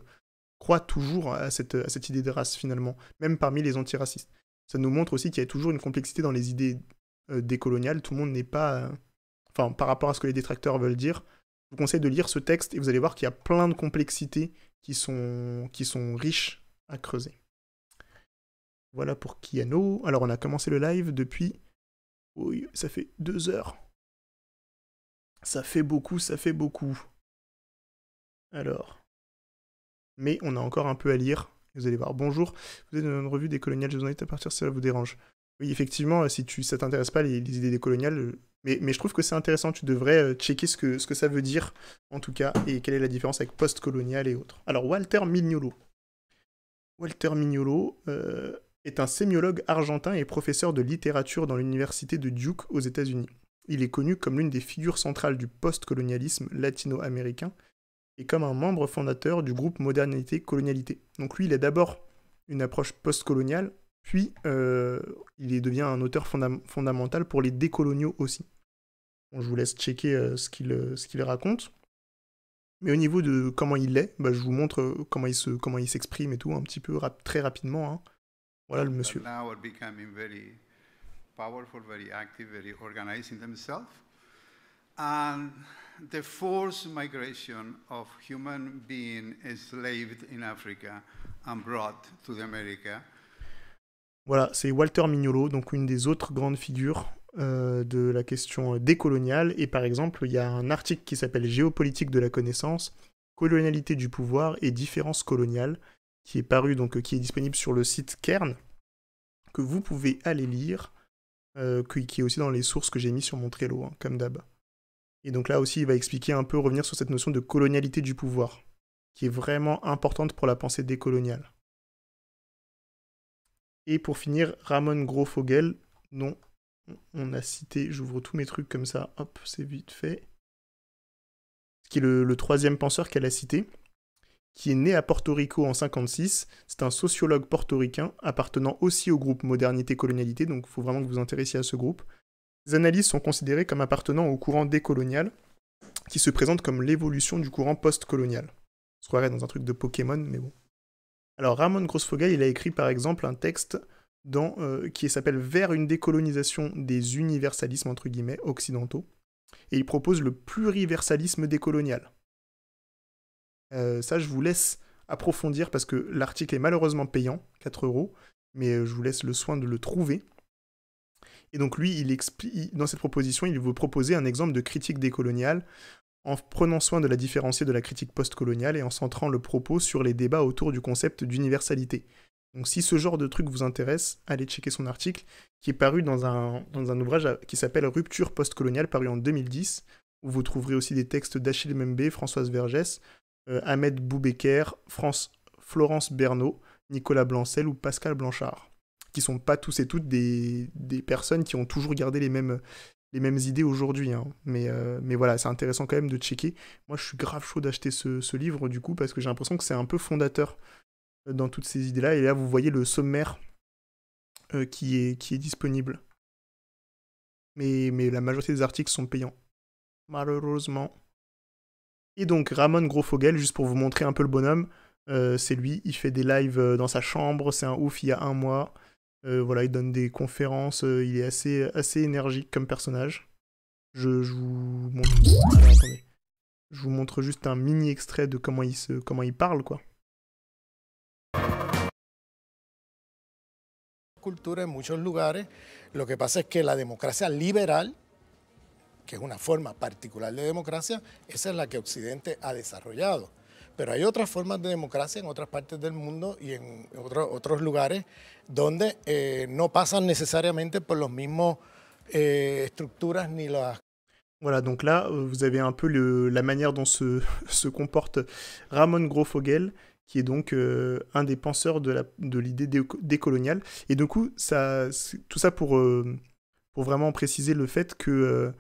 croient toujours à cette, à cette idée de race finalement, même parmi les antiracistes. Ça nous montre aussi qu'il y a toujours une complexité dans les idées euh, décoloniales, tout le monde n'est pas... Euh, enfin, par rapport à ce que les détracteurs veulent dire, je vous conseille de lire ce texte et vous allez voir qu'il y a plein de complexités qui sont, qui sont riches à creuser. Voilà pour Kiano. Alors, on a commencé le live depuis. Oui, ça fait deux heures. Ça fait beaucoup, ça fait beaucoup. Alors mais on a encore un peu à lire. Vous allez voir, bonjour, vous êtes dans une revue des coloniales invite à partir si ça vous dérange. Oui, effectivement, euh, si tu, ça t'intéresse pas les, idées des coloniales, euh, mais, mais je trouve que c'est intéressant, tu devrais euh, checker ce que, ce que ça veut dire, en tout cas, et quelle est la différence avec post-colonial et autres. Alors, Walter Mignolo. Walter Mignolo est un sémiologue argentin et professeur de littérature dans l'université de Duke aux États-Unis. Il est connu comme l'une des figures centrales du post-colonialisme latino-américain et comme un membre fondateur du groupe Modernité-Colonialité. Donc lui, il a d'abord une approche postcoloniale, puis euh, il devient un auteur fondamental pour les décoloniaux aussi. je vous laisse checker euh, euh, ce qu'il raconte. Mais au niveau de comment il est, bah, je vous montre comment il s'exprime et tout un petit peu très rapidement. Hein. Voilà le monsieur the forced migration of human enslaved in Africa and brought to the Voilà, c'est Walter Mignolo, donc une des autres grandes figures euh, de la question décoloniale. Et par exemple, il y a un article qui s'appelle Géopolitique de la connaissance, colonialité du pouvoir et différence coloniale », qui est paru, donc qui est disponible sur le site Kern, que vous pouvez aller lire, euh, qui est aussi dans les sources que j'ai mis sur mon Trello, hein, comme d'hab. Et donc là aussi, il va expliquer un peu, revenir sur cette notion de colonialité du pouvoir, qui est vraiment importante pour la pensée décoloniale. Et pour finir, Ramon Grofogel, non, on a cité, j'ouvre tous mes trucs comme ça, hop, c'est vite fait, qui est le, troisième penseur qu'elle a cité, qui est né à Porto Rico en 1956, C'est un sociologue portoricain appartenant aussi au groupe Modernité-Colonialité, donc il faut vraiment que vous vous intéressiez à ce groupe. Les analyses sont considérées comme appartenant au courant décolonial, qui se présente comme l'évolution du courant postcolonial. On se croirait dans un truc de Pokémon, mais bon. Alors Ramon Grosfoga, il a écrit par exemple un texte dans, euh, qui s'appelle Vers une décolonisation des universalismes entre guillemets occidentaux, et il propose le pluriversalisme décolonial. Euh, ça, je vous laisse approfondir parce que l'article est malheureusement payant, 4 euros, mais euh, je vous laisse le soin de le trouver. Et donc lui, il explique, dans cette proposition, il veut proposer un exemple de critique décoloniale en prenant soin de la différencier de la critique postcoloniale et en centrant le propos sur les débats autour du concept d'universalité. Donc si ce genre de truc vous intéresse, allez checker son article qui est paru dans un, ouvrage euh, qui s'appelle Rupture postcoloniale, paru en 2010, où vous trouverez aussi des textes d'Achille Membe, Françoise Vergès, euh, Ahmed Boubeker, France, Florence Bernot, Nicolas Blancel ou Pascal Blanchard qui sont pas tous et toutes des, des personnes qui ont toujours gardé les mêmes, les mêmes idées aujourd'hui. Hein. Mais, euh, mais voilà, c'est intéressant quand même de checker. Moi, je suis grave chaud d'acheter ce, livre, du coup, parce que j'ai l'impression que c'est un peu fondateur euh, dans toutes ces idées-là. Et là, vous voyez le sommaire euh, qui, est, qui est disponible. Mais, mais la majorité des articles sont payants. Malheureusement. Et donc, Ramon Grofogel, juste pour vous montrer un peu le bonhomme, c'est lui, il fait des lives dans sa chambre, c'est un ouf il y a un mois. Euh, voilà, il donne des conférences, euh, il est assez, assez énergique comme personnage. Je, je vous montre. Je vous montre juste un mini extrait de comment il, se, comment il parle, quoi. cultura en muchos lugares. Lo que pasa es que la democracia liberal, que es una forma particular de democracia, esa es la que Occidente ha desarrollado. Pero hay otras formas de démocratie en otras partes del mundo y en otro, otros lugares donde eh, no pasan necesariamente por los mismos eh, ni Voilà, donc là, vous avez un peu le, la manière dont se, se comporte Ramon Grofogel, qui est donc euh, un des penseurs de l'idée de décoloniale. Et du coup, ça, tout ça pour, euh, pour vraiment préciser le fait que euh,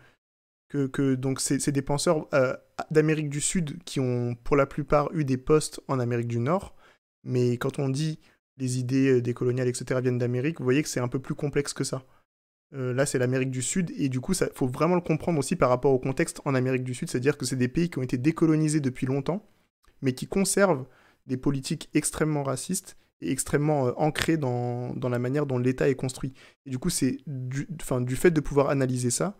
que, que donc ces, des penseurs euh, d'Amérique du Sud qui ont pour la plupart eu des postes en Amérique du Nord. Mais quand on dit les idées euh, décoloniales, etc., viennent d'Amérique, vous voyez que c'est un peu plus complexe que ça. Euh, là, c'est l'Amérique du Sud, et du coup, il faut vraiment le comprendre aussi par rapport au contexte en Amérique du Sud, c'est-à-dire que c'est des pays qui ont été décolonisés depuis longtemps, mais qui conservent des politiques extrêmement racistes et extrêmement ancrées dans, la manière dont l'État est construit. Et du coup, c'est du fait de pouvoir analyser ça,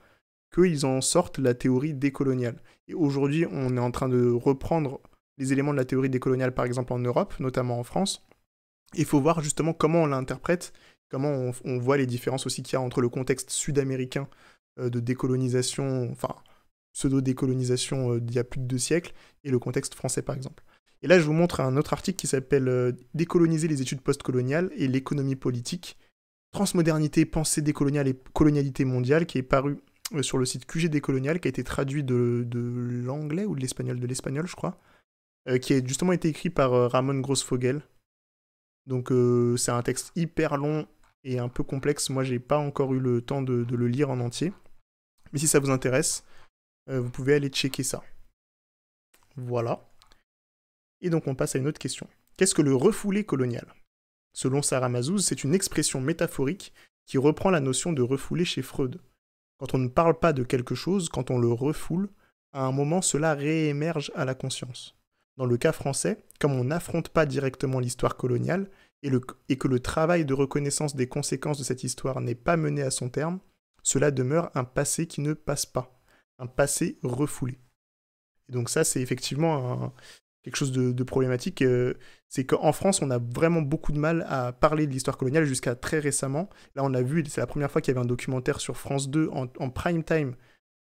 qu'ils en sortent la théorie décoloniale. Et aujourd'hui, on est en train de reprendre les éléments de la théorie décoloniale, par exemple en Europe, notamment en France. Il faut voir justement comment on l'interprète, comment on, voit les différences aussi qu'il y a entre le contexte sud-américain euh, de décolonisation, enfin pseudo-décolonisation euh, d'il y a plus de deux siècles, et le contexte français, par exemple. Et là, je vous montre un autre article qui s'appelle euh, Décoloniser les études postcoloniales et l'économie politique, transmodernité, pensée décoloniale et colonialité mondiale, qui est paru euh, sur le site QG Colonial, qui a été traduit de, l'anglais ou de l'espagnol, de l'espagnol, je crois, euh, qui a justement été écrit par euh, Ramon Grossfogel. Donc c'est un texte hyper long et un peu complexe. Moi, j'ai pas encore eu le temps de, de, le lire en entier. Mais si ça vous intéresse, vous pouvez aller checker ça. Voilà. Et donc on passe à une autre question. Qu'est-ce que le refoulé colonial Selon Sarah Mazouz, c'est une expression métaphorique qui reprend la notion de refoulé chez Freud. Quand on ne parle pas de quelque chose, quand on le refoule, à un moment cela réémerge à la conscience. Dans le cas français, comme on n'affronte pas directement l'histoire coloniale, et, que le travail de reconnaissance des conséquences de cette histoire n'est pas mené à son terme, cela demeure un passé qui ne passe pas, un passé refoulé. Et donc ça, c'est effectivement un, quelque chose de, problématique, euh, c'est qu'en France, on a vraiment beaucoup de mal à parler de l'histoire coloniale jusqu'à très récemment. Là, on a vu, c'est la première fois qu'il y avait un documentaire sur France 2 en, prime time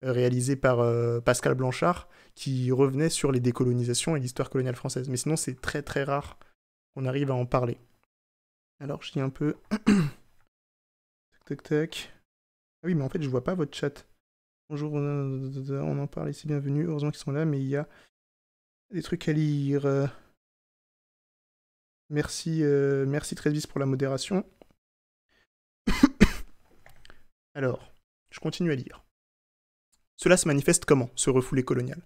euh, réalisé par euh, Pascal Blanchard, qui revenait sur les décolonisations et l'histoire coloniale française. Mais sinon, c'est très très rare qu'on arrive à en parler. Alors, je dis un peu... tac, tac, tac. Ah oui, mais en fait, je vois pas votre chat. Bonjour, on en parle ici, bienvenue. Heureusement qu'ils sont là, mais il y a des trucs à lire. Euh. Merci, euh, merci Trévis pour la modération. Alors, je continue à lire. Cela se manifeste comment, ce refoulé colonial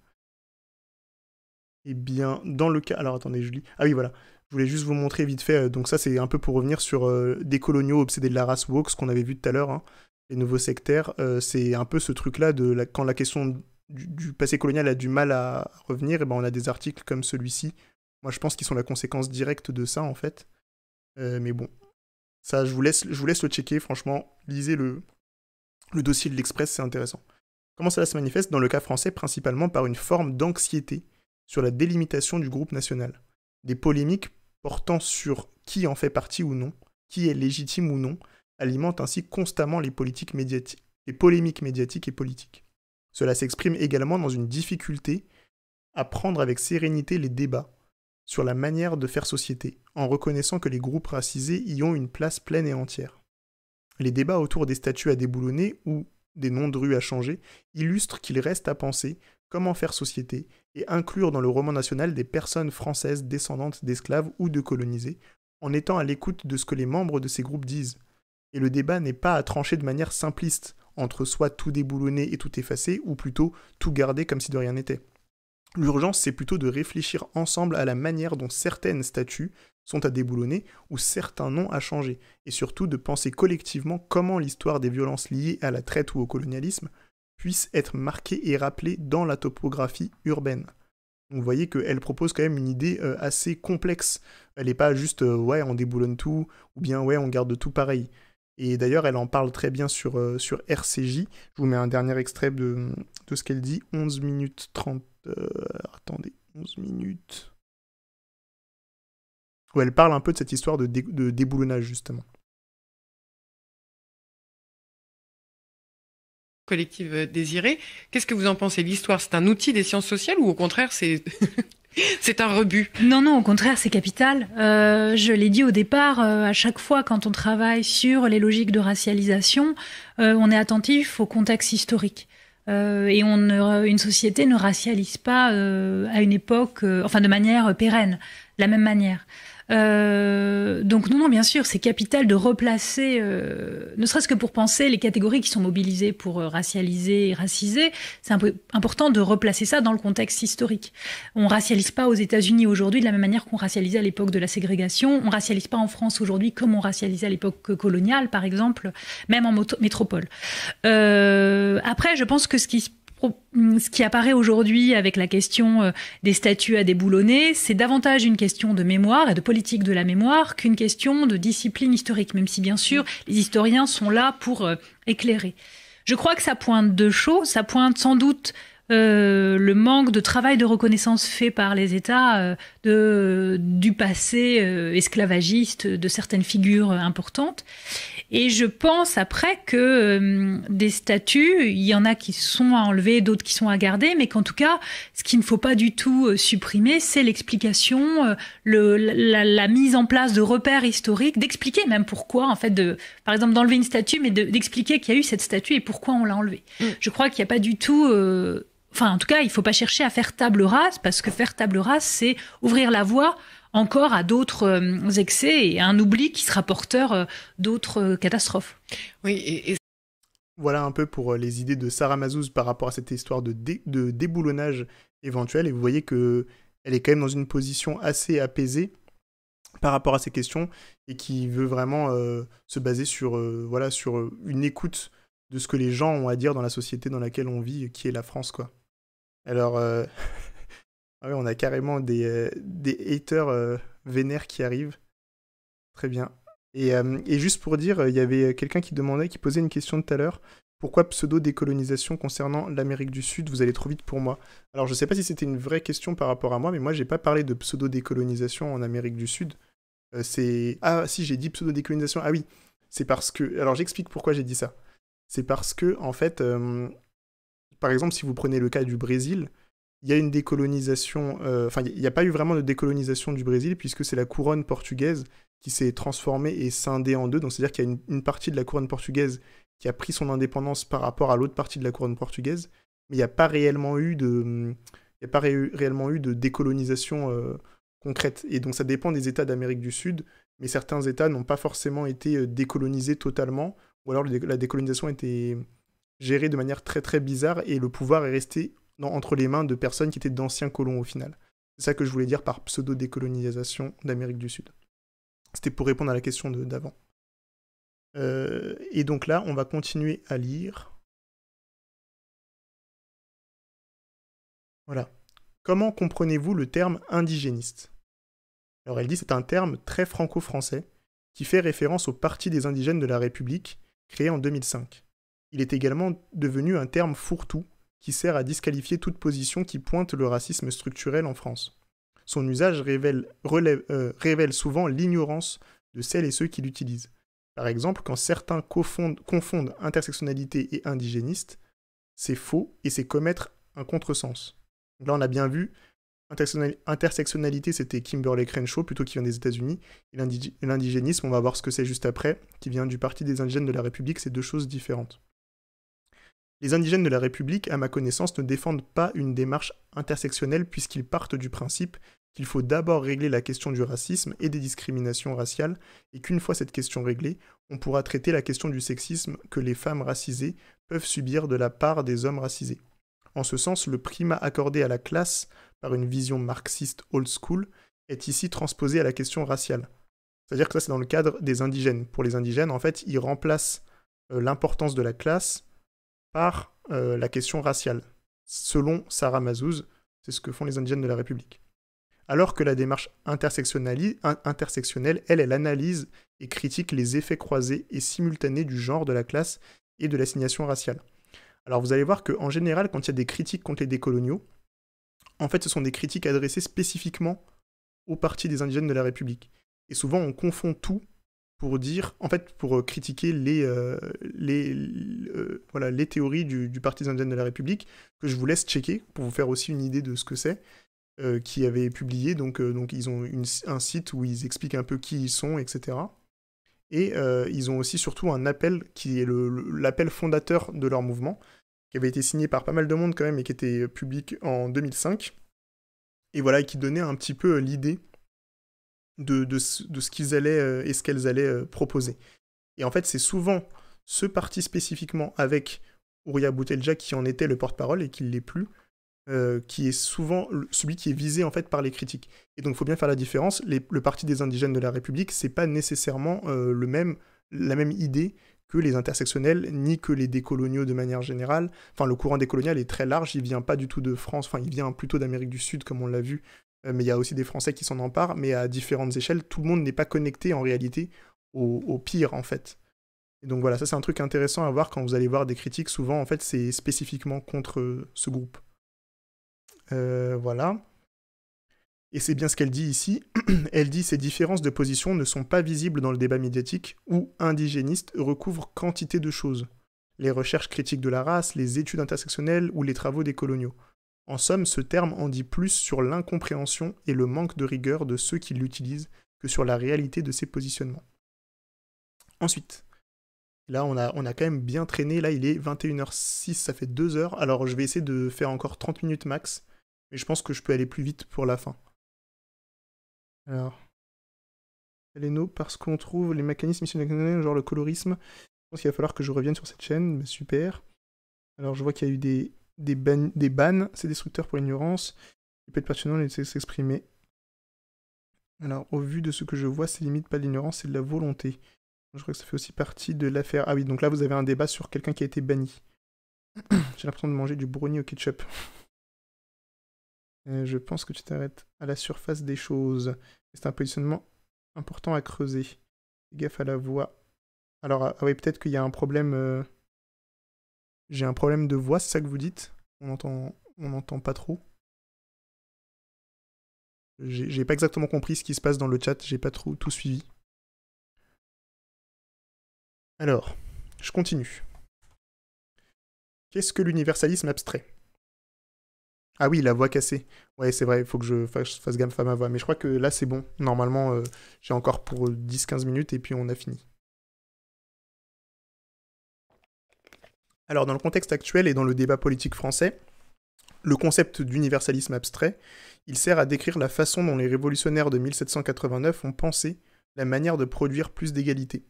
Eh bien, dans le cas. Alors attendez, je lis. Ah oui, voilà. Je voulais juste vous montrer vite fait. Euh, donc, ça, c'est un peu pour revenir sur euh, des coloniaux obsédés de la race woke, ce qu'on avait vu tout à l'heure, hein. les nouveaux sectaires. c'est un peu ce truc-là de quand la question du, passé colonial a du mal à revenir, et eh ben on a des articles comme celui-ci. Moi, je pense qu'ils sont la conséquence directe de ça, en fait. Euh, mais bon, ça, je vous laisse, je vous laisse le checker. Franchement, lisez le, le dossier de l'Express, c'est intéressant. Comment cela se manifeste dans le cas français Principalement par une forme d'anxiété sur la délimitation du groupe national. Des polémiques portant sur qui en fait partie ou non, qui est légitime ou non, alimentent ainsi constamment les, politiques médiatiques, les polémiques médiatiques et politiques. Cela s'exprime également dans une difficulté à prendre avec sérénité les débats sur la manière de faire société, en reconnaissant que les groupes racisés y ont une place pleine et entière. Les débats autour des statues à déboulonner ou des noms de rues à changer illustrent qu'il reste à penser comment faire société et inclure dans le roman national des personnes françaises descendantes d'esclaves ou de colonisés, en étant à l'écoute de ce que les membres de ces groupes disent, et le débat n'est pas à trancher de manière simpliste entre soit tout déboulonner et tout effacer, ou plutôt tout garder comme si de rien n'était. L'urgence, c'est plutôt de réfléchir ensemble à la manière dont certaines statues sont à déboulonner ou certains noms à changer, et surtout de penser collectivement comment l'histoire des violences liées à la traite ou au colonialisme puisse être marquée et rappelée dans la topographie urbaine. vous voyez qu'elle propose quand même une idée euh, assez complexe. Elle n'est pas juste euh, ouais on déboulonne tout ou bien ouais on garde tout pareil. Et d'ailleurs, elle en parle très bien sur, euh, sur RCJ. Je vous mets un dernier extrait de, de ce qu'elle dit. 11 minutes 30. Euh, attendez, 11 minutes. Où elle parle un peu de cette histoire de, de déboulonnage, justement. Collective euh, désirée. Qu'est-ce que vous en pensez L'histoire, c'est un outil des sciences sociales ou au contraire, c'est C'est un rebut. Non, non, au contraire, c'est capital. Euh, je l'ai dit au départ, euh, à chaque fois quand on travaille sur les logiques de racialisation, euh, on est attentif au contexte historique. et une société ne racialise pas à une époque, enfin de manière pérenne, de la même manière. Euh, donc non, non, bien sûr, c'est capital de replacer, euh, ne serait-ce que pour penser les catégories qui sont mobilisées pour euh, racialiser et raciser, c'est important de replacer ça dans le contexte historique. On racialise pas aux États-Unis aujourd'hui de la même manière qu'on racialisait à l'époque de la ségrégation, on racialise pas en France aujourd'hui comme on racialisait à l'époque coloniale, par exemple, même en métropole. après, je pense que ce qui se Mm, ce qui apparaît aujourd'hui avec la question euh, des statues à déboulonner, c'est davantage une question de mémoire et de politique de la mémoire qu'une question de discipline historique, même si bien sûr les historiens sont là pour euh, éclairer. Je crois que ça pointe de chaud, Ça pointe sans doute euh, le manque de travail de reconnaissance fait par les États du passé esclavagiste de certaines figures importantes. Et je pense après que euh, des statues, il y en a qui sont à enlever, d'autres qui sont à garder, mais qu'en tout cas, ce qu'il ne faut pas du tout euh, supprimer, c'est l'explication, euh, le, la, mise en place de repères historiques, d'expliquer même pourquoi, en fait, de, par exemple, d'enlever une statue, mais d'expliquer qu'il y a eu cette statue et pourquoi on l'a enlevée. Mm. Je crois qu'il n'y a pas du tout enfin en tout cas, il ne faut pas chercher à faire table rase, parce que faire table rase, c'est ouvrir la voie encore à d'autres euh, excès et à un oubli qui sera porteur euh, d'autres euh, catastrophes. Oui, et, Voilà un peu pour les idées de Sarah Mazouz par rapport à cette histoire de, de déboulonnage éventuel. Et vous voyez que elle est quand même dans une position assez apaisée par rapport à ces questions et qui veut vraiment se baser sur, voilà, sur une écoute de ce que les gens ont à dire dans la société dans laquelle on vit, qui est la France, quoi. Alors, Ah on a carrément des, euh, des haters euh, vénères qui arrivent. Très bien. Euh, et, juste pour dire, il y avait quelqu'un qui demandait, qui posait une question tout à l'heure. Pourquoi pseudo-décolonisation concernant l'Amérique du Sud Vous allez trop vite pour moi. Alors, je ne sais pas si c'était une vraie question par rapport à moi, mais moi, je n'ai pas parlé de pseudo-décolonisation en Amérique du Sud. c'est. Ah, si, j'ai dit pseudo-décolonisation. Ah oui, c'est parce que. Alors, j'explique pourquoi j'ai dit ça. C'est parce que, en fait, par exemple, si vous prenez le cas du Brésil, il y a une décolonisation, euh, enfin, il n'y a pas eu vraiment de décolonisation du Brésil, puisque c'est la couronne portugaise qui s'est transformée et scindée en deux. Donc, c'est-à-dire qu'il y a une, partie de la couronne portugaise qui a pris son indépendance par rapport à l'autre partie de la couronne portugaise, mais il n'y a pas réellement eu de, a pas réellement eu de décolonisation euh, concrète. Et donc, ça dépend des États d'Amérique du Sud, mais certains États n'ont pas forcément été euh, décolonisés totalement, ou alors la décolonisation a été gérée de manière très très bizarre et le pouvoir est resté entre les mains de personnes qui étaient d'anciens colons au final. C'est ça que je voulais dire par pseudo-décolonisation d'Amérique du Sud. C'était pour répondre à la question d'avant. Euh, et donc là, on va continuer à lire. Voilà. Comment comprenez-vous le terme indigéniste Alors elle dit c'est un terme très franco-français qui fait référence au Parti des indigènes de la République créé en 2005. Il est également devenu un terme fourre-tout qui sert à disqualifier toute position qui pointe le racisme structurel en France. Son usage révèle, euh, souvent l'ignorance de celles et ceux qui l'utilisent. Par exemple, quand certains confondent, intersectionnalité et indigéniste, c'est faux et c'est commettre un contresens. là, on a bien vu, intersectionnalité, c'était Kimberley Crenshaw, plutôt qui vient des États-Unis, et l'indigénisme, on va voir ce que c'est juste après, qui vient du Parti des indigènes de la République, c'est deux choses différentes. Les indigènes de la République, à ma connaissance, ne défendent pas une démarche intersectionnelle puisqu'ils partent du principe qu'il faut d'abord régler la question du racisme et des discriminations raciales, et qu'une fois cette question réglée, on pourra traiter la question du sexisme que les femmes racisées peuvent subir de la part des hommes racisés. En ce sens, le primat accordé à la classe par une vision marxiste old school est ici transposé à la question raciale. C'est-à-dire que ça c'est dans le cadre des indigènes. Pour les indigènes, en fait, ils remplacent euh, l'importance de la classe par euh, la question raciale, selon Sarah Mazouz, c'est ce que font les indigènes de la République. Alors que la démarche intersectionnelle, elle, elle analyse et critique les effets croisés et simultanés du genre, de la classe et de l'assignation raciale. Alors vous allez voir qu'en général, quand il y a des critiques contre les décoloniaux, en fait ce sont des critiques adressées spécifiquement aux partis des indigènes de la République. Et souvent on confond tout pour dire, en fait, pour euh, critiquer les, euh, les, euh, voilà, les théories du, Parti indien de la République, que je vous laisse checker pour vous faire aussi une idée de ce que c'est, qui avait publié. Donc, donc ils ont une, un site où ils expliquent un peu qui ils sont, etc. Et ils ont aussi surtout un appel qui est l'appel fondateur de leur mouvement, qui avait été signé par pas mal de monde quand même et qui était public en 2005. Et voilà, qui donnait un petit peu l'idée de, ce qu'ils allaient euh, et ce qu'elles allaient euh, proposer. Et en fait, c'est souvent ce parti spécifiquement avec Ouria Boutelja qui en était le porte-parole et qui ne l'est plus, euh, qui est souvent celui qui est visé en fait par les critiques. Et donc il faut bien faire la différence, le parti des indigènes de la République, c'est pas nécessairement le même, la même idée que les intersectionnels, ni que les décoloniaux de manière générale. Enfin, le courant décolonial est très large, il vient pas du tout de France, enfin, il vient plutôt d'Amérique du Sud, comme on l'a vu euh, mais il y a aussi des Français qui s'en emparent, mais à différentes échelles, tout le monde n'est pas connecté en réalité au, pire en fait. Et donc voilà, ça c'est un truc intéressant à voir quand vous allez voir des critiques, souvent en fait c'est spécifiquement contre ce groupe. Euh, voilà. Et c'est bien ce qu'elle dit ici. Elle dit ces différences de position ne sont pas visibles dans le débat médiatique où indigéniste recouvrent quantité de choses. Les recherches critiques de la race, les études intersectionnelles ou les travaux des coloniaux. En somme, ce terme en dit plus sur l'incompréhension et le manque de rigueur de ceux qui l'utilisent que sur la réalité de ses positionnements. Ensuite, là on a, on a quand même bien traîné, là il est 21h06, ça fait 2 heures, alors je vais essayer de faire encore 30 minutes max, mais je pense que je peux aller plus vite pour la fin. Alors, Leno, parce qu'on trouve les mécanismes genre le colorisme, je pense qu'il va falloir que je revienne sur cette chaîne, mais super. Alors je vois qu'il y a eu des des, des bannes, c'est destructeur pour l'ignorance. Il peut être pertinent de s'exprimer. Alors, au vu de ce que je vois, c'est limite pas l'ignorance, c'est de la volonté. Je crois que ça fait aussi partie de l'affaire. Ah oui, donc là, vous avez un débat sur quelqu'un qui a été banni. J'ai l'impression de manger du brownie au ketchup. Euh, je pense que tu t'arrêtes à la surface des choses. C'est un positionnement important à creuser. gaffe à la voix. Alors, ah, ah oui, peut-être qu'il y a un problème. Euh, j'ai un problème de voix, c'est ça que vous dites On on n'entend pas trop. J'ai pas exactement compris ce qui se passe dans le chat, j'ai pas trop tout suivi. Alors, je continue. Qu'est-ce que l'universalisme abstrait Ah oui, la voix cassée. Ouais, c'est vrai, il faut que je fasse, gamme femme à voix. Mais je crois que là, c'est bon. Normalement, euh, j'ai encore pour 10-15 minutes et puis on a fini. Alors dans le contexte actuel et dans le débat politique français, le concept d'universalisme abstrait, il sert à décrire la façon dont les révolutionnaires de 1789 ont pensé la manière de produire plus d'égalité.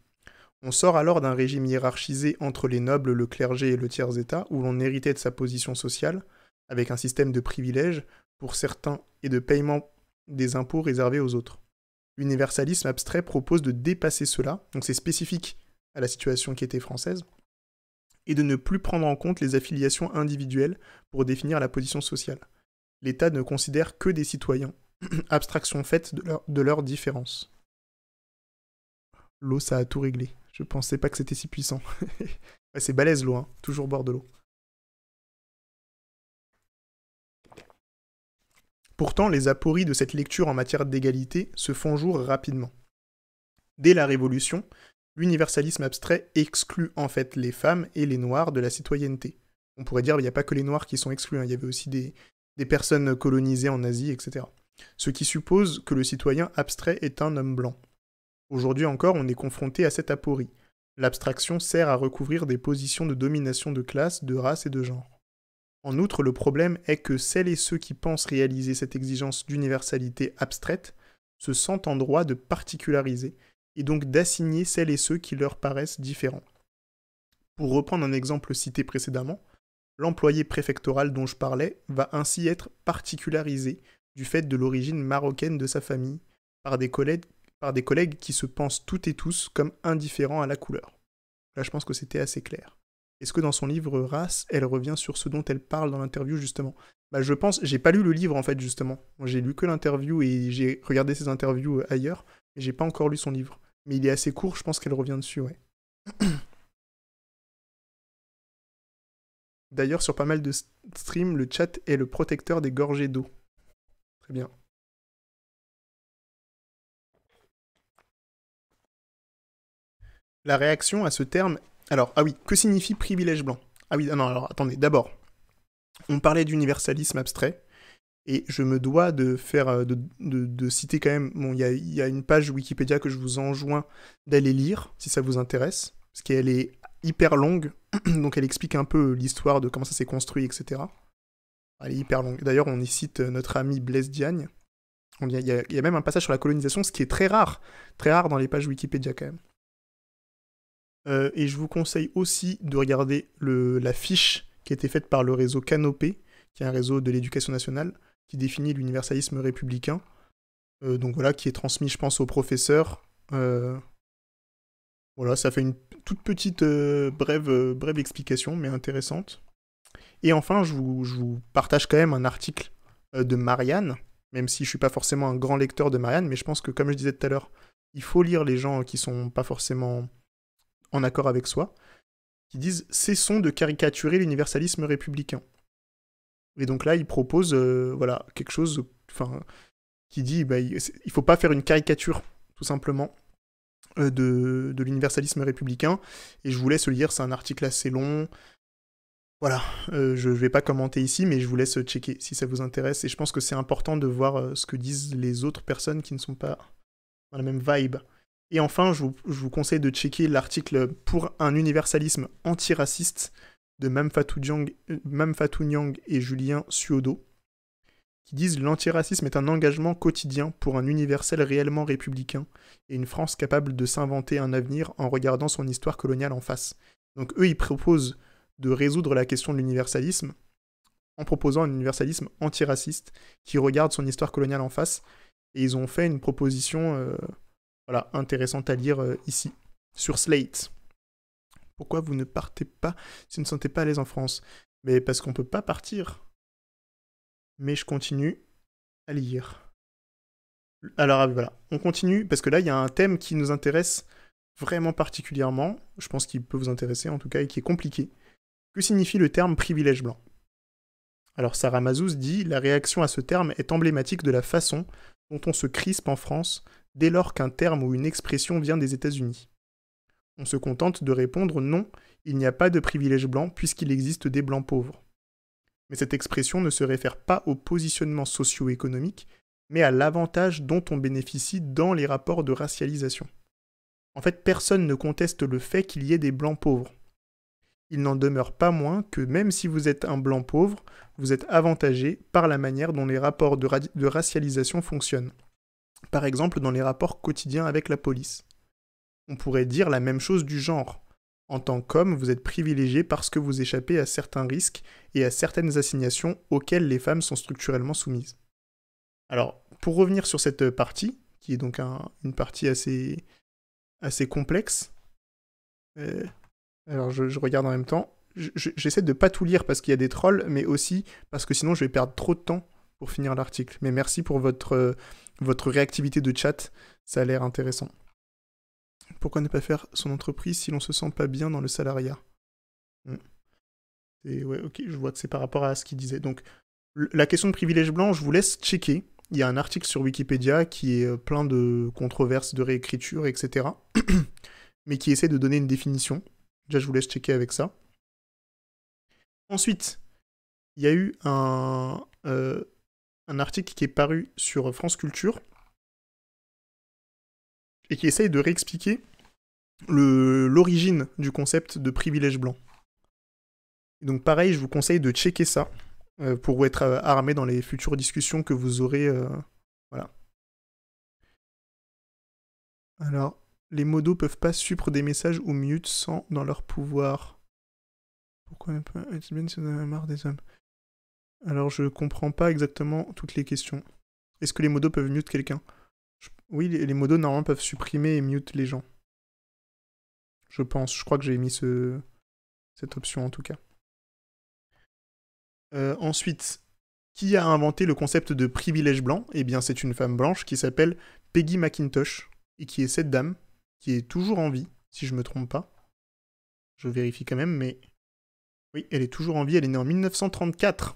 On sort alors d'un régime hiérarchisé entre les nobles, le clergé et le tiers-état, où l'on héritait de sa position sociale, avec un système de privilèges pour certains et de paiement des impôts réservés aux autres. L'universalisme abstrait propose de dépasser cela, donc c'est spécifique à la situation qui était française, et de ne plus prendre en compte les affiliations individuelles pour définir la position sociale. L'État ne considère que des citoyens, abstraction faite de, leurs différences. L'eau, ça a tout réglé. Je pensais pas que c'était si puissant. c'est balèze l'eau, hein. toujours bord de l'eau. Pourtant, les apories de cette lecture en matière d'égalité se font jour rapidement. Dès la Révolution, l'universalisme abstrait exclut en fait les femmes et les noirs de la citoyenneté. On pourrait dire, il n'y a pas que les noirs qui sont exclus, hein. il y avait aussi des, des personnes colonisées en Asie, etc. Ce qui suppose que le citoyen abstrait est un homme blanc. Aujourd'hui encore, on est confronté à cette aporie. L'abstraction sert à recouvrir des positions de domination de classe, de race et de genre. En outre, le problème est que celles et ceux qui pensent réaliser cette exigence d'universalité abstraite se sentent en droit de particulariser et donc d'assigner celles et ceux qui leur paraissent différents. Pour reprendre un exemple cité précédemment, l'employé préfectoral dont je parlais va ainsi être particularisé du fait de l'origine marocaine de sa famille par des, collègues, par des collègues qui se pensent toutes et tous comme indifférents à la couleur. Là, je pense que c'était assez clair. Est-ce que dans son livre Race, elle revient sur ce dont elle parle dans l'interview justement bah, Je pense, j'ai pas lu le livre en fait justement. J'ai lu que l'interview et j'ai regardé ses interviews euh, ailleurs, mais j'ai pas encore lu son livre mais il est assez court, je pense qu'elle revient dessus, ouais. D'ailleurs, sur pas mal de streams, le chat est le protecteur des gorgées d'eau. Très bien. La réaction à ce terme. Alors, ah oui, que signifie privilège blanc Ah oui, ah non, alors attendez, d'abord, on parlait d'universalisme abstrait. Et je me dois de faire, euh, de, citer quand même. Bon, il y a, une page Wikipédia que je vous enjoins d'aller lire si ça vous intéresse, parce qu'elle est hyper longue, donc elle explique un peu l'histoire de comment ça s'est construit, etc. Elle est hyper longue. D'ailleurs, on y cite euh, notre ami Blaise Diagne. Il y, a, même un passage sur la colonisation, ce qui est très rare, très rare dans les pages Wikipédia quand même. Euh, et je vous conseille aussi de regarder le, la fiche qui a été faite par le réseau Canopé, qui est un réseau de l'éducation nationale, qui définit l'universalisme républicain. Euh, donc voilà, qui est transmis, je pense, aux professeurs. Euh, voilà, ça fait une toute petite euh, brève, brève explication, mais intéressante. Et enfin, je vous, partage quand même un article de Marianne, même si je ne suis pas forcément un grand lecteur de Marianne, mais je pense que, comme je disais tout à l'heure, il faut lire les gens qui sont pas forcément en accord avec soi, qui disent Cessons de caricaturer l'universalisme républicain. Et donc là, il propose euh, voilà, quelque chose qui dit bah, il ne faut pas faire une caricature, tout simplement, euh, de, de l'universalisme républicain. Et je vous laisse lire, c'est un article assez long. Voilà, euh, je ne vais pas commenter ici, mais je vous laisse checker si ça vous intéresse. Et je pense que c'est important de voir ce que disent les autres personnes qui ne sont pas dans la même vibe. Et enfin, je vous conseille de checker l'article Pour un universalisme antiraciste de Mamfatou Nyang euh, et Julien Suodo, qui disent L'antiracisme est un engagement quotidien pour un universel réellement républicain et une France capable de s'inventer un avenir en regardant son histoire coloniale en face. Donc eux, ils proposent de résoudre la question de l'universalisme en proposant un universalisme antiraciste qui regarde son histoire coloniale en face. Et ils ont fait une proposition euh, voilà, intéressante à lire euh, ici, sur Slate pourquoi vous ne partez pas si vous ne sentez pas à l'aise en France Mais parce qu'on ne peut pas partir. Mais je continue à lire. Alors ah voilà, on continue parce que là il y a un thème qui nous intéresse vraiment particulièrement, je pense qu'il peut vous intéresser en tout cas et qui est compliqué. Que signifie le terme privilège blanc Alors Sarah Mazouz dit La réaction à ce terme est emblématique de la façon dont on se crispe en France dès lors qu'un terme ou une expression vient des États-Unis. On se contente de répondre non, il n'y a pas de privilège blanc puisqu'il existe des blancs pauvres. Mais cette expression ne se réfère pas au positionnement socio-économique, mais à l'avantage dont on bénéficie dans les rapports de racialisation. En fait, personne ne conteste le fait qu'il y ait des blancs pauvres. Il n'en demeure pas moins que même si vous êtes un blanc pauvre, vous êtes avantagé par la manière dont les rapports de racialisation fonctionnent. Par exemple, dans les rapports quotidiens avec la police. On pourrait dire la même chose du genre. En tant qu'homme, vous êtes privilégié parce que vous échappez à certains risques et à certaines assignations auxquelles les femmes sont structurellement soumises. Alors, pour revenir sur cette partie, qui est donc une partie assez, assez complexe, euh, alors je, regarde en même temps, j'essaie de de pas tout lire parce qu'il y a des trolls, mais aussi parce que sinon je vais perdre trop de temps pour finir l'article. Mais merci pour votre, euh, votre réactivité de chat, ça a l'air intéressant. Pourquoi ne pas faire son entreprise si l'on se sent pas bien dans le salariat hmm. ok, je vois que c'est par rapport à ce qu'il disait. Donc, la question de privilège blanc, je vous laisse checker. Il y a un article sur Wikipédia qui est euh, plein de controverses, de réécritures, etc. mais qui essaie de donner une définition. Déjà, je vous laisse checker avec ça. Ensuite, il y a eu un, euh, un article qui est paru sur France Culture et qui essaye de réexpliquer l'origine du concept de privilège blanc. Donc pareil, je vous conseille de checker ça euh, pour être euh, armé dans les futures discussions que vous aurez. Euh, voilà. Alors, les modos peuvent pas supprimer des messages ou mute sans dans leur pouvoir. Pourquoi on a marre des hommes. Alors je comprends pas exactement toutes les questions. Est-ce que les modos peuvent mute quelqu'un oui, les, modos normalement peuvent supprimer et mute les gens. Je pense, je crois que j'ai mis cette option en tout cas. Euh, ensuite, qui a inventé le concept de privilège blanc Eh bien, c'est une femme blanche qui s'appelle Peggy McIntosh et qui est cette dame qui est toujours en vie, si je ne me trompe pas. Je vérifie quand même, mais oui, elle est toujours en vie. Elle est née en 1934.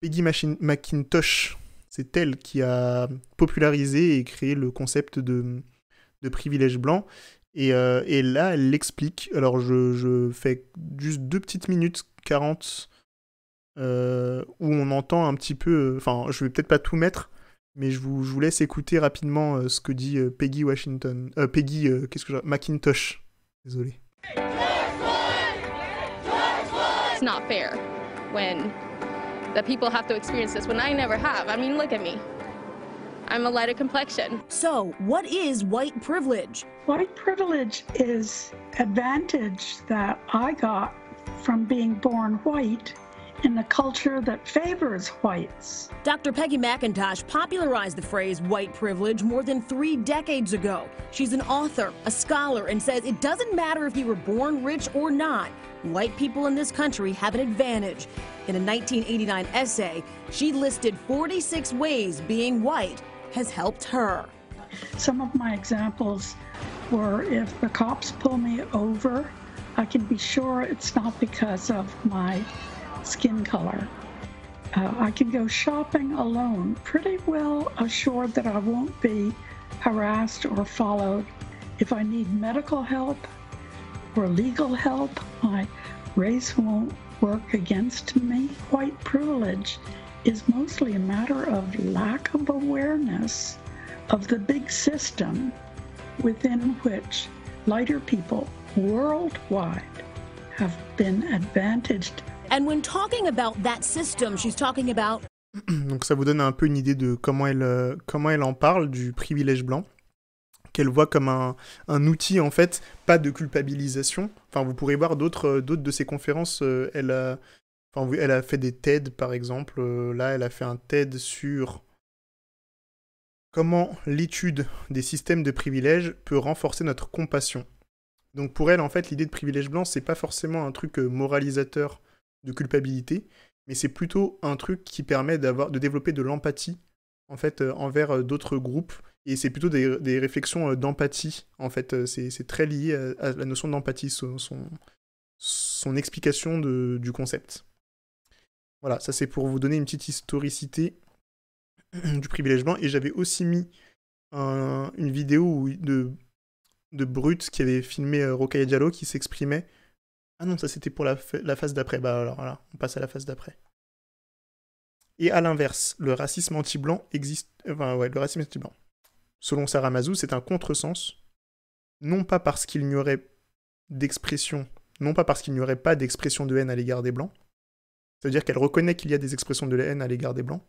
Peggy McIntosh, c'est elle qui a popularisé et créé le concept de, de privilège blanc. Et, euh, et, là, elle l'explique. Alors, je, je, fais juste deux petites minutes 40 euh, où on entend un petit peu. Euh, enfin, je vais peut-être pas tout mettre, mais je vous, je vous laisse écouter rapidement ce que dit Peggy Washington. Peggy, qu'est-ce que je... Macintosh. Désolé. It's not fair when that people have to experience this when I never have. I mean, look at me. I'm a lighter complexion. So, what is white privilege? White privilege is advantage that I got from being born white in a culture that favors whites. Dr. Peggy McIntosh popularized the phrase white privilege more than three decades ago. She's an author, a scholar, and says it doesn't matter if you were born rich or not, white people in this country have an advantage. In a 1989 essay, she listed 46 ways being white has helped her. Some of my examples were if the cops pull me over, I can be sure it's not because of my skin color. Uh, I can go shopping alone, pretty well assured that I won't be harassed or followed. If I need medical help or legal help, my race won't work against me. White privilege is mostly a matter of lack of awareness of the big system within which lighter people worldwide have been advantaged And when talking about that system, she's talking about Donc ça vous donne un peu une idée de comment elle, euh, comment elle en parle du privilège blanc, qu'elle voit comme un, un, outil en fait, pas de culpabilisation. Enfin, vous pourrez voir d'autres euh, de ses conférences. Euh, elle a, enfin, elle a fait des TED par exemple. Là, elle a fait un TED sur comment l'étude des systèmes de privilèges peut renforcer notre compassion. Donc pour elle, en fait, l'idée de privilège blanc, c'est pas forcément un truc moralisateur de culpabilité, mais c'est plutôt un truc qui permet d'avoir, de développer de l'empathie en fait euh, envers euh, d'autres groupes. Et c'est plutôt des, réflexions euh, d'empathie, en fait. C'est très lié à, la notion d'empathie, son, son, explication du concept. Voilà, ça c'est pour vous donner une petite historicité du privilège blanc. Et j'avais aussi mis une vidéo de, de Brut qui avait filmé Rokaya Diallo qui s'exprimait ah non, ça c'était pour la, phase d'après. Bah alors, voilà, on passe à la phase d'après. Et à l'inverse, le racisme anti-blanc existe. Enfin, ouais, le racisme anti-blanc. Selon Sarah Mazou, c'est un contresens, non pas parce qu'il n'y aurait d'expression, non pas parce qu'il n'y aurait pas d'expression de haine à l'égard des blancs. C'est-à-dire qu'elle reconnaît qu'il y a des expressions de haine à l'égard des blancs,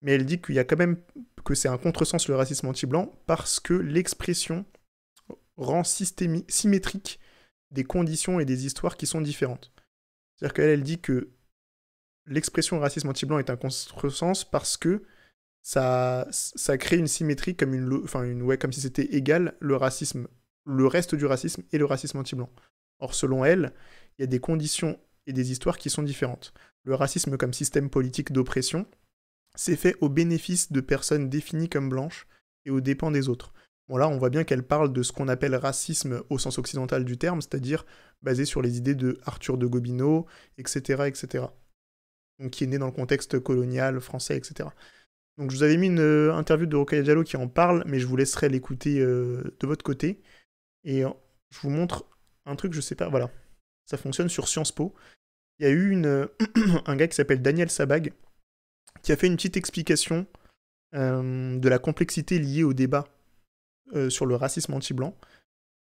mais elle dit qu'il y a quand même que c'est un contresens le racisme anti-blanc parce que l'expression rend symétrique des conditions et des histoires qui sont différentes. C'est-à-dire qu'elle, elle dit que l'expression racisme anti-blanc est un contre-sens parce que ça, crée une symétrie comme une, enfin une ouais, comme si c'était égal le racisme, le reste du racisme et le racisme anti-blanc. Or, selon elle, il y a des conditions et des histoires qui sont différentes. Le racisme comme système politique d'oppression, s'est fait au bénéfice de personnes définies comme blanches et aux dépens des autres. Là, on voit bien qu'elle parle de ce qu'on appelle racisme au sens occidental du terme, c'est-à-dire basé sur les idées de Arthur de Gobineau, etc., etc. Donc qui est né dans le contexte colonial français, etc. Donc je vous avais mis une euh, interview de Rocajallo Diallo qui en parle, mais je vous laisserai l'écouter euh, de votre côté. Et euh, je vous montre un truc, je sais pas, voilà. Ça fonctionne sur Sciences Po. Il y a eu un gars qui s'appelle Daniel Sabag qui a fait une petite explication de la complexité liée au débat euh, sur le racisme anti-blanc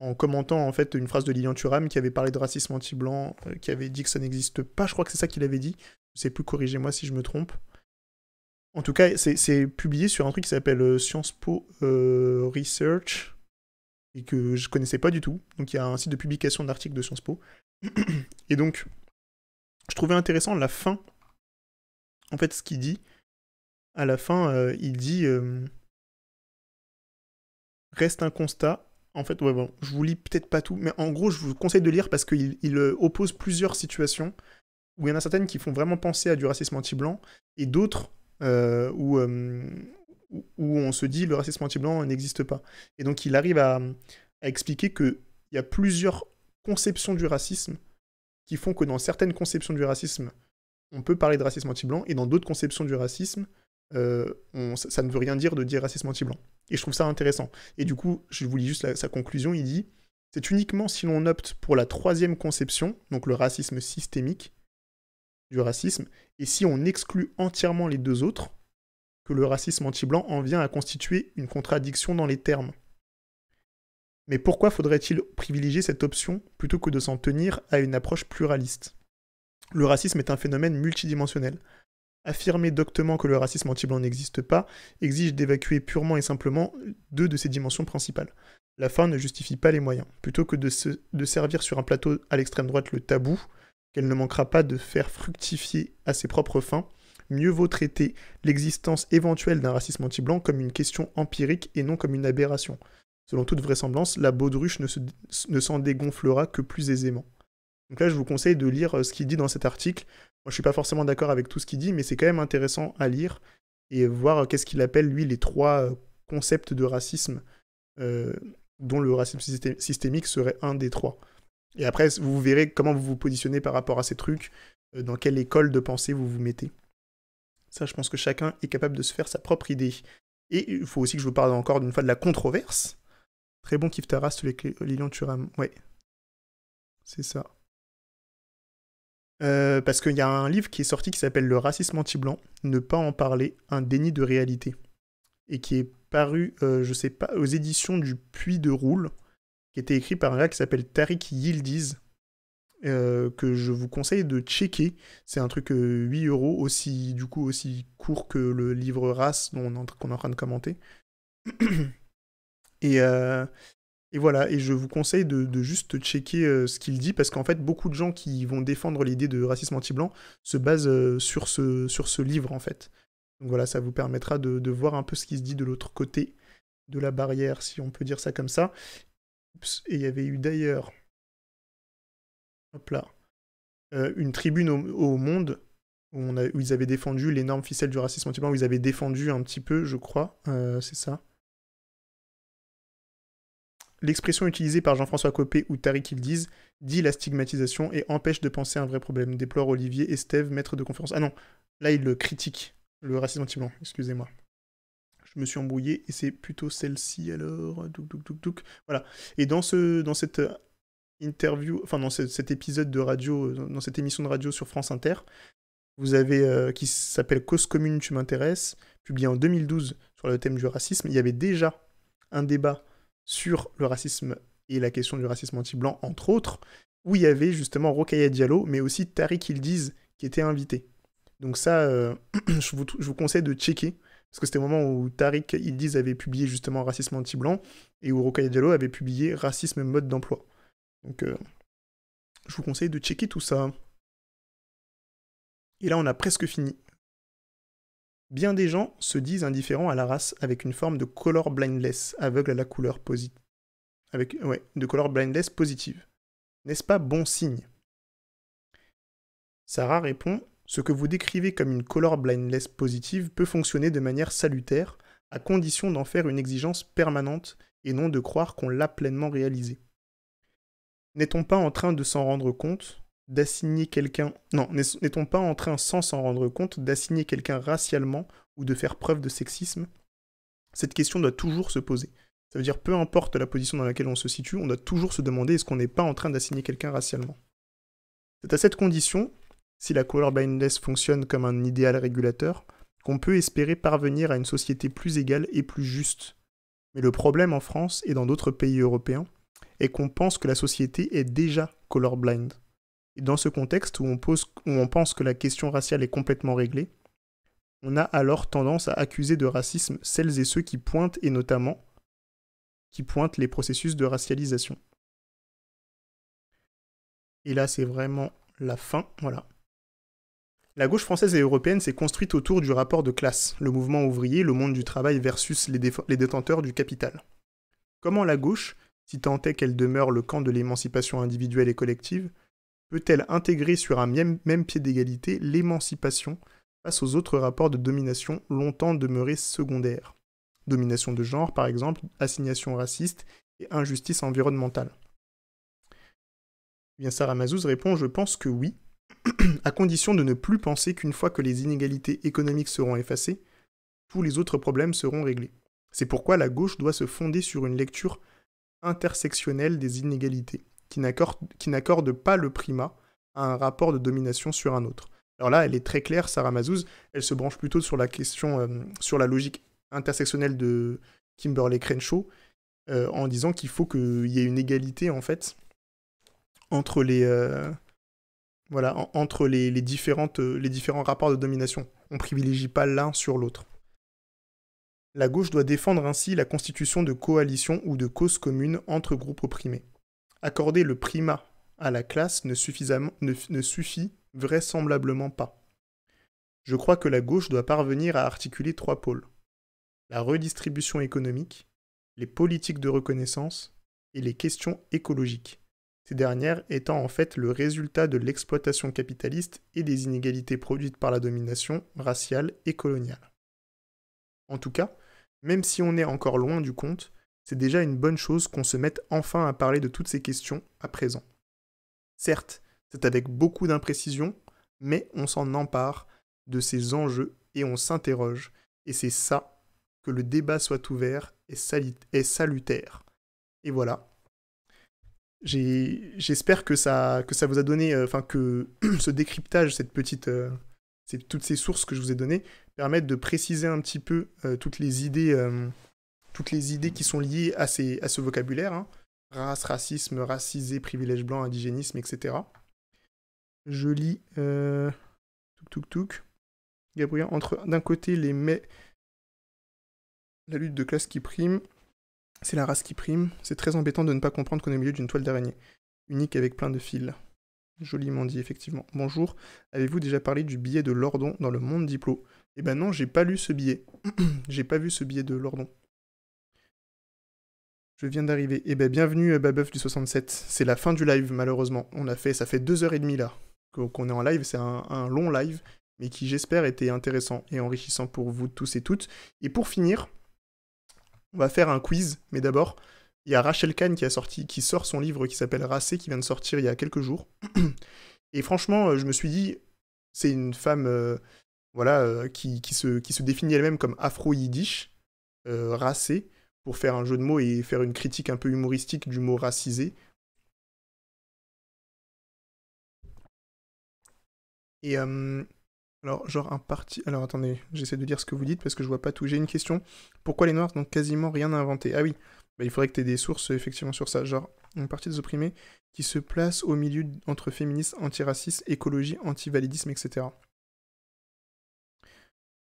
en commentant en fait une phrase de Lilian Thuram qui avait parlé de racisme anti-blanc, euh, qui avait dit que ça n'existe pas. Je crois que c'est ça qu'il avait dit. Je sais plus, corrigez-moi si je me trompe. En tout cas, c'est publié sur un truc qui s'appelle euh, Sciences Po Research et que je connaissais pas du tout. Donc il y a un site de publication d'articles de Sciences Po. Et donc, je trouvais intéressant la fin. En fait, ce qu'il dit, à la fin, il dit reste un constat. En fait, ouais, bon, je vous lis peut-être pas tout, mais en gros, je vous conseille de lire parce qu'il euh, oppose plusieurs situations où il y en a certaines qui font vraiment penser à du racisme anti-blanc et d'autres euh, euh, où, où on se dit le racisme anti-blanc n'existe pas. Et donc, il arrive à, à expliquer qu'il y a plusieurs conceptions du racisme qui font que dans certaines conceptions du racisme, on peut parler de racisme anti-blanc et dans d'autres conceptions du racisme, euh, ça, ne veut rien dire de dire racisme anti-blanc. Et je trouve ça intéressant. Et du coup, je vous lis juste sa conclusion, il dit C'est uniquement si l'on opte pour la troisième conception, donc le racisme systémique du racisme, et si on exclut entièrement les deux autres, que le racisme anti-blanc en vient à constituer une contradiction dans les termes. Mais pourquoi faudrait-il privilégier cette option plutôt que de s'en tenir à une approche pluraliste Le racisme est un phénomène multidimensionnel. Affirmer doctement que le racisme anti-blanc n'existe pas exige d'évacuer purement et simplement deux de ses dimensions principales. La fin ne justifie pas les moyens. Plutôt que de, servir sur un plateau à l'extrême droite le tabou, qu'elle ne manquera pas de faire fructifier à ses propres fins, mieux vaut traiter l'existence éventuelle d'un racisme anti-blanc comme une question empirique et non comme une aberration. Selon toute vraisemblance, la baudruche ne s'en dégonflera que plus aisément. Donc là, je vous conseille de lire euh, ce qu'il dit dans cet article. Moi, je suis pas forcément d'accord avec tout ce qu'il dit, mais c'est quand même intéressant à lire et voir euh, qu'est-ce qu'il appelle, lui, les trois euh, concepts de racisme, dont le racisme systémique serait un des trois. Et après, vous verrez comment vous vous positionnez par rapport à ces trucs, dans quelle école de pensée vous vous mettez. Ça, je pense que chacun est capable de se faire sa propre idée. Et il faut aussi que je vous parle encore d'une fois de la controverse. Très bon Kiftaras, Lilian Turam. Ouais. C'est ça. Euh, parce qu'il y a un livre qui est sorti qui s'appelle Le racisme anti-blanc, ne pas en parler, un déni de réalité, et qui est paru, euh, je sais pas, aux éditions du Puits de Roule, qui était écrit par un gars qui s'appelle Tariq Yildiz, euh, que je vous conseille de checker. C'est un truc 8 euros, aussi, du coup aussi court que le livre Race qu'on est en train de commenter. et, et voilà, et je vous conseille de, juste checker euh, ce qu'il dit, parce qu'en fait, beaucoup de gens qui vont défendre l'idée de racisme anti-blanc se basent euh, sur, ce, sur ce livre, en fait. Donc voilà, ça vous permettra de, voir un peu ce qui se dit de l'autre côté de la barrière, si on peut dire ça comme ça. et il y avait eu d'ailleurs, hop là, euh, une tribune au, Monde où, on a, où, ils avaient défendu l'énorme ficelle du racisme anti-blanc, où ils avaient défendu un petit peu, je crois, c'est ça L'expression utilisée par Jean-François Copé ou Tariq disent dit la stigmatisation et empêche de penser à un vrai problème, déplore Olivier Estève, maître de conférence. Ah non, là il le critique, le racisme anti excusez-moi. Je me suis embrouillé et c'est plutôt celle-ci alors. Douk, douk, douk, voilà. Et dans, ce, dans cette euh, interview, enfin dans cet épisode de radio, euh, dans cette émission de radio sur France Inter, vous avez, euh, qui s'appelle Cause commune, tu m'intéresses, publié en 2012 sur le thème du racisme, il y avait déjà un débat sur le racisme et la question du racisme anti-blanc, entre autres, où il y avait justement Rokaya Diallo, mais aussi Tariq Ildiz qui était invité. Donc ça, euh, je, vous, conseille de checker, parce que c'était au moment où Tariq Ildiz avait publié justement Racisme anti-blanc, et où Rokaya Diallo avait publié Racisme mode d'emploi. Donc euh, je vous conseille de checker tout ça. Et là, on a presque fini Bien des gens se disent indifférents à la race avec une forme de color blindless aveugle à la couleur positive. ouais, de color positive. N'est-ce pas bon signe Sarah répond Ce que vous décrivez comme une color blindless positive peut fonctionner de manière salutaire, à condition d'en faire une exigence permanente et non de croire qu'on l'a pleinement réalisée. N'est-on pas en train de s'en rendre compte d'assigner quelqu'un. Non, n'est-on pas en train, sans s'en rendre compte, d'assigner quelqu'un racialement ou de faire preuve de sexisme Cette question doit toujours se poser. Ça veut dire, peu importe la position dans laquelle on se situe, on doit toujours se demander est-ce qu'on n'est pas en train d'assigner quelqu'un racialement C'est à cette condition, si la colorblindness fonctionne comme un idéal régulateur, qu'on peut espérer parvenir à une société plus égale et plus juste. Mais le problème en France et dans d'autres pays européens est qu'on pense que la société est déjà colorblind. Et Dans ce contexte où on, pense que la question raciale est complètement réglée, on a alors tendance à accuser de racisme celles et ceux qui pointent, et notamment, qui pointent les processus de racialisation. Et là, c'est vraiment la fin, voilà. La gauche française et européenne s'est construite autour du rapport de classe, le mouvement ouvrier, le monde du travail versus les, les détenteurs du capital. Comment la gauche, si tant est qu'elle demeure le camp de l'émancipation individuelle et collective, peut-elle intégrer sur un même, pied d'égalité l'émancipation face aux autres rapports de domination longtemps demeurés secondaires Domination de genre, par exemple, assignation raciste et injustice environnementale eh Bien, Sarah Mazouz répond Je pense que oui, à condition de ne plus penser qu'une fois que les inégalités économiques seront effacées, tous les autres problèmes seront réglés. C'est pourquoi la gauche doit se fonder sur une lecture intersectionnelle des inégalités qui n'accorde pas le primat à un rapport de domination sur un autre. Alors là, elle est très claire, Sarah Mazouz, elle se branche plutôt sur la question, euh, sur la logique intersectionnelle de Kimberley Crenshaw, euh, en disant qu'il faut qu'il y ait une égalité, en fait, entre les, euh, voilà, entre les, différentes, les différents rapports de domination. On ne privilégie pas l'un sur l'autre. La gauche doit défendre ainsi la constitution de coalitions ou de causes communes entre groupes opprimés accorder le primat à la classe ne, ne suffit vraisemblablement pas. Je crois que la gauche doit parvenir à articuler trois pôles. La redistribution économique, les politiques de reconnaissance et les questions écologiques, ces dernières étant en fait le résultat de l'exploitation capitaliste et des inégalités produites par la domination raciale et coloniale. En tout cas, même si on est encore loin du compte, c'est déjà une bonne chose qu'on se mette enfin à parler de toutes ces questions à présent. Certes, c'est avec beaucoup d'imprécision, mais on s'en empare de ces enjeux et on s'interroge. Et c'est ça que le débat soit ouvert et salutaire. Et voilà. J'espère que ça, que ça vous a donné, euh, enfin que ce décryptage, cette petite, euh, toutes ces sources que je vous ai données permettent de préciser un petit peu euh, toutes les idées toutes les idées qui sont liées à, ce vocabulaire. Hein. Race, racisme, racisé, privilège blanc, indigénisme, etc. Je lis... Touc, euh, touc, Gabriel, entre d'un côté les mets. La lutte de classe qui prime, c'est la race qui prime. C'est très embêtant de ne pas comprendre qu'on est au milieu d'une toile d'araignée, unique avec plein de fils. Joliment dit, effectivement. Bonjour, avez-vous déjà parlé du billet de Lordon dans le monde diplo Eh ben non, j'ai pas lu ce billet. j'ai pas vu ce billet de Lordon. Je viens d'arriver. Eh ben, bienvenue à euh, Babeuf du 67. C'est la fin du live, malheureusement. On a fait, ça fait deux heures et demie là qu'on est en live. C'est un, long live, mais qui j'espère était intéressant et enrichissant pour vous tous et toutes. Et pour finir, on va faire un quiz. Mais d'abord, il y a Rachel Kahn qui a qui sort son livre qui s'appelle Racé, qui vient de sortir il y a quelques jours. Et franchement, euh, je me suis dit, c'est une femme, euh, voilà, qui, se, définit elle-même comme afro-yiddish, racée pour faire un jeu de mots et faire une critique un peu humoristique du mot racisé. Et euh, alors, genre un parti. Alors attendez, j'essaie de dire ce que vous dites parce que je vois pas tout. J'ai une question. Pourquoi les Noirs n'ont quasiment rien inventé Ah oui, bah, il faudrait que tu aies des sources effectivement sur ça. Genre, une partie des opprimés qui se place au milieu entre féministes, antiracistes, écologie, antivalidisme, etc.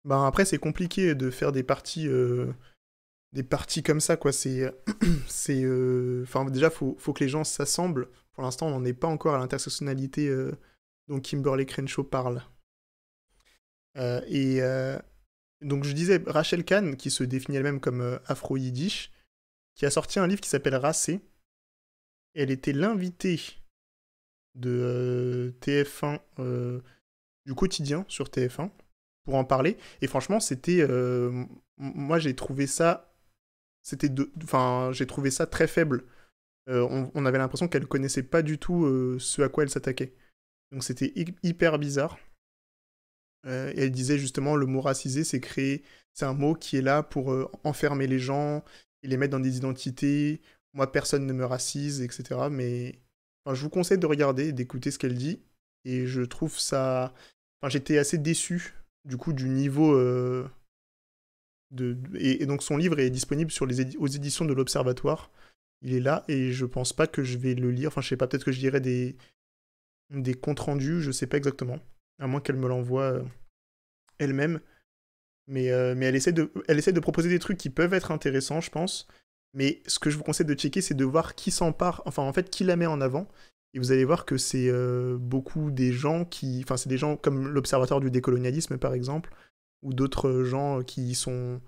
Bah après, c'est compliqué de faire des parties... Euh, des parties comme ça, quoi. C'est. c'est euh, Enfin, déjà, faut, faut que les gens s'assemblent. Pour l'instant, on n'en est pas encore à l'intersectionnalité euh, dont Kimberly Crenshaw parle. Euh, et donc, je disais, Rachel Kahn, qui se définit elle-même comme afro-yiddish, qui a sorti un livre qui s'appelle Racé. Elle était l'invitée de TF1, du quotidien sur TF1, pour en parler. Et franchement, c'était moi j'ai trouvé ça c'était enfin, j'ai trouvé ça très faible. Euh, on, avait l'impression qu'elle connaissait pas du tout euh, ce à quoi elle s'attaquait. Donc c'était hyper bizarre. Euh, et elle disait justement le mot racisé, c'est créé, c'est un mot qui est là pour enfermer les gens et les mettre dans des identités. Moi, personne ne me racise, etc. Mais je vous conseille de regarder, d'écouter ce qu'elle dit. Et je trouve ça. Enfin, j'étais assez déçu du coup du niveau et, donc son livre est disponible sur les aux éditions de l'Observatoire. Il est là et je pense pas que je vais le lire. Enfin, je sais pas, peut-être que je dirai des, des comptes rendus, je sais pas exactement. À moins qu'elle me l'envoie euh, elle-même. Mais, euh, mais elle, essaie de, elle essaie de proposer des trucs qui peuvent être intéressants, je pense. Mais ce que je vous conseille de checker, c'est de voir qui s'empare, enfin en fait qui la met en avant. Et vous allez voir que c'est euh, beaucoup des gens qui. Enfin, c'est des gens comme l'Observatoire du décolonialisme, par exemple, ou d'autres gens qui sont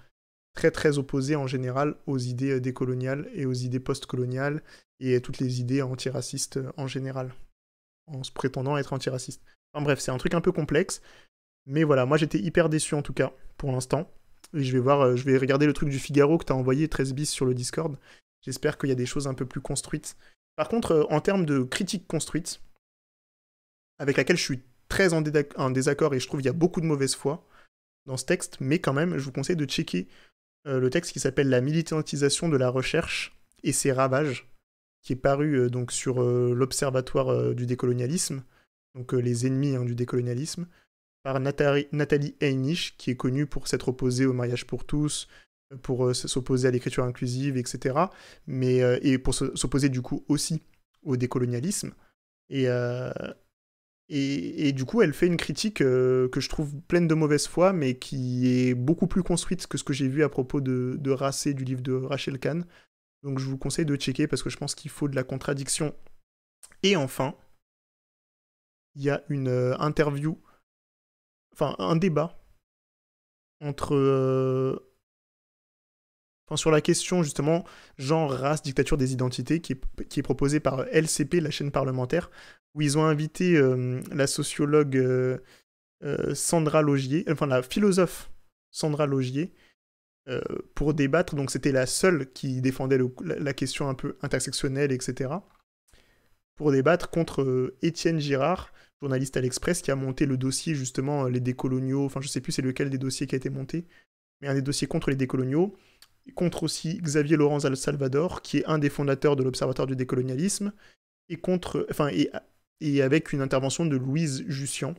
très très opposés en général aux idées décoloniales et aux idées postcoloniales et toutes les idées antiracistes en général, en se prétendant être antiraciste. Enfin bref, c'est un truc un peu complexe, mais voilà, moi j'étais hyper déçu en tout cas pour l'instant. Et je vais voir, euh, je vais regarder le truc du Figaro que t'as envoyé 13 bis sur le Discord. J'espère qu'il y a des choses un peu plus construites. Par contre, euh, en termes de critique construite, avec laquelle je suis très en, en désaccord et je trouve qu'il y a beaucoup de mauvaise foi, dans ce texte, mais quand même, je vous conseille de checker euh, le texte qui s'appelle La militantisation de la recherche et ses ravages, qui est paru euh, donc sur euh, l'Observatoire du décolonialisme, donc les ennemis hein, du décolonialisme, par Nathalie, Heinisch, qui est connue pour s'être opposée au mariage pour tous, pour s'opposer à l'écriture inclusive, etc., mais, et pour s'opposer du coup aussi au décolonialisme. Et, et, du coup, elle fait une critique euh, que je trouve pleine de mauvaise foi, mais qui est beaucoup plus construite que ce que j'ai vu à propos de, de Racé du livre de Rachel Kahn. Donc je vous conseille de checker parce que je pense qu'il faut de la contradiction. Et enfin, il y a une euh, interview, enfin un débat entre, euh, sur la question justement genre, race, dictature des identités qui est, proposée par LCP, la chaîne parlementaire, où ils ont invité euh, la sociologue euh, euh, Sandra Logier, enfin la philosophe Sandra Logier, pour débattre. Donc c'était la seule qui défendait la, question un peu intersectionnelle, etc. Pour débattre contre Étienne Girard, journaliste à l'Express, qui a monté le dossier justement les décoloniaux, enfin je sais plus c'est lequel des dossiers qui a été monté, mais un des dossiers contre les décoloniaux, contre aussi Xavier Laurence Al Salvador, qui est un des fondateurs de l'Observatoire du décolonialisme, et, contre, enfin, et, avec une intervention de Louise Jussian,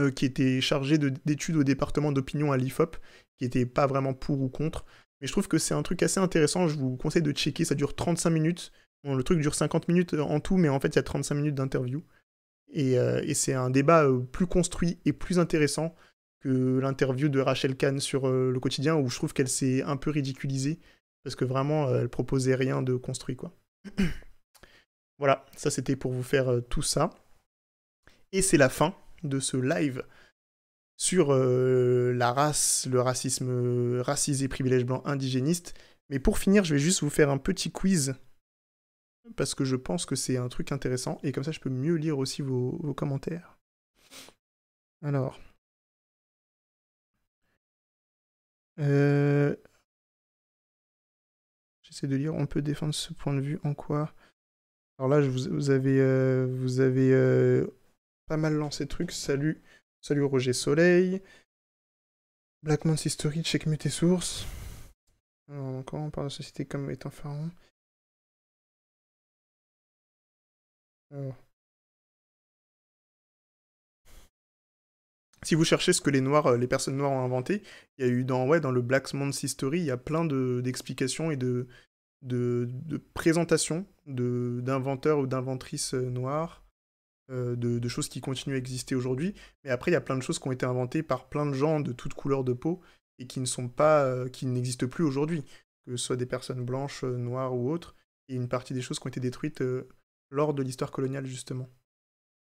euh, qui était chargée d'études au département d'opinion à l'IFOP, qui n'était pas vraiment pour ou contre. Mais je trouve que c'est un truc assez intéressant, je vous conseille de checker, ça dure 35 minutes. le truc dure 50 minutes en tout, mais en fait, il y a 35 minutes d'interview. Euh, et, c'est un débat euh, plus construit et plus intéressant l'interview de Rachel Kahn sur euh, le quotidien, où je trouve qu'elle s'est un peu ridiculisée, parce que vraiment, euh, elle proposait rien de construit, quoi. voilà, ça c'était pour vous faire euh, tout ça. Et c'est la fin de ce live sur la race, le racisme, racisé, privilège blanc, indigéniste. Mais pour finir, je vais juste vous faire un petit quiz, parce que je pense que c'est un truc intéressant, et comme ça je peux mieux lire aussi vos commentaires. Alors, Euh, j'essaie de lire, on peut défendre ce point de vue en quoi Alors là, je vous, avez, vous avez euh, euh, pas mal lancé de trucs. Salut, salut Roger Soleil. Blackman's History, check muté tes Alors encore, on parle de société comme étant pharaon. si vous cherchez ce que les noirs, euh, les personnes noires ont inventé, il y a eu dans, dans le Black Month's History, il y a plein d'explications et de, de, de présentations d'inventeurs ou d'inventrices euh, noires, euh, de, choses qui continuent à exister aujourd'hui. Mais après, il y a plein de choses qui ont été inventées par plein de gens de toutes couleurs de peau et qui ne sont pas, qui n'existent plus aujourd'hui, que ce soit des personnes blanches, noires ou autres, et une partie des choses qui ont été détruites lors de l'histoire coloniale justement.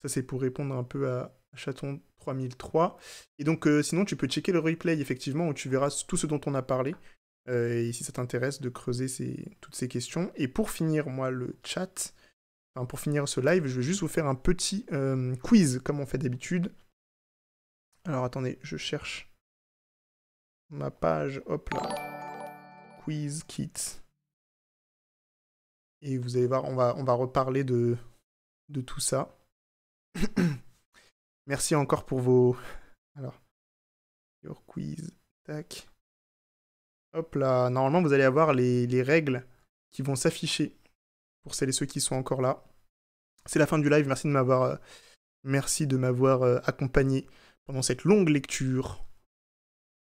Ça, c'est pour répondre un peu à Chaton 3003. Et donc, euh, sinon, tu peux checker le replay, effectivement, où tu verras tout ce dont on a parlé. Euh, et si ça t'intéresse de creuser toutes ces questions. Et pour finir, moi, le chat, pour finir ce live, je vais juste vous faire un petit euh, quiz, comme on fait d'habitude. Alors, attendez, je cherche ma page. Hop là. Quiz kit. Et vous allez voir, on va, on va reparler de, de tout ça. Merci encore pour vos. Alors. Your quiz. Tac. Hop là. Normalement, vous allez avoir les, les règles qui vont s'afficher pour celles et ceux qui sont encore là. C'est la fin du live. Merci de m'avoir. Euh, merci de m'avoir euh, accompagné pendant cette longue lecture.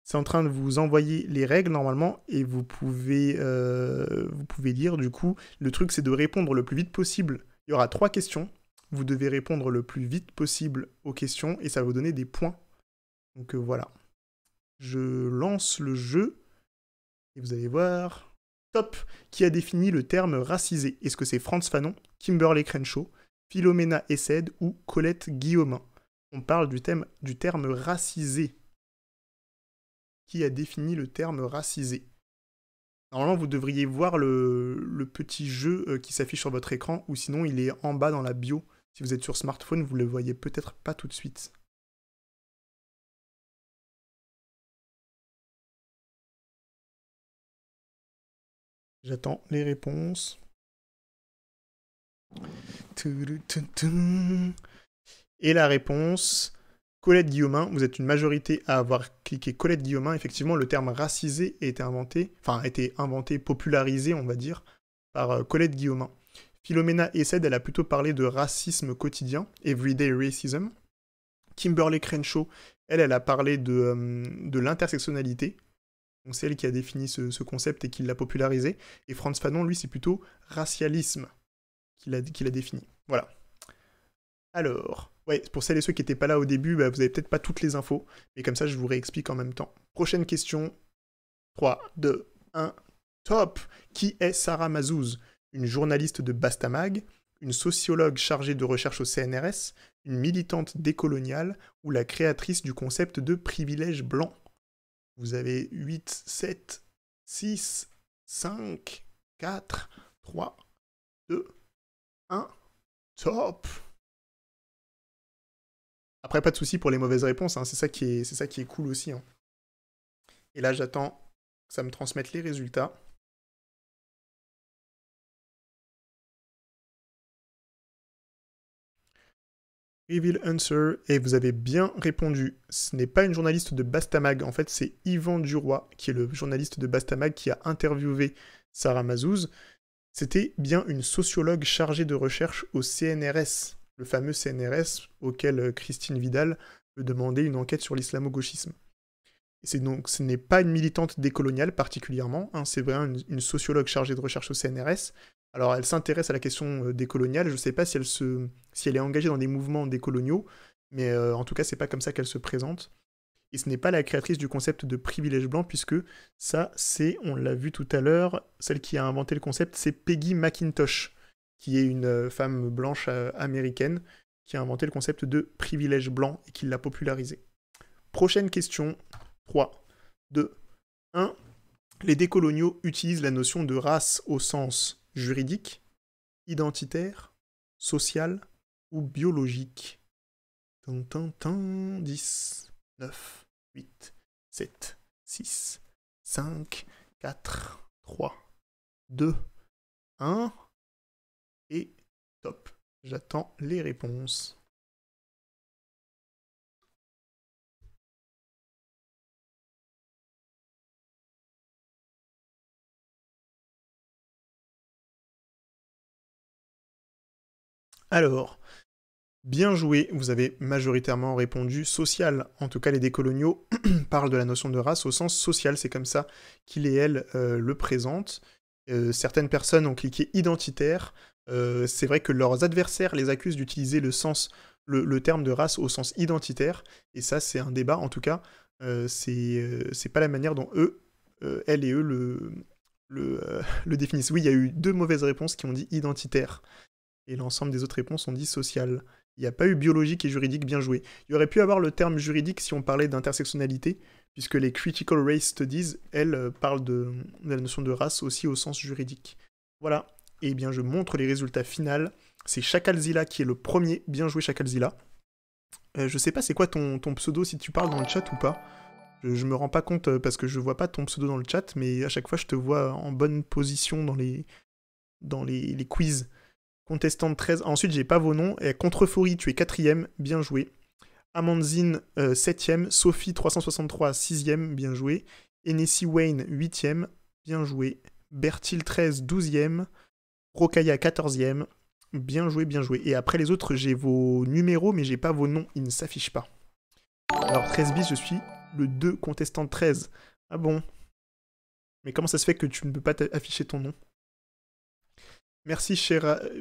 C'est en train de vous envoyer les règles normalement et vous pouvez, euh, vous pouvez lire du coup. Le truc c'est de répondre le plus vite possible. Il y aura trois questions vous devez répondre le plus vite possible aux questions et ça va vous donner des points. Donc euh, voilà. Je lance le jeu et vous allez voir. Top Qui a défini le terme racisé Est-ce que c'est Franz Fanon, Kimberly Crenshaw, Philomena Essed ou Colette Guillaumin On parle du, thème, du terme racisé. Qui a défini le terme racisé Normalement, vous devriez voir le petit jeu euh, qui s'affiche sur votre écran, ou sinon il est en bas dans la bio. Si vous êtes sur smartphone, vous ne le voyez peut-être pas tout de suite. J'attends les réponses. Et la réponse, Colette Guillaumin, vous êtes une majorité à avoir cliqué Colette Guillaumin. Effectivement, le terme racisé a été inventé, enfin a été inventé, popularisé, on va dire, par euh, Colette Guillaumin. Philomena Essed, elle a plutôt parlé de racisme quotidien, everyday racism. Kimberly Crenshaw, elle, elle a parlé de, euh, de l'intersectionnalité. Donc c'est elle qui a défini ce, concept et qui l'a popularisé. Et Franz Fanon, lui, c'est plutôt racialisme qu'il a, a, défini. Voilà. Alors, ouais, pour celles et ceux qui n'étaient pas là au début, bah, vous n'avez peut-être pas toutes les infos, mais comme ça, je vous réexplique en même temps. Prochaine question. 3, 2, 1, top Qui est Sarah Mazouz une journaliste de Bastamag, une sociologue chargée de recherche au CNRS, une militante décoloniale ou la créatrice du concept de privilège blanc. Vous avez 8, 7, 6, 5, 4, 3, 2, 1. Top Après, pas de souci pour les mauvaises réponses, hein. c'est ça, qui est, cool aussi. Hein. Et là, j'attends que ça me transmette les résultats. Answer, et vous avez bien répondu. Ce n'est pas une journaliste de Bastamag, en fait, c'est Yvan Duroy, qui est le journaliste de Bastamag qui a interviewé Sarah Mazouz. C'était bien une sociologue chargée de recherche au CNRS, le fameux CNRS auquel euh, Christine Vidal veut demander une enquête sur l'islamo-gauchisme. donc, ce n'est pas une militante décoloniale particulièrement, hein, c'est vraiment une sociologue chargée de recherche au CNRS, alors, elle s'intéresse à la question euh, décoloniale. Je ne sais pas si elle, se, si elle est engagée dans des mouvements décoloniaux, mais euh, en tout cas, c'est pas comme ça qu'elle se présente. Et ce n'est pas la créatrice du concept de privilège blanc, puisque ça, c'est, on l'a vu tout à l'heure, celle qui a inventé le concept, c'est Peggy McIntosh, qui est une euh, femme blanche américaine, qui a inventé le concept de privilège blanc et qui l'a popularisé. Prochaine question. 3, 2, 1. Les décoloniaux utilisent la notion de race au sens juridique, identitaire, social ou biologique. 10, 9, 8, 7, 6, 5, 4, 3, 2, 1 et top. J'attends les réponses. Alors, bien joué, vous avez majoritairement répondu social. En tout cas, les décoloniaux parlent de la notion de race au sens social, c'est comme ça qu'il et elle euh, le présentent. Euh, certaines personnes ont cliqué identitaire. Euh, c'est vrai que leurs adversaires les accusent d'utiliser le sens, le, terme de race au sens identitaire, et ça c'est un débat. En tout cas, c'est pas la manière dont eux, elles et eux le définissent. Oui, il y a eu deux mauvaises réponses qui ont dit identitaire et l'ensemble des autres réponses sont dit social ». Il n'y a pas eu biologique et juridique bien joué. Il aurait pu avoir le terme juridique si on parlait d'intersectionnalité, puisque les Critical Race Studies, elles, euh, parlent de, la notion de race aussi au sens juridique. Voilà, et eh bien je montre les résultats finaux. C'est Chakalzilla qui est le premier, bien joué Chakalzilla. Je euh, je sais pas c'est quoi ton, pseudo, si tu parles dans le chat ou pas. Je, je, me rends pas compte euh, parce que je ne vois pas ton pseudo dans le chat, mais à chaque fois je te vois en bonne position dans les, dans les quiz. Contestante 13. Ah, ensuite, j'ai pas vos noms. Et Contrefori, tu es quatrième. Bien joué. Amandzine 7 euh, Sophie, 363, 6 Bien joué. Enessi Wayne, 8 Bien joué. Bertil, 13, 12ème. Rokaya, 14 Bien joué, bien joué. Et après les autres, j'ai vos numéros, mais j'ai pas vos noms. Ils ne s'affichent pas. Alors, 13 bis, je suis le 2 contestant 13. Ah bon Mais comment ça se fait que tu ne peux pas afficher ton nom Merci,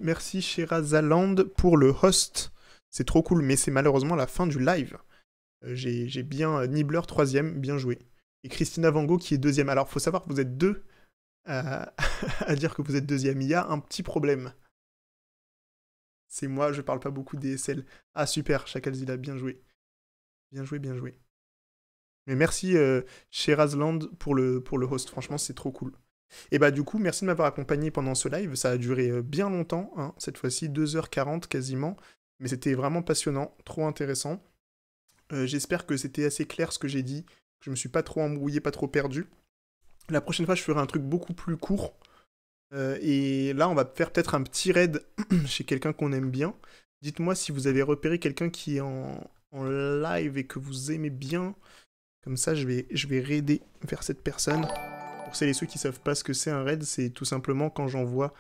Merci Sherazaland pour le host. C'est trop cool, mais c'est malheureusement la fin du live. Euh, j'ai bien Nibler euh, Nibbler troisième, bien joué. Et Christina Vango qui est deuxième. Alors, faut savoir que vous êtes deux à, dire que vous êtes deuxième. Il y a un petit problème. C'est moi, je parle pas beaucoup des SL. Ah super, Chakalzila bien joué. Bien joué, bien joué. Mais merci euh, Sherazland pour le, pour le host, franchement c'est trop cool. Et bah du coup, merci de m'avoir accompagné pendant ce live. Ça a duré euh, bien longtemps, hein, cette fois-ci 2h40 quasiment. Mais c'était vraiment passionnant, trop intéressant. Euh, j'espère que c'était assez clair ce que j'ai dit, que je me suis pas trop embrouillé, pas trop perdu. La prochaine fois, je ferai un truc beaucoup plus court. Euh, et là, on va faire peut-être un petit raid chez quelqu'un qu'on aime bien. Dites-moi si vous avez repéré quelqu'un qui est en, en, live et que vous aimez bien. Comme ça, je vais, je vais raider vers cette personne pour celles et ceux qui savent pas ce que c'est un raid, c'est tout simplement quand j'envoie,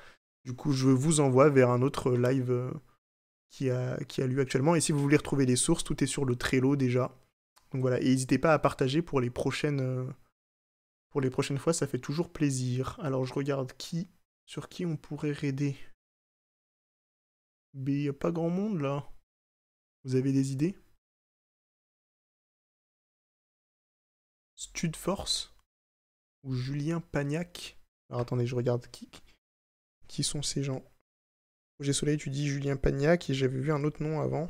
du coup, je vous envoie vers un autre live euh, qui a, qui a lieu actuellement. Et si vous voulez retrouver les sources, tout est sur le Trello déjà. Donc voilà, et n'hésitez pas à partager pour les prochaines euh, pour les prochaines fois, ça fait toujours plaisir. Alors je regarde qui sur qui on pourrait raider. Mais il n'y a pas grand monde là. Vous avez des idées Stud Force ou Julien Pagnac. Alors attendez, je regarde qui, qui sont ces gens. Projet Soleil, tu dis Julien Pagnac et j'avais vu un autre nom avant.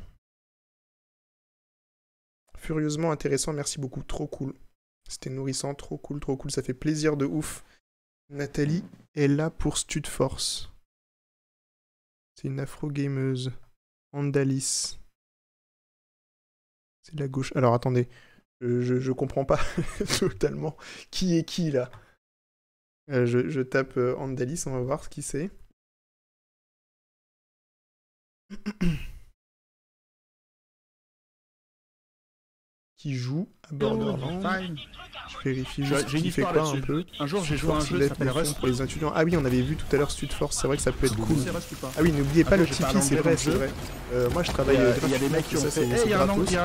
Furieusement intéressant, merci beaucoup, trop cool. C'était nourrissant, trop cool, trop cool, ça fait plaisir de ouf. Nathalie est là pour Stud Force. C'est une afro-gameuse. Andalis. C'est de la gauche. Alors attendez, euh, je, je, comprends pas totalement qui est qui là. Euh, je, tape euh, Andalis, on va voir ce qui c'est. qui joue à oh, Borderlands. Je vérifie juste qui fait quoi un peu. Un jour, j'ai joué à un jeu pour les étudiants. Ah oui, on avait vu tout à l'heure Studforce Force, c'est vrai que ça peut être cool. Hein. Ah oui, n'oubliez pas ah le Tipeee, c'est vrai, c'est vrai. Euh, moi, je travaille. Il y a euh, des mecs qui ont fait. Eh, il y a un euh, Indien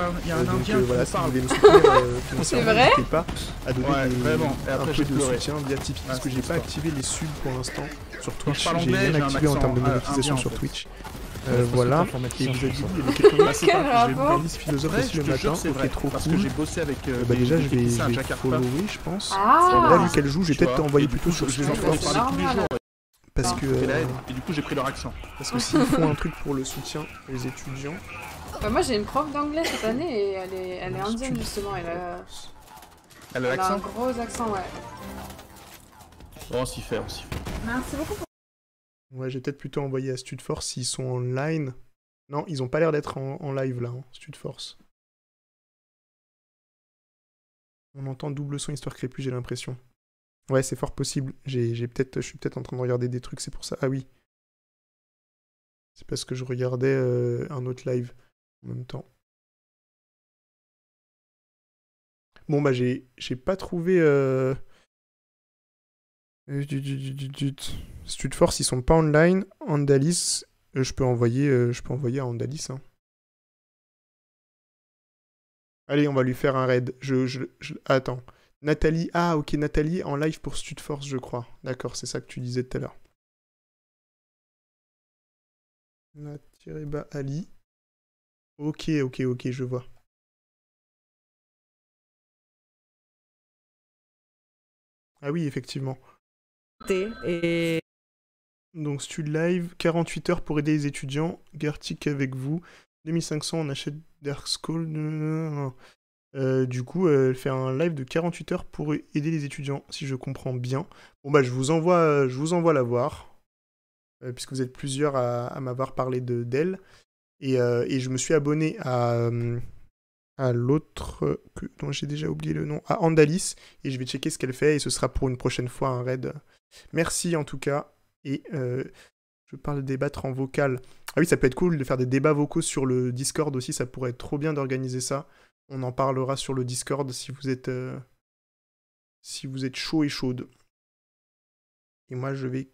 qui voilà, si vous voulez me soutenir, c'est vrai. N'hésitez pas à donner un peu de soutien via Tipeee parce que j'ai pas activé les subs pour l'instant sur Twitch. J'ai rien activé en termes de monétisation sur Twitch. Euh, voilà, et vous avez dit, j'ai une liste philosophe aussi le matin, ok, trop parce cool. que j'ai bossé avec. bah, déjà, je vais, je follower, je pense. Ah. Là, vu qu'elle joue, j'ai peut-être envoyé plutôt sur jours. parce que euh, et, du coup j'ai pris leur accent. Parce que s'ils font un truc pour le soutien aux étudiants. Bah moi j'ai une prof d'anglais cette année et elle est, elle est indienne justement. Elle a, elle a, un gros accent ouais. Bon, on s'y fait, on s'y fait. Merci beaucoup. Ouais, j'ai peut-être plutôt envoyé à Studforce s'ils sont en line. Non, ils n'ont pas l'air d'être en, live là, hein, Studforce. On entend double son histoire crépus, j'ai l'impression. Ouais, c'est fort possible. J'ai peut-être, je suis peut-être en train de regarder des trucs, c'est pour ça. Ah oui. C'est parce que je regardais euh, un autre live en même temps. Bon bah j'ai pas trouvé. Euh... Stud Force, ils sont pas online. Andalis, euh, je peux envoyer, euh, je peux envoyer à Andalis. Hein. Allez, on va lui faire un raid. Je, Attends. Nathalie. Ah, ok, Nathalie en live pour Stud Force, je crois. D'accord, c'est ça que tu disais tout à l'heure. Ali. Ok, ok, ok, je vois. Ah oui, effectivement. Donc, Stud Live, 48 heures pour aider les étudiants. Gartic avec vous. 2500, on achète Dark School. Euh, du coup, elle euh, fait un live de 48 heures pour aider les étudiants, si je comprends bien. Bon, bah, je vous envoie, euh, je vous envoie la voir, puisque vous êtes plusieurs à, m'avoir parlé de, d'elle. Et, je me suis abonné à, à l'autre, dont j'ai déjà oublié le nom, à Andalis, et je vais checker ce qu'elle fait, et ce sera pour une prochaine fois un raid. Merci en tout cas et euh, je parle de débattre en vocal. Ah oui, ça peut être cool de faire des débats vocaux sur le Discord aussi, ça pourrait être trop bien d'organiser ça. On en parlera sur le Discord si vous êtes euh, si vous êtes chaud et chaude. Et moi je vais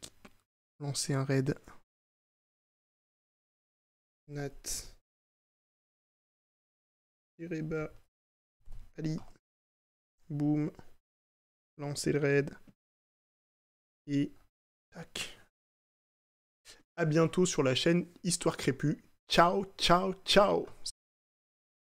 lancer un raid. Nat. Ireba. Ali. Boum. Lancer le raid. Et tac. À bientôt sur la chaîne Histoire Crépue. Ciao, ciao, ciao